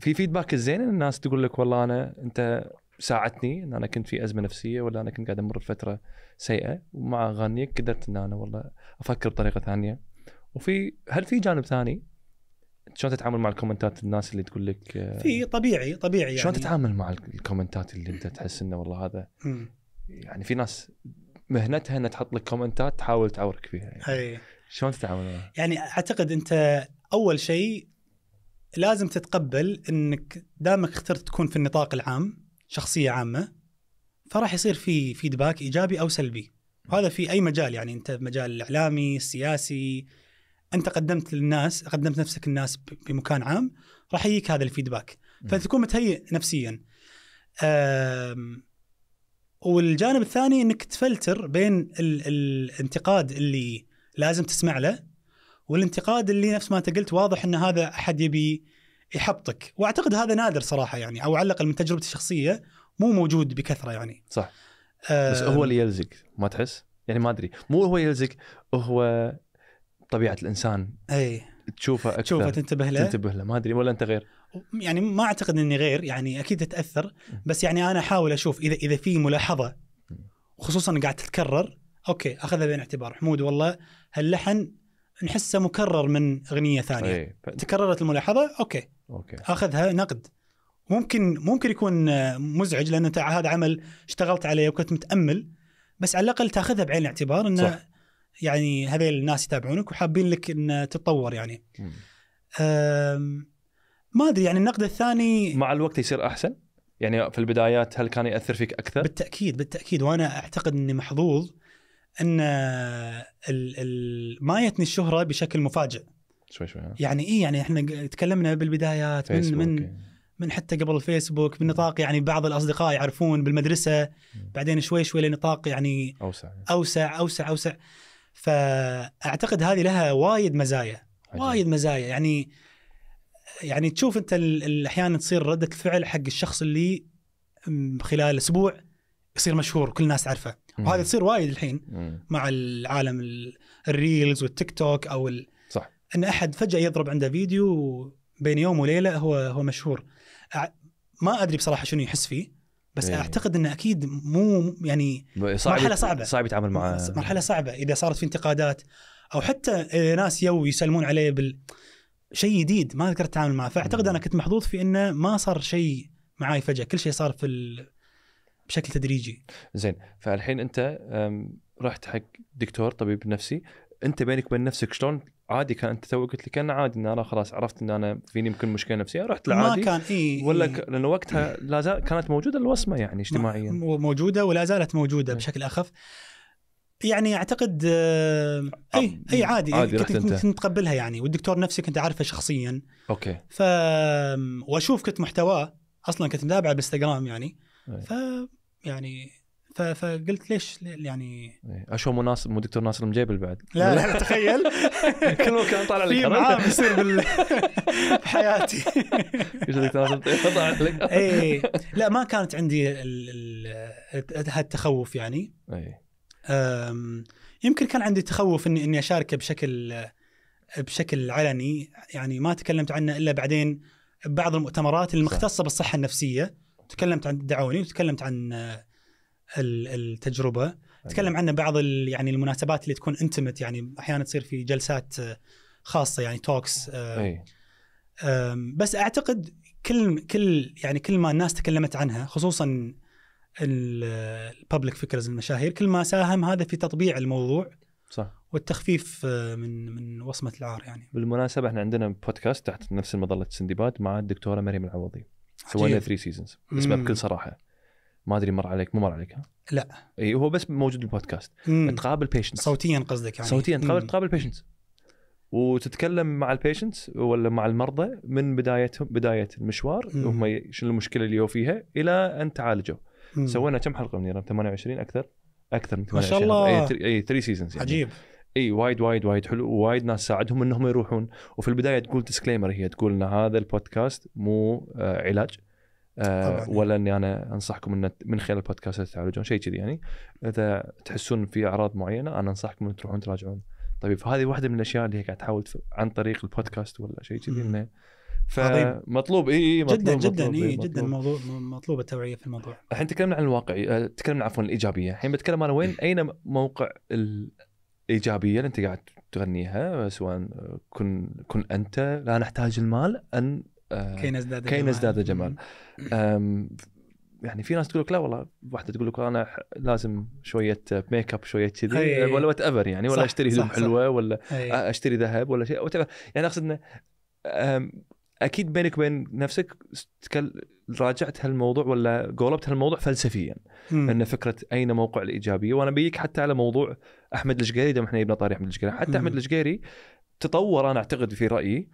في فيدباك الزين ان الناس تقول لك والله انا انت ساعدتني ان انا كنت في ازمه نفسيه ولا انا كنت قاعد امر بفتره سيئه ومع اغانيك قدرت ان انا والله افكر بطريقه ثانيه وفي هل في جانب ثاني شلون تتعامل مع الكومنتات الناس اللي تقول لك آه، في طبيعي طبيعي يعني شلون تتعامل مع الكومنتات اللي انت تحس انه والله هذا يعني في ناس مهنتها انها تحط لك كومنتات تحاول تعورك فيها يعني. أي. شلون تتعامل معها؟ يعني اعتقد انت اول شيء لازم تتقبل انك دامك اخترت تكون في النطاق العام شخصيه عامه فراح يصير في فيدباك ايجابي او سلبي وهذا في اي مجال يعني انت مجال الاعلامي السياسي انت قدمت للناس قدمت نفسك للناس بمكان عام راح يجيك هذا الفيدباك فتكون متهيئ نفسيا والجانب الثاني انك تفلتر بين ال الانتقاد اللي لازم تسمع له والانتقاد اللي نفس ما انت قلت واضح ان هذا احد يبي يحبطك واعتقد هذا نادر صراحه يعني او على الاقل من تجربتي الشخصيه مو موجود بكثره يعني صح آه بس هو اللي يلزق ما تحس يعني ما ادري مو هو يلزق هو بطبيعه الانسان اي تشوفه اكثر تشوفه تنتبه له تنتبه له ما ادري ولا انت غير يعني ما اعتقد اني غير يعني اكيد اتاثر بس يعني انا احاول اشوف اذا اذا في ملاحظه وخصوصا قاعد تتكرر اوكي اخذها بين الاعتبار حمود والله هاللحن نحسه مكرر من اغنيه ثانيه أي. ف... تكررت الملاحظه اوكي اوكي اخذها نقد ممكن ممكن يكون آه، مزعج لان انت هذا عمل اشتغلت عليه وكنت متامل بس على الاقل تاخذها بعين الاعتبار انه صح. يعني هذيل الناس يتابعونك وحابين لك ان تتطور يعني ما ادري يعني النقد الثاني مع الوقت يصير احسن يعني في البدايات هل كان ياثر فيك اكثر بالتاكيد بالتاكيد وانا اعتقد اني محظوظ ان ال ال ما يتني الشهره بشكل مفاجئ شوي شوي يعني ايه يعني احنا تكلمنا بالبدايات من من إيه. من حتى قبل الفيسبوك بالنطاق يعني بعض الاصدقاء يعرفون بالمدرسه بعدين شوي شوي لنطاق يعني اوسع إيه. اوسع اوسع اوسع, أوسع فاعتقد هذه لها وايد مزايا وايد مزايا يعني يعني تشوف انت احيانا تصير رده الفعل حق الشخص اللي خلال اسبوع يصير مشهور كل الناس تعرفه وهذا تصير وايد الحين مم. مع العالم الريلز والتيك توك او ال... صح ان احد فجاه يضرب عنده فيديو بين يوم وليله هو هو مشهور ما ادري بصراحه شنو يحس فيه بس إيه. اعتقد انه اكيد مو يعني صعب مرحله صعبه صعب يتعامل مع مرحله إيه. صعبه اذا صارت في انتقادات او حتى إيه، ناس يو يسلمون عليه بال شيء جديد ما ذكرت اتعامل معه فاعتقد انا كنت محظوظ في انه ما صار شيء معاي فجاه كل شيء صار في ال... بشكل تدريجي زين فالحين انت رحت حق دكتور طبيب نفسي انت بينك وبين نفسك شلون عادي كان انت تو قلت لي كان عادي ان انا خلاص عرفت ان انا فيني يمكن مشكله نفسيه رحت لعادي ما كان اي ولا إيه. لان وقتها لا كانت موجوده الوصمه يعني اجتماعيا موجوده ولا زالت موجوده بشكل اخف يعني اعتقد آه اي اي عادي, عادي كنت, كنت متقبلها يعني والدكتور نفسي كنت اعرفه شخصيا اوكي ف واشوف كنت محتواه اصلا كنت متابعه بالانستغرام يعني ف يعني فقلت ليش يعني إيه، اشو مناسب مو دكتور ناصر المجيبل بعد لا لا, تخيل كل مكان طالع لك في معاه بيصير بحياتي ايش دكتور ناصر إيه، طالع لك اي إيه، لا ما كانت عندي هالتخوف يعني اي يمكن كان عندي تخوف اني اني اشاركه بشكل بشكل علني يعني ما تكلمت عنه الا بعدين بعض المؤتمرات المختصه بالصحه النفسيه تكلمت عن دعوني وتكلمت عن التجربه تكلم عنه بعض يعني المناسبات اللي تكون انتمت يعني احيانا تصير في جلسات آه، خاصه يعني توكس آه، بس اعتقد كل كل يعني كل ما الناس تكلمت عنها خصوصا الببليك فيكرز المشاهير كل ما ساهم هذا في تطبيع الموضوع صح والتخفيف آه، من من وصمه العار يعني بالمناسبه احنا عندنا بودكاست تحت نفس المظله سندباد مع الدكتوره مريم العوضي سوينا 3 سيزونز اسمه بكل صراحه ما ادري مر عليك مو مر عليك ها؟ لا اي هو بس موجود البودكاست تقابل بيشنتس صوتيا قصدك يعني صوتيا تقابل تقابل بيشنتس وتتكلم مع البيشنتس ولا مع المرضى من بدايتهم بدايه المشوار وهم شنو المشكله اللي هو فيها الى ان تعالجوا سوينا كم حلقه منيره 28 اكثر اكثر من 28 ما شاء الله اي 3 سيزونز يعني عجيب اي وايد وايد وايد حلو وايد ناس ساعدهم انهم يروحون وفي البدايه تقول ديسكليمر هي تقول ان هذا البودكاست مو آه، علاج آه ولا اني يعني انا انصحكم ان من خلال البودكاست تعالجون شيء كذي يعني اذا تحسون في اعراض معينه انا انصحكم ان تروحون تراجعون طبيب فهذه واحده من الاشياء اللي هي قاعد تحاول عن طريق البودكاست ولا شيء كذي انه فمطلوب اي مطلوب جدا جدا اي جدا موضوع مطلوب التوعيه في الموضوع الحين تكلمنا عن الواقع آه، تكلمنا عفوا الايجابيه الحين بتكلم انا وين اين موقع الايجابيه اللي انت قاعد تغنيها سواء كن كن انت لا نحتاج المال ان آه، كي نزداد كي نزداد جمال يعني في ناس تقول لك لا والله واحده تقول لك انا لازم شويه ميك اب شويه كذي ولا وات ايفر يعني ولا صح اشتري هدوم حلوه ولا هي. اشتري ذهب ولا شيء يعني اقصد انه اكيد بينك وبين نفسك راجعت هالموضوع ولا قولبت هالموضوع فلسفيا ان فكره اين موقع الايجابيه وانا بيك حتى على موضوع احمد الشقيري دام احنا جبنا طاري احمد الشقيري حتى مم. احمد الشقيري تطور انا اعتقد في رايي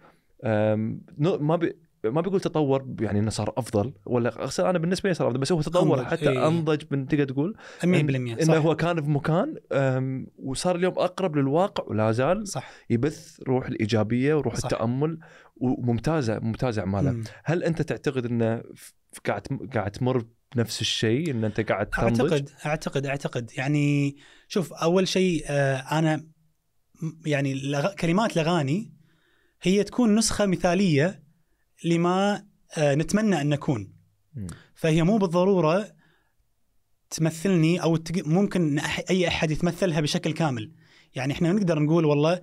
ما بي ما بقول تطور يعني انه صار افضل ولا انا بالنسبه لي صار افضل بس هو تطور أنضج حتى إيه. انضج من تقدر تقول 100% انه هو كان في مكان وصار اليوم اقرب للواقع ولا زال صح. يبث روح الايجابيه وروح صح. التامل وممتازه ممتازه اعماله مم. هل انت تعتقد انه قاعد قاعد تمر بنفس الشيء ان انت قاعد تنضج اعتقد اعتقد اعتقد يعني شوف اول شيء آه، انا يعني كلمات الاغاني هي تكون نسخه مثاليه لما آه، نتمنى ان نكون فهي مو بالضروره تمثلني او ممكن اي احد يتمثلها بشكل كامل يعني احنا نقدر نقول والله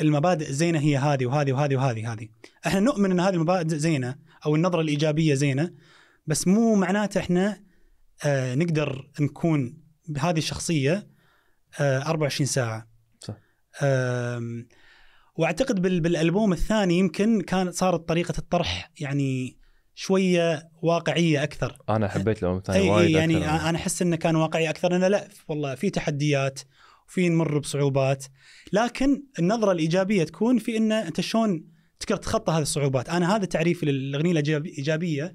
المبادئ الزينه هي هذه وهذه وهذه وهذه هذه احنا نؤمن ان هذه المبادئ زينه او النظره الايجابيه زينه بس مو معناته احنا آه نقدر نكون بهذه الشخصيه آه 24 ساعه صح آه واعتقد بالالبوم الثاني يمكن كان صارت طريقه الطرح يعني شويه واقعيه اكثر انا حبيت الالبوم الثاني وايد يعني أكثر انا احس انه كان واقعي اكثر انه لا والله في تحديات وفي نمر بصعوبات لكن النظره الايجابيه تكون في انه انت شلون تقدر تتخطى هذه الصعوبات انا هذا تعريفي للاغنيه الايجابيه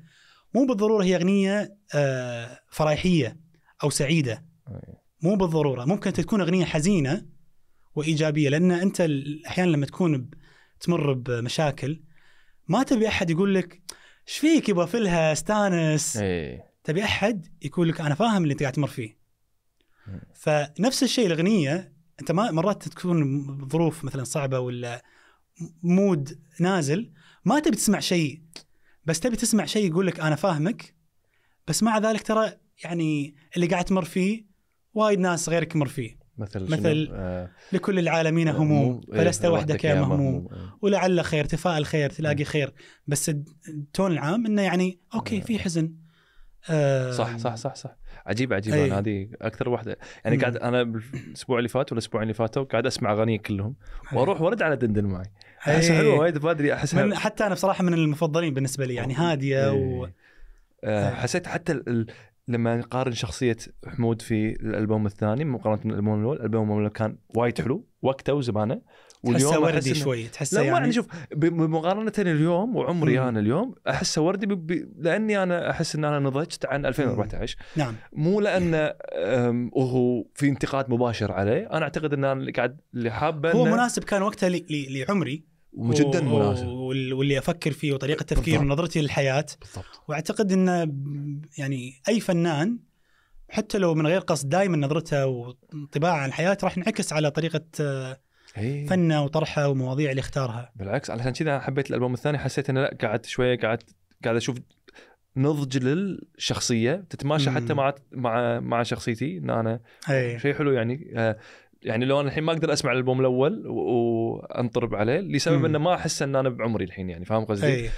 مو بالضروره هي اغنيه آه، فرايحيه او سعيده مو بالضروره ممكن تكون اغنيه حزينه وايجابيه لان انت احيانا لما تكون تمر بمشاكل ما تبي احد يقول لك ايش فيك يبغى فلها استانس أي. تبي احد يقول لك انا فاهم اللي انت قاعد تمر فيه فنفس الشيء الاغنيه انت ما مرات تكون ظروف مثلا صعبه ولا مود نازل ما تبي تسمع شيء بس تبي تسمع شيء يقول لك انا فاهمك بس مع ذلك ترى يعني اللي قاعد تمر فيه وايد ناس غيرك يمر فيه مثل مثل آه لكل العالمين آه، هموم إيه، فلست وحدك يا مهموم إيه. ولعل خير تفاءل خير تلاقي خير بس التون العام انه يعني اوكي في حزن آه صح صح صح صح عجيب عجيب أيه. هذه اكثر واحده يعني مم. قاعد انا الاسبوع اللي فات والاسبوعين اللي فاتوا قاعد اسمع اغاني كلهم إيه. واروح ورد على دندن معي احس حلوه وايد بدري احسها حتى انا بصراحه من المفضلين بالنسبه لي يعني هاديه أيه. و آه،, آه حسيت حتى لما نقارن شخصيه حمود في الالبوم الثاني مقارنه بالالبوم الاول، الالبوم الاول كان وايد حلو وقته وزمانه واليوم تحسه وردي إن... شوي تحسه يعني انا شوف بمقارنه اليوم وعمري انا انا اليوم احسه وردي ب... ب... لاني انا احس ان انا نضجت عن 2014 مم. نعم مو لان وهو في انتقاد مباشر عليه، انا اعتقد ان انا قاعد اللي حابه هو مناسب كان وقتها لعمري وجدا مناسب واللي افكر فيه وطريقه تفكيري ونظرتي للحياه بالضبط. واعتقد ان يعني اي فنان حتى لو من غير قصد دائما نظرته وانطباعه عن الحياه راح ينعكس على طريقه إيه. فنه وطرحه ومواضيع اللي اختارها بالعكس علشان كذا حبيت الالبوم الثاني حسيت انه لا قعدت شويه قعدت قاعد اشوف نضج للشخصيه تتماشى مم. حتى مع مع مع شخصيتي ان انا إيه. شيء حلو يعني آه، يعني لو انا الحين ما اقدر اسمع الالبوم الاول وانطرب عليه لسبب انه ما احس ان انا بعمري الحين يعني فاهم قصدي؟ إيه.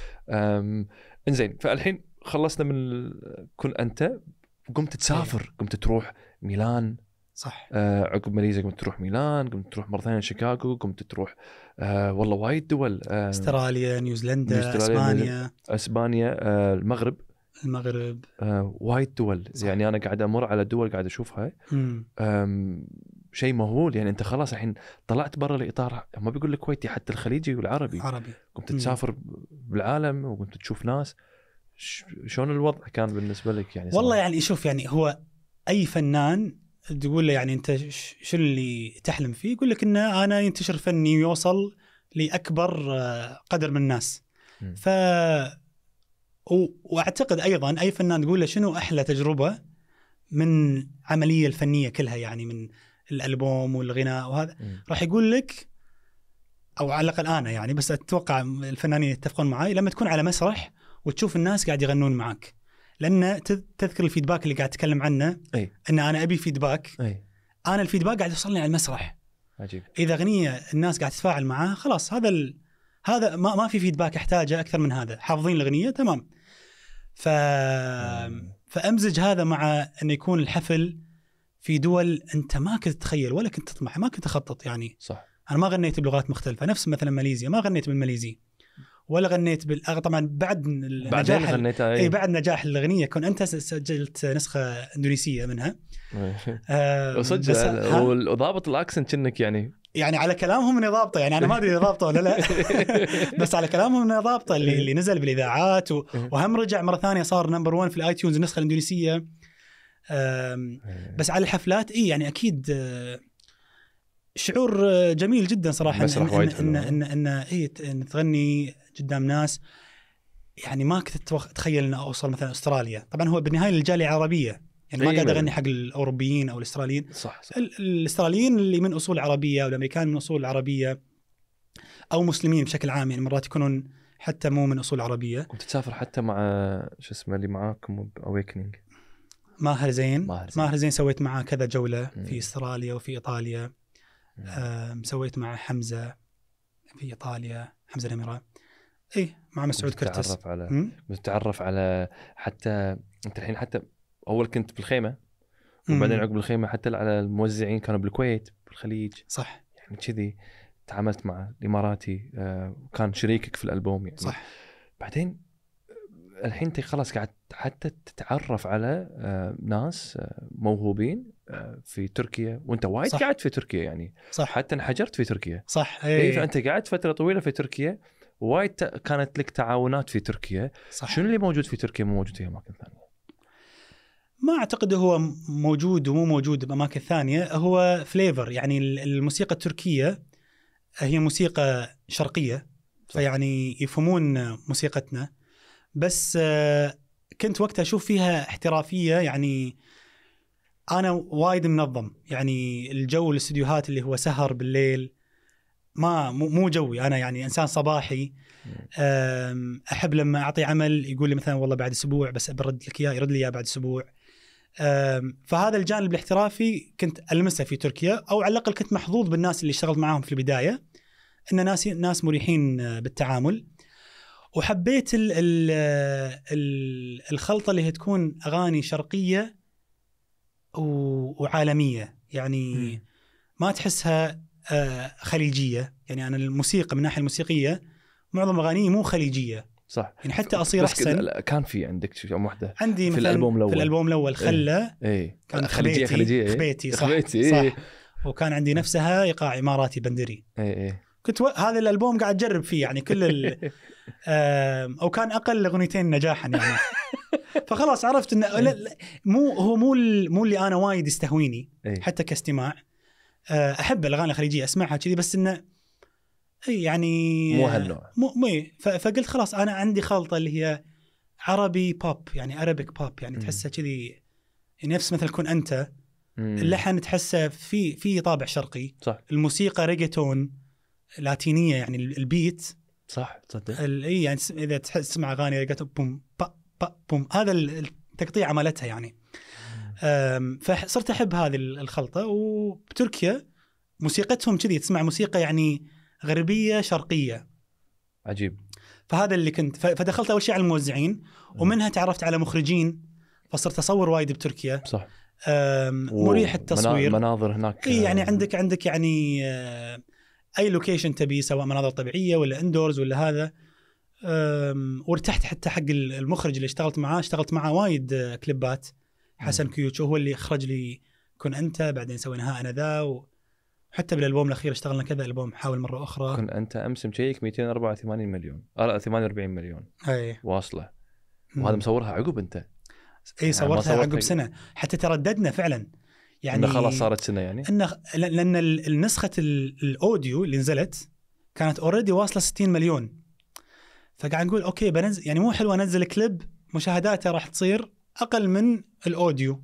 انزين فالحين خلصنا من كن انت قمت تسافر إيه. قمت تروح ميلان صح آه عقب ماليزيا قمت تروح ميلان قمت تروح مره ثانيه شيكاغو قمت تروح آه والله وايد دول آه استراليا نيوزيلندا نيوزيلندا اسبانيا اسبانيا آه المغرب المغرب آه وايد دول صح. يعني انا قاعد امر على دول قاعد اشوفها شيء مهول يعني انت خلاص الحين طلعت برا الاطار ما بيقول لك كويتي حتى الخليجي والعربي عربي قمت تسافر بالعالم وقمت تشوف ناس شلون الوضع كان بالنسبه لك يعني والله صراحة. يعني شوف يعني هو اي فنان تقول له يعني انت شنو اللي تحلم فيه؟ يقول لك انه انا ينتشر فني ويوصل لاكبر آه، قدر من الناس. ف و... واعتقد ايضا اي فنان تقول له شنو احلى تجربه من العمليه الفنيه كلها يعني من الالبوم والغناء وهذا راح يقول لك او على الاقل انا يعني بس اتوقع الفنانين يتفقون معي لما تكون على مسرح وتشوف الناس قاعد يغنون معك لان تذكر الفيدباك اللي قاعد اتكلم عنه أي. ان انا ابي فيدباك أي. انا الفيدباك قاعد يوصلني على المسرح عجيب اذا اغنيه الناس قاعد تتفاعل معاه خلاص هذا ال... هذا ما ما في فيدباك احتاجه اكثر من هذا حافظين الاغنيه تمام ف فامزج هذا مع انه يكون الحفل في دول انت ما كنت تتخيل ولا كنت تطمح ما كنت اخطط يعني صح انا ما غنيت بلغات مختلفه نفس مثلا ماليزيا ما غنيت بالماليزي ولا غنيت بال طبعا بعد نجاح اي بعد نجاح الاغنيه كون انت سجلت نسخه اندونيسيه منها آه وصدق وضابط الاكسنت كأنك يعني يعني على كلامهم اني ضابطه يعني انا ما ادري اذا ضابطه ولا لا بس على كلامهم اني ضابطه اللي, اللي نزل بالاذاعات و... وهم رجع مره ثانيه صار نمبر 1 في الاي تيونز النسخه الاندونيسيه إيه. بس على الحفلات اي يعني اكيد آه، شعور آه، جميل جدا صراحه مسرح وايد ان ان ان, إيه إن تغني قدام ناس يعني ما كنت اتخيل ان اوصل مثلا استراليا طبعا هو بالنهايه الجاليه العربيه يعني ما قاعد إيه. اغني حق الاوروبيين او الاستراليين صح, صح. الاستراليين اللي من اصول عربيه والامريكان من اصول عربيه او مسلمين بشكل عام يعني مرات يكونون حتى مو من اصول عربيه تسافر حتى مع شو اسمه اللي معاكم اويكننج ماهر زين ماهر زين, ماهر زين سويت معاه كذا جوله مم. في استراليا وفي ايطاليا آه سويت مع حمزه في ايطاليا حمزه الاميره اي مع مسعود كرتس تعرف على متعرف على حتى انت الحين حتى اول كنت في الخيمه وبعدين عقب الخيمه حتى على الموزعين كانوا بالكويت بالخليج صح يعني كذي تعاملت مع الاماراتي آه، كان شريكك في الالبوم يعني صح بعدين الحين انت خلاص قاعد حتى تتعرف على آه، ناس آه، موهوبين آه، في تركيا وانت وايد قاعد في تركيا يعني صح حتى انحجرت في تركيا صح اي إيه،, أيه. فانت قعدت فتره طويله في تركيا وايد كانت لك تعاونات في تركيا صح شنو اللي موجود في تركيا مو موجود في اماكن ثانيه؟ ما اعتقد هو موجود ومو موجود باماكن ثانيه هو فليفر يعني الموسيقى التركيه هي موسيقى شرقيه صح. فيعني يفهمون موسيقتنا بس آه، كنت وقتها اشوف فيها احترافيه يعني انا وايد منظم يعني الجو الاستديوهات اللي هو سهر بالليل ما مو جوي انا يعني انسان صباحي احب لما اعطي عمل يقول لي مثلا والله بعد اسبوع بس برد لك اياه يرد لي اياه بعد اسبوع فهذا الجانب الاحترافي كنت المسه في تركيا او على الاقل كنت محظوظ بالناس اللي اشتغلت معاهم في البدايه ان ناس ناس مريحين آه، بالتعامل وحبيت الـ الـ الـ الخلطه اللي هي تكون اغاني شرقيه وعالميه يعني م. ما تحسها آه، خليجيه يعني انا الموسيقى من الناحيه الموسيقيه معظم اغاني مو خليجيه صح يعني حتى اصير بس احسن كان في عندك كم واحده عندي في الالبوم الاول في الالبوم الاول خله اي إيه. كان خليجيه خليجيه إيه. خبيتي صح, خبيتي إيه. صح وكان عندي نفسها ايقاع اماراتي بندري اي اي كنت و... هذا الالبوم قاعد اجرب فيه يعني كل ال... او كان اقل اغنيتين نجاحا يعني فخلاص عرفت انه لا إيه. لا مو هو مو مو اللي انا وايد يستهويني إيه. حتى كاستماع آه، احب الاغاني الخليجيه اسمعها كذي بس انه إيه، يعني مو هالنوع مو مو فقلت خلاص انا عندي خلطه اللي هي عربي بوب يعني عربيك بوب يعني تحسه كذي يعني نفس مثل كون انت اللحن تحسه في في طابع شرقي صح الموسيقى ريجيتون لاتينيه يعني البيت صح تصدق اي يعني اذا تسمع اغاني لقيت بوم با با بوم هذا التقطيع عملتها يعني آه. فصرت احب هذه الخلطه وبتركيا موسيقتهم كذي تسمع موسيقى يعني غربيه شرقيه عجيب فهذا اللي كنت فدخلت اول شيء على الموزعين آه. ومنها تعرفت على مخرجين فصرت اصور وايد بتركيا صح مريح التصوير مناظر هناك اي يعني آه. عندك عندك يعني اي لوكيشن تبيه سواء مناظر طبيعيه ولا اندورز ولا هذا وارتحت حتى حق المخرج اللي اشتغلت معاه اشتغلت معاه وايد آه، كليبات حسن كيوتشو هو اللي اخرج لي كن انت بعدين سويناها انا ذا وحتى بالالبوم الاخير اشتغلنا كذا البوم حاول مره اخرى كن انت امس مشيك 284 مليون 48 آه، مليون اي واصله وهذا مصورها عقب انت اي يعني صورتها عقب سنه حتى ترددنا فعلا يعني انه خلاص صارت سنه يعني انه لان نسخه الاوديو اللي نزلت كانت اوريدي واصله 60 مليون فقاعد نقول اوكي بنزل يعني مو حلو انزل كليب مشاهداته راح تصير اقل من الاوديو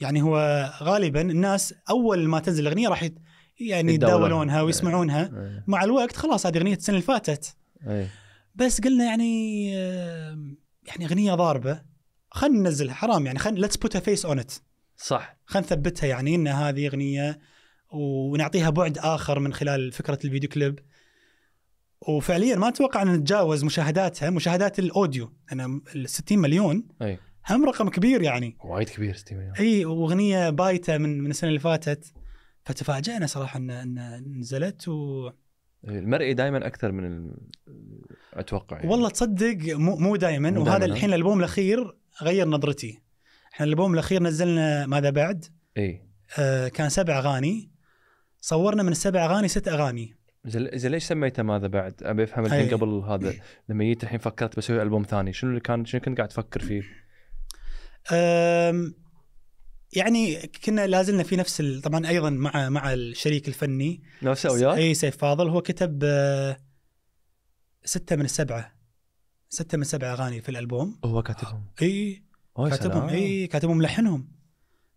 يعني هو غالبا الناس اول ما تنزل الاغنيه راح يعني يتداولونها إيه. ويسمعونها إيه. مع الوقت خلاص هذه اغنيه السنه اللي فاتت أي. بس قلنا يعني يعني اغنيه ضاربه خلينا ننزلها حرام يعني خلينا ليتس بوت فيس اون ات صح خلينا نثبتها يعني ان هذه اغنيه ونعطيها بعد اخر من خلال فكره الفيديو كليب وفعليا ما اتوقع ان نتجاوز مشاهداتها مشاهدات الاوديو انا ال 60 مليون أي. هم رقم كبير يعني وايد كبير 60 مليون اي واغنيه بايته من من السنه اللي فاتت فتفاجئنا صراحه ان ان نزلت و إيه، المرئي دائما اكثر من ال... اتوقع يعني. والله تصدق مو مو دائما وهذا الحين الالبوم الاخير غير نظرتي احنا الالبوم الاخير نزلنا ماذا بعد اي آه كان سبع اغاني صورنا من السبع اغاني ست اغاني زين ليش سميته ماذا بعد؟ ابي افهم الحين قبل هذا لما جيت الحين فكرت بسوي البوم ثاني شنو اللي كان شنو كنت قاعد تفكر فيه؟ يعني كنا لازلنا في نفس ال... طبعا ايضا مع مع الشريك الفني نفسه وياك؟ اي سيف فاضل هو كتب آه، ستة من السبعة ستة من سبع اغاني في الالبوم هو كاتبهم اي كاتبهم اي كاتبهم ملحنهم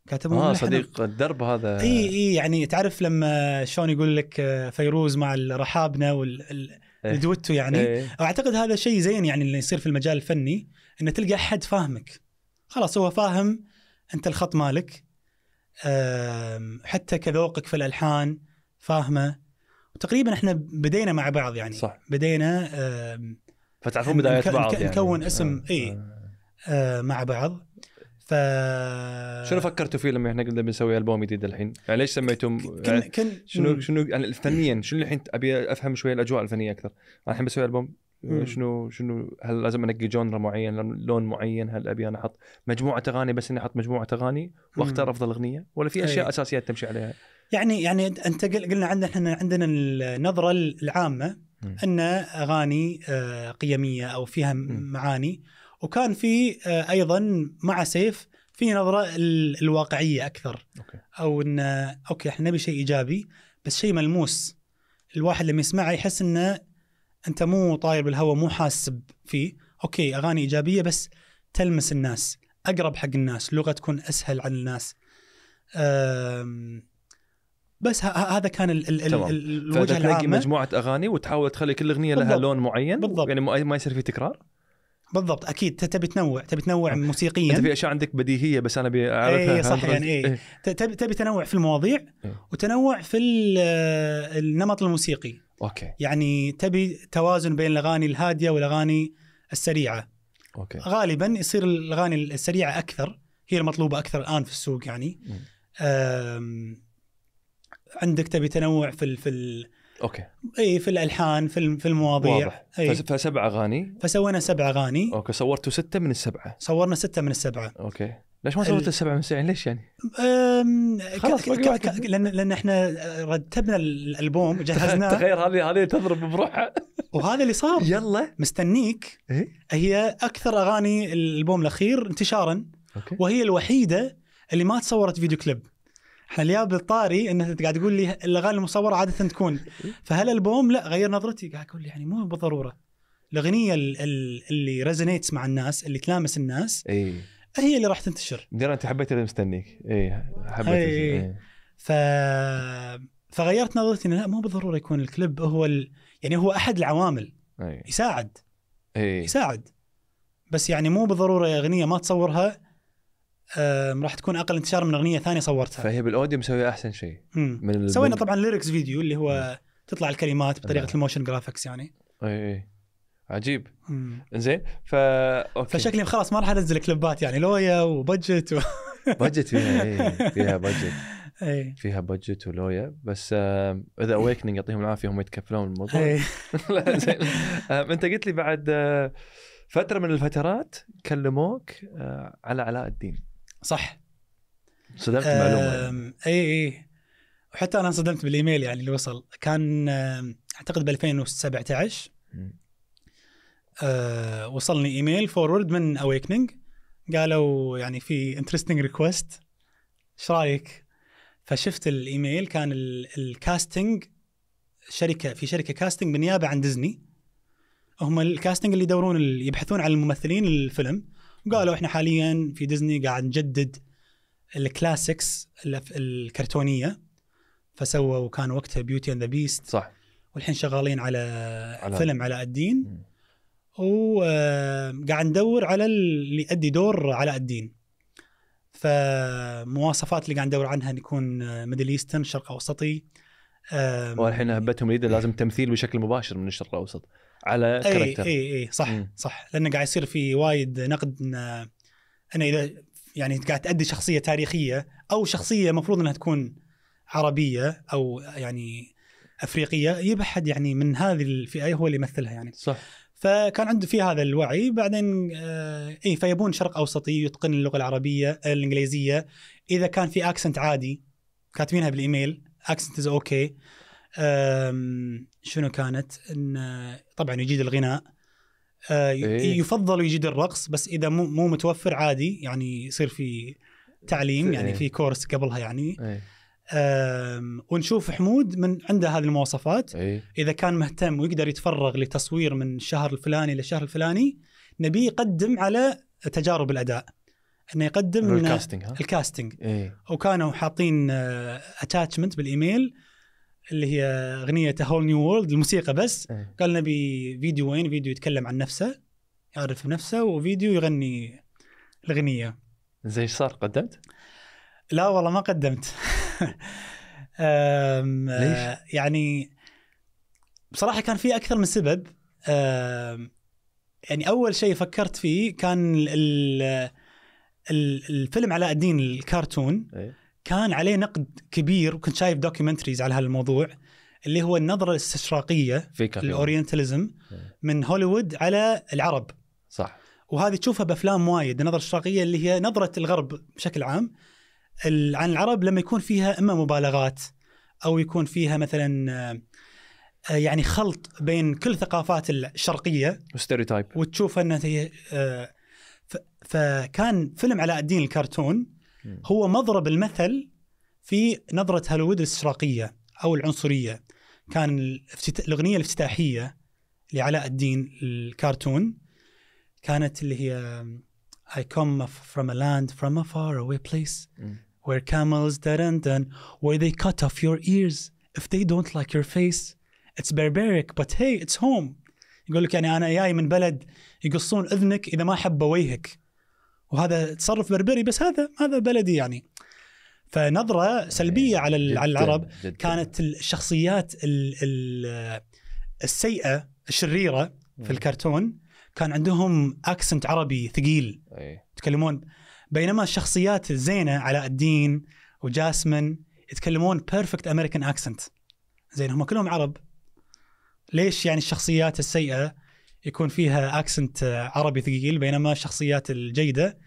كاتبهم آه صديق الدرب هذا اي اي يعني تعرف لما شلون يقول لك آه، فيروز مع الرحابنه والدوتو إيه. يعني إيه. اعتقد هذا شيء زين يعني اللي يصير في المجال الفني ان تلقى احد فاهمك خلاص هو فاهم انت الخط مالك حتى كذوقك في الالحان فاهمه وتقريبا احنا بدينا مع بعض يعني صح بدينا فتعرفون بدايات بعض يعني نكون اسم آه. اي آه. آه، مع بعض ف شنو فكرتوا فيه لما احنا قلنا بنسوي البوم جديد الحين؟ يعني ليش سميتم كن... يعني كن... شنو شنو يعني فنيا شنو الحين ابي افهم شويه الاجواء الفنيه اكثر، الحين بسوي البوم شنو شنو هل لازم انقي جونرا معين لون معين هل ابي انا احط مجموعه اغاني بس اني احط مجموعه اغاني واختار افضل اغنيه ولا في اشياء أي. اساسيه تمشي عليها؟ يعني يعني انت قلنا عندنا احنا عندنا النظره العامه ان اغاني آه، قيميه او فيها معاني وكان في آه، ايضا مع سيف في نظره الواقعيه اكثر أوكي. او ان آه، اوكي احنا نبي شيء ايجابي بس شيء ملموس الواحد لما يسمعه يحس انه انت مو طاير بالهواء مو حاسب فيه اوكي اغاني ايجابيه بس تلمس الناس اقرب حق الناس لغه تكون اسهل على الناس بس هذا كان ال ال ال الوجه العام مجموعه اغاني وتحاول تخلي كل اغنيه لها لون معين بالضبط يعني ما يصير في تكرار بالضبط اكيد تبي تنوع تبي تنوع أه. موسيقيا انت في اشياء عندك بديهيه بس انا ابي اعرفها اي صح يعني اي تبي تبي تنوع في المواضيع إيه. وتنوع في النمط الموسيقي اوكي يعني تبي توازن بين الاغاني الهاديه والاغاني السريعه اوكي غالبا يصير الاغاني السريعه اكثر هي المطلوبه اكثر الان في السوق يعني عندك تبي تنوع في الـ في الـ اوكي اي في الالحان في في المواضيع واضح. أي. فسبع اغاني فسوينا سبع اغاني اوكي صورتوا سته من السبعه صورنا سته من السبعه اوكي ليش ما صورت السبعه من السبعين ليش يعني؟ خلاص لان لان احنا رتبنا الالبوم جهزناه تخيل هذه هذه تضرب بروحها وهذا اللي صار يلا مستنيك إيه؟ هي اكثر اغاني الالبوم الاخير انتشارا أوكي. وهي الوحيده اللي ما تصورت فيديو كليب احنا اليوم بالطاري انك قاعد تقول لي الاغاني المصوره عاده تكون فهل البوم لا غير نظرتي قاعد اقول يعني مو بالضروره الاغنيه اللي ريزونيتس مع الناس اللي تلامس الناس اي هي اللي راح تنتشر دير انت حبيت اللي مستنيك اي حبيت أي. أي. ف فغيرت نظرتي انه لا مو بالضروره يكون الكليب هو ال... يعني هو احد العوامل أي. يساعد أي. يساعد بس يعني مو بالضروره اغنيه ما تصورها راح تكون اقل انتشار من اغنيه ثانيه صورتها فهي بالاوديو مسويه احسن شيء من سوينا طبعا ليركس فيديو اللي هو تطلع الكلمات بطريقه مم. الموشن جرافكس يعني اي اي عجيب زين ف أوكي. فشكلي خلاص ما راح انزل كليبات يعني لويا وبجت و... بجت فيها اي فيها بجت اي فيها بجت ولويا بس اذا اويكننج يعطيهم العافيه هم يتكفلون الموضوع اي زين انت قلت لي بعد آه، فتره من الفترات كلموك آه، على علاء الدين صح صدمت معلومه اي اي وحتى انا انصدمت بالايميل يعني اللي وصل كان اعتقد ب 2017 أه وصلني ايميل فورورد من اويكننج قالوا يعني في انترستنج ريكوست ايش رايك؟ فشفت الايميل كان الكاستنج شركه في شركه كاستنج بالنيابه عن ديزني هم الكاستنج اللي يدورون يبحثون عن الممثلين الفيلم وقالوا احنا حاليا في ديزني قاعد نجدد الكلاسيكس الكرتونيه فسووا كان وقتها بيوتي اند ذا بيست صح والحين شغالين على, على فيلم علاء الدين وقاعد آه، ندور على اللي يؤدي دور علاء الدين فمواصفات اللي قاعد ندور عنها نكون ميدل ايسترن شرق اوسطي والحين هبتهم جدا لازم تمثيل بشكل مباشر من الشرق الاوسط على إيه، كاركتر اي اي صح مم. صح لانه قاعد يصير في وايد نقد إن انا اذا يعني قاعد تأدي شخصيه تاريخيه او شخصيه المفروض انها تكون عربيه او يعني افريقيه يبقى حد يعني من هذه الفئه هو اللي يمثلها يعني صح فكان عنده في هذا الوعي بعدين آه اي فيبون شرق اوسطي يتقن اللغه العربيه الانجليزيه اذا كان في اكسنت عادي كاتبينها بالايميل اكسنت از اوكي شنو كانت ان طبعا يجيد الغناء آه، إيه. يفضل يجيد الرقص بس اذا مو مو متوفر عادي يعني يصير في تعليم إيه. يعني في كورس قبلها يعني إيه. ونشوف حمود من عنده هذه المواصفات اذا كان مهتم ويقدر يتفرغ لتصوير من الشهر الفلاني للشهر الفلاني نبيه يقدم على تجارب الاداء انه يقدم الكاستنج الكاستنج وكانوا حاطين اتاتشمنت آه، بالايميل اللي هي اغنيه هول نيو وورلد الموسيقى بس إيه. قال نبي فيديوين فيديو يتكلم عن نفسه يعرف نفسه وفيديو يغني الاغنيه زي ايش صار قدمت؟ لا والله ما قدمت ليش؟ آه، يعني بصراحه كان في اكثر من سبب يعني اول شيء فكرت فيه كان الفيلم علاء الدين الكرتون أيه. كان عليه نقد كبير وكنت شايف دوكيومنتريز على هذا الموضوع اللي هو النظره الاستشراقيه الاورينتاليزم إيه. من هوليوود على العرب صح وهذه تشوفها بافلام وايد النظره الاستشراقيه اللي هي نظره الغرب بشكل عام عن العرب لما يكون فيها اما مبالغات او يكون فيها مثلا آه، يعني خلط بين كل ثقافات الشرقيه وستيريوتايب وتشوف انها آه، فكان فيلم علاء الدين الكرتون هو مضرب المثل في نظرة هوليوود الاستشراقية أو العنصرية كان الأغنية الافتتاحية لعلاء الدين الكرتون كانت اللي هي I come from a land from a far away place where camels and dun where they cut off your ears if they don't like your face it's barbaric but hey it's home يقول لك يعني انا جاي من بلد يقصون اذنك اذا ما حبوا وجهك وهذا تصرف بربري بس هذا هذا بلدي يعني فنظره سلبيه إيه، على جداً العرب جداً كانت الشخصيات الـ الـ السيئه الشريره في الكرتون كان عندهم اكسنت عربي ثقيل إيه. يتكلمون بينما الشخصيات الزينه علاء الدين وجاسمن يتكلمون بيرفكت امريكان اكسنت زين هم كلهم عرب ليش يعني الشخصيات السيئه يكون فيها اكسنت آه، عربي ثقيل بينما الشخصيات الجيده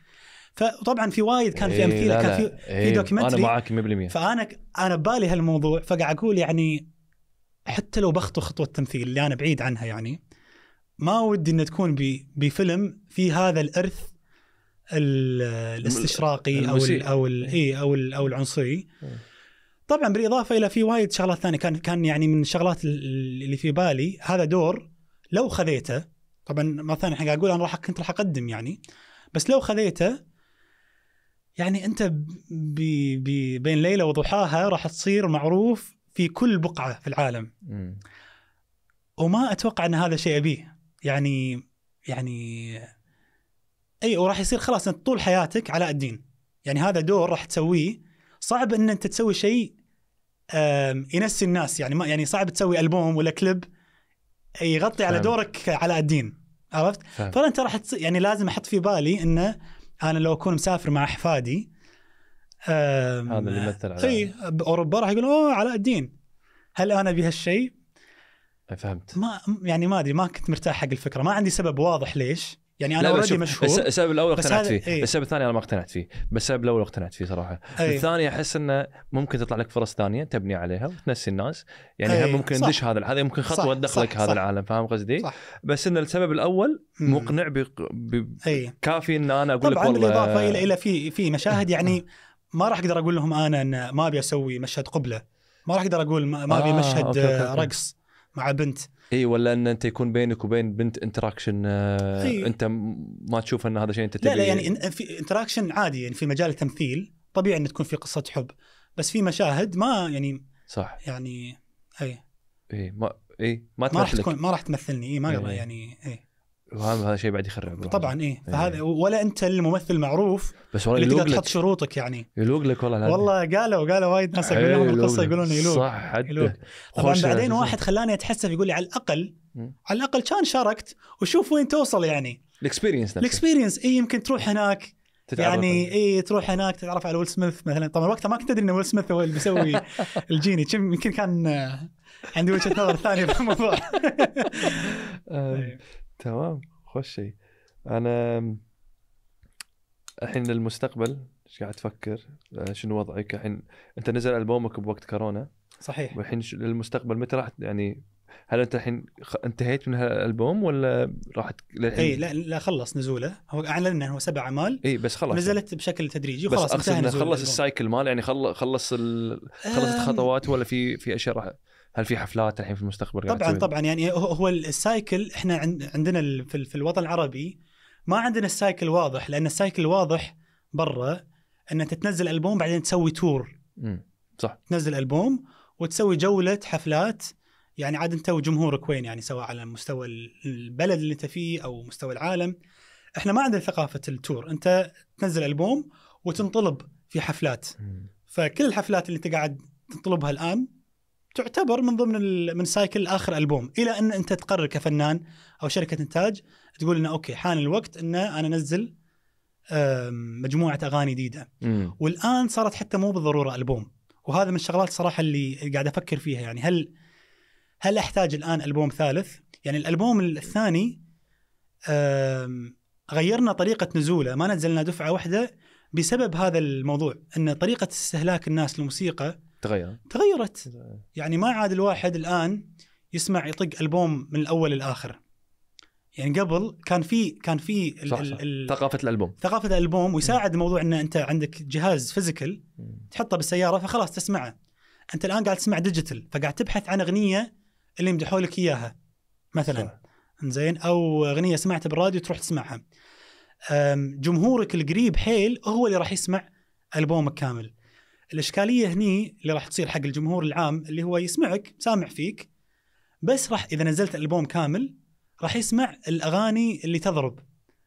فطبعا في وايد كان في إيه، امثله كان في في إيه دوكيومنتري انا معك 100% فانا انا ببالي هالموضوع فقاعد اقول يعني حتى لو بخطو خطوه التمثيل اللي انا بعيد عنها يعني ما ودي ان تكون بفيلم في هذا الارث الاستشراقي او الـ او الـ إيه، او الـ او العنصري طبعا بالاضافه الى في وايد شغلات ثانيه كان كان يعني من الشغلات اللي في بالي هذا دور لو خذيته طبعا مثلا الحين قاعد اقول انا راح كنت راح اقدم يعني بس لو خذيته يعني انت بي بي بين ليله وضحاها راح تصير معروف في كل بقعه في العالم. م. وما اتوقع ان هذا شيء ابيه يعني يعني اي وراح يصير خلاص انت طول حياتك علاء الدين يعني هذا دور راح تسويه صعب ان انت تسوي شيء ينسي الناس يعني ما يعني صعب تسوي البوم ولا كليب يغطي فهم. على دورك على الدين عرفت؟ فانا فانت راح يعني لازم احط في بالي انه انا لو اكون مسافر مع احفادي هذا اللي يمثل على اي باوروبا راح يقولوا اوه علاء الدين هل انا بهالشيء؟ فهمت ما يعني ما ادري ما كنت مرتاح حق الفكره ما عندي سبب واضح ليش يعني انا اوريدي مشهور السبب الاول اقتنعت فيه ايه؟ السبب الثاني انا ما اقتنعت فيه بس السبب الاول اقتنعت فيه صراحه ايه؟ الثاني احس انه ممكن تطلع لك فرص ثانيه تبني عليها وتنسي الناس يعني ايه؟ ممكن ندش هذا هذا ممكن خطوه تدخلك هذا العالم فاهم قصدي بس ان السبب الاول مقنع ب... ايه؟ كافي ان انا اقول لك والله بالاضافه الى الى في في مشاهد يعني ما راح اقدر اقول لهم انا ان ما ابي اسوي مشهد قبله ما راح اقدر اقول ما ابي آه مشهد رقص مع بنت اي ولا ان انت يكون بينك وبين بنت انتراكشن آه، إيه. انت ما تشوف ان هذا شيء انت تبي لا لا يعني في انتراكشن عادي يعني في مجال التمثيل طبيعي ان تكون في قصه حب بس في مشاهد ما يعني صح يعني اي اي ما اي ما, ما راح تكون ما راح تمثلني اي ما إيه. يعني اي هذا شيء بعد يخرب طبعا اي إيه. فهذا إيه. ولا انت الممثل معروف بس والله اللي تقدر تحط شروطك يعني يلوق لك والله والله قالوا قالوا وايد ناس اقول لهم القصه يقولون يلوق صح حتى طبعا بعدين واحد خلاني اتحسف يقول لي على الاقل م. على الاقل كان شاركت وشوف وين توصل يعني الاكسبيرينس الاكسبيرينس اي يمكن تروح هناك يعني اي تروح هناك تتعرف على ويل سميث مثلا طبعا وقتها ما كنت ادري ان ويل سميث هو اللي بيسوي الجيني يمكن كان عندي وجهه نظر ثانيه في الموضوع آه. طيب. تمام خوش شيء انا الحين للمستقبل ايش قاعد تفكر آه، شنو وضعك الحين انت نزل البومك بوقت كورونا صحيح والحين للمستقبل متى راح يعني هل انت الحين انتهيت من هالالبوم ولا راح للحين؟ اي لا لا خلص نزوله هو اعلن انه هو سبع اعمال اي بس خلاص نزلت بشكل تدريجي وخلاص بس انتهى خلص السايكل مال يعني خلص خلص خلصت خطوات ولا في في اشياء راح هل في حفلات الحين في المستقبل طبعا طبعا يعني هو السايكل احنا عندنا في الوطن العربي ما عندنا السايكل واضح لان السايكل واضح برا ان تنزل البوم بعدين تسوي تور امم صح تنزل البوم وتسوي جوله حفلات يعني عاد انت وجمهورك وين يعني سواء على مستوى البلد اللي انت فيه او مستوى العالم احنا ما عندنا ثقافه التور انت تنزل البوم وتنطلب في حفلات فكل الحفلات اللي انت قاعد تطلبها الان تعتبر من ضمن من سايكل اخر البوم الى ان انت تقرر كفنان او شركه انتاج تقول انه اوكي حان الوقت ان انا انزل مجموعه اغاني جديده والان صارت حتى مو بالضروره البوم وهذا من الشغلات صراحه اللي قاعد افكر فيها يعني هل هل احتاج الان البوم ثالث؟ يعني الالبوم الثاني غيرنا طريقه نزوله ما نزلنا دفعه واحده بسبب هذا الموضوع ان طريقه استهلاك الناس للموسيقى تغيرت تغيرت يعني ما عاد الواحد الان يسمع يطق البوم من الاول للاخر يعني قبل كان في كان في صح ثقافه الالبوم ثقافه الالبوم ويساعد الموضوع ان انت عندك جهاز فيزيكال تحطه بالسياره فخلاص تسمعه انت الان قاعد تسمع ديجيتال فقاعد تبحث عن اغنيه اللي يمدحوا لك اياها مثلا زين او اغنيه سمعتها بالراديو تروح تسمعها جمهورك القريب حيل هو اللي راح يسمع البومك كامل الاشكاليه هني اللي راح تصير حق الجمهور العام اللي هو يسمعك سامع فيك بس راح اذا نزلت البوم كامل راح يسمع الاغاني اللي تضرب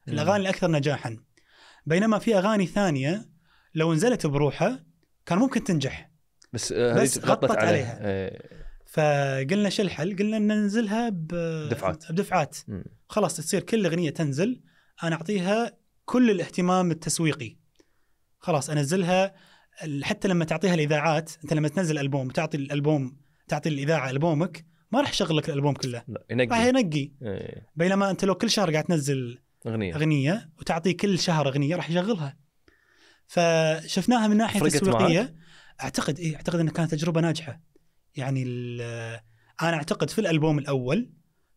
الاغاني الاكثر نجاحا بينما في اغاني ثانيه لو نزلت بروحها كان ممكن تنجح بس آه، بس غطت عليها, عليها. إيه. فقلنا شو الحل؟ قلنا ننزلها بدفعات بدفعات خلاص تصير كل اغنيه تنزل انا اعطيها كل الاهتمام التسويقي خلاص انزلها حتى لما تعطيها الاذاعات انت لما تنزل البوم تعطي الالبوم تعطي الاذاعه البومك ما راح يشغل لك الالبوم كله ينقي راح ينقي ايه. بينما انت لو كل شهر قاعد تنزل اغنيه اغنيه وتعطي كل شهر اغنيه راح يشغلها فشفناها من ناحيه تسويقيه معك. اعتقد اي اعتقد انها كانت تجربه ناجحه يعني انا اعتقد في الالبوم الاول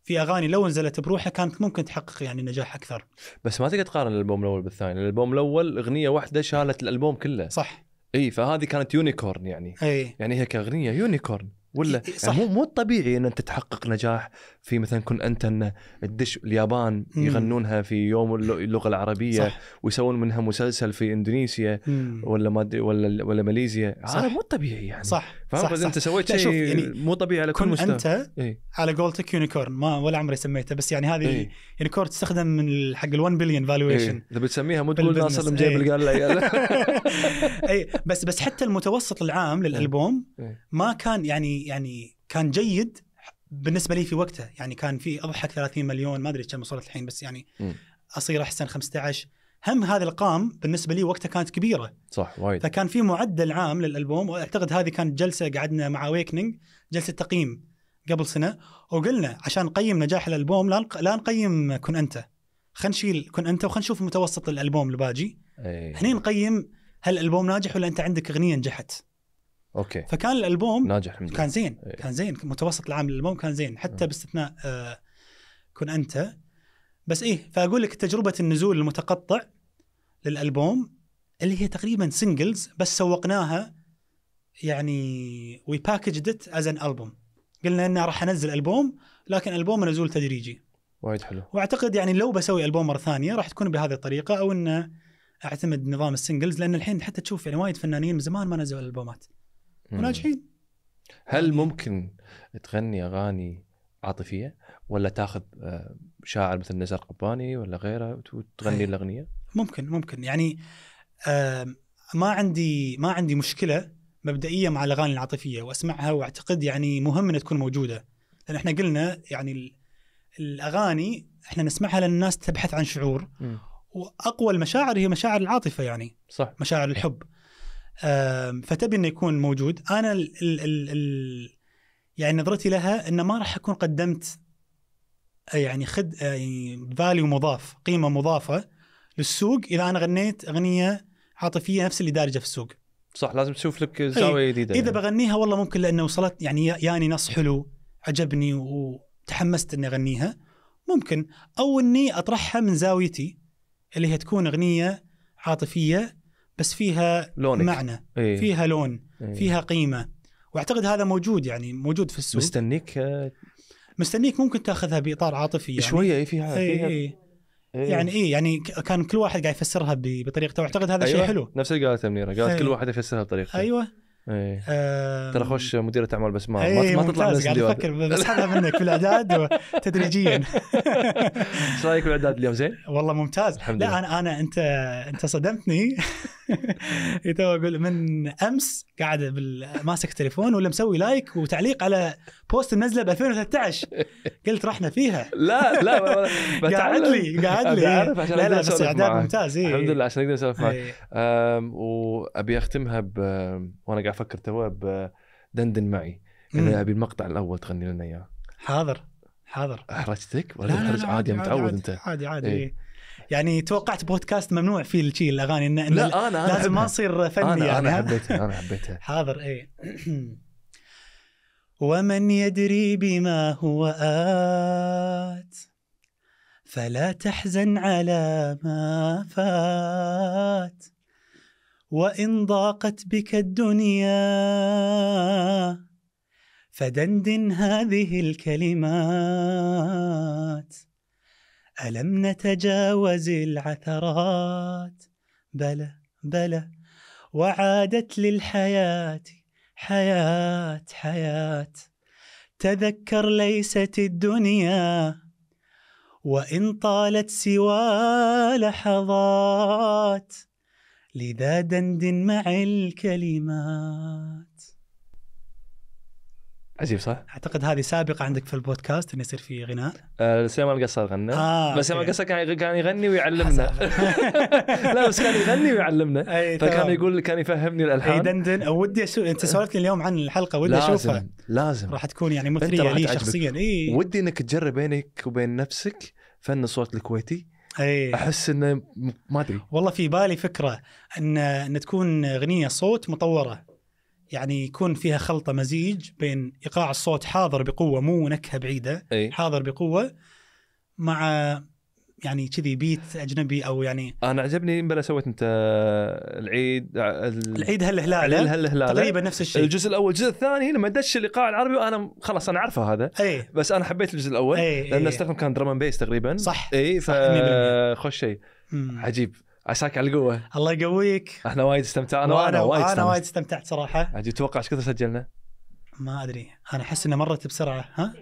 في اغاني لو نزلت بروحها كانت ممكن تحقق يعني نجاح اكثر بس ما تقدر تقارن الالبوم الاول بالثاني الالبوم الاول اغنيه واحده شالت الالبوم كله صح اي فهذه كانت يونيكورن يعني أي. يعني هي كاغنيه يونيكورن ولا صح. يعني مو مو طبيعي ان انت تحقق نجاح في مثلا كن انت ان تدش اليابان مم. يغنونها في يوم اللغه العربيه صح. ويسوون منها مسلسل في اندونيسيا مم. ولا ما ولا ولا ماليزيا هذا آه، مو طبيعي يعني صح صح, صح. انت سويت شيء يعني مو طبيعي على كل مستوى انت إيه؟ على قولتك يونيكورن ما ولا عمري سميته بس يعني هذه إيه؟ يونيكورن تستخدم من حق ال 1 بليون فالويشن اذا بتسميها مو تقول ناصر مجيب اي بس بس حتى المتوسط العام للالبوم ما كان يعني يعني كان جيد بالنسبه لي في وقتها يعني كان في اضحك 30 مليون ما ادري كم وصلت الحين بس يعني م. اصير احسن 15 هم هذه الارقام بالنسبه لي وقتها كانت كبيره صح وايد فكان في معدل عام للالبوم واعتقد هذه كانت جلسه قعدنا مع ويكنينج جلسه تقييم قبل سنه وقلنا عشان نقيم نجاح الالبوم لا لا نقيم كن انت خلينا نشيل كن انت وخلينا نشوف متوسط الالبوم الباجي إيه. هني نقيم هل الالبوم ناجح ولا انت عندك اغنيه نجحت اوكي فكان الالبوم ناجح الحمد كان زين إيه. كان زين متوسط العام للالبوم كان زين حتى م. إيه. باستثناء آه كن انت بس ايه فاقول لك تجربه النزول المتقطع للالبوم اللي هي تقريبا سنجلز بس سوقناها يعني وي ات از ان البوم قلنا انه راح انزل البوم لكن البوم نزول تدريجي وايد حلو واعتقد يعني لو بسوي البوم مره ثانيه راح تكون بهذه الطريقه او انه اعتمد نظام السنجلز لان الحين حتى تشوف يعني وايد فنانين من زمان ما نزلوا البومات وناجحين هل يعني ممكن تغني اغاني عاطفيه ولا تاخذ آه، شاعر مثل نزار قباني ولا غيره وتغني الاغنيه؟ ممكن ممكن يعني ما عندي ما عندي مشكله مبدئيه مع الاغاني العاطفيه واسمعها واعتقد يعني مهم انها تكون موجوده لان احنا قلنا يعني الاغاني احنا نسمعها لان الناس تبحث عن شعور واقوى المشاعر هي مشاعر العاطفه يعني صح مشاعر الحب فتبي انه يكون موجود انا الـ الـ الـ الـ يعني نظرتي لها انه ما راح اكون قدمت آه، يعني خد آه، يعني فاليو مضاف قيمه مضافه للسوق اذا انا غنيت اغنيه عاطفيه نفس اللي دارجه في السوق صح لازم تشوف لك زاويه جديده اذا يعني. بغنيها والله ممكن لانه وصلت يعني ياني نص حلو عجبني وتحمست اني اغنيها ممكن او اني اطرحها من زاويتي اللي هي تكون اغنيه عاطفيه بس فيها لونك. معنى إيه. فيها لون إيه. فيها قيمه واعتقد هذا موجود يعني موجود في السوق مستنيك آه، مستنيك ممكن تاخذها باطار عاطفي يعني شويه إيه، فيها, إيه، فيها إيه. إيه. يعني ايه يعني كان كل واحد قاعد يفسرها بطريقته واعتقد هذا أيوة. شيء حلو نفس اللي قالته منيره قالت كل إيه. واحد يفسرها بطريقته ايوه ايه ترى خوش مديرة اعمال بس ما ايه ما تطلع بس قاعد افكر بسحبها منك في الاعداد تدريجيا ايش رايك بالاعداد اليوم زين؟ والله ممتاز الحمد لله. لا انا انا انت انت صدمتني إيه، تو اقول من امس قاعد ماسك التليفون ولا مسوي لايك وتعليق على بوست نزله ب 2013 قلت رحنا فيها لا لا قاعد لي قاعد لي لا لا بس اعداد ممتاز إيه. الحمد لله عشان اقدر اسولف معك إيه. وابي اختمها ب وانا قاعد افكر تو بدندن معي انا ابي المقطع الاول تغني لنا اياه حاضر حاضر احرجتك ولا لا لا عادي متعود انت عادي عادي إيه. إيه. يعني توقعت بودكاست ممنوع فيه الشيء الاغاني إن لا إن انا, أنا لازم ما اصير فني انا يعني انا حبيتها انا حبيتها حاضر اي ومن يدري بما هو آت فلا تحزن على ما فات وإن ضاقت بك الدنيا فدندن هذه الكلمات ألم نتجاوز العثرات بلى بلى وعادت للحياه حياة حياة تذكر ليست الدنيا وإن طالت سوى لحظات لذا دند مع الكلمات عجيب صح؟ اعتقد هذه سابقه عندك في البودكاست انه يصير في غناء آه سليمان القصر غنى آه بس سليمان القصر كان كان يغني ويعلمنا لا بس كان يغني ويعلمنا أي فكان طبعا. يقول كان يفهمني الالحان اي دندن ودي اشوف انت سولفت اليوم عن الحلقه ودي لازم. اشوفها لازم راح تكون يعني مثريه لي شخصيا اي ودي انك تجرب بينك وبين نفسك فن الصوت الكويتي اي احس انه ما ادري والله في بالي فكره ان ان تكون اغنيه صوت مطوره يعني يكون فيها خلطه مزيج بين ايقاع الصوت حاضر بقوه مو نكهه بعيده أي. حاضر بقوه مع يعني كذي بيت اجنبي او يعني انا عجبني بلا سويت انت آه، العيد آه، ال... العيد هالهلاله هالهلاله تقريبا نفس الشيء الجزء الاول الجزء الثاني لما دش الايقاع العربي وانا خلاص انا عارفه هذا أي. بس انا حبيت الجزء الاول أي. لانه استخدم كان درام بيس تقريبا صح اي خوش شيء عجيب عساك على القوه الله يقويك احنا وايد استمتعنا وانا وايد انا وايد استمتعت صراحه عاد تتوقع ايش كثر سجلنا؟ ما ادري انا احس انها مرت بسرعه ها؟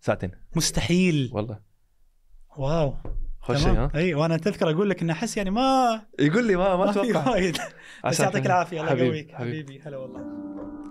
ساعتين مستحيل والله واو خوش ها؟ اي وانا تذكر اقول لك ان احس يعني ما يقول لي ما ما اتوقع وايد بس يعطيك العافيه الله يقويك حبيبي. هلا والله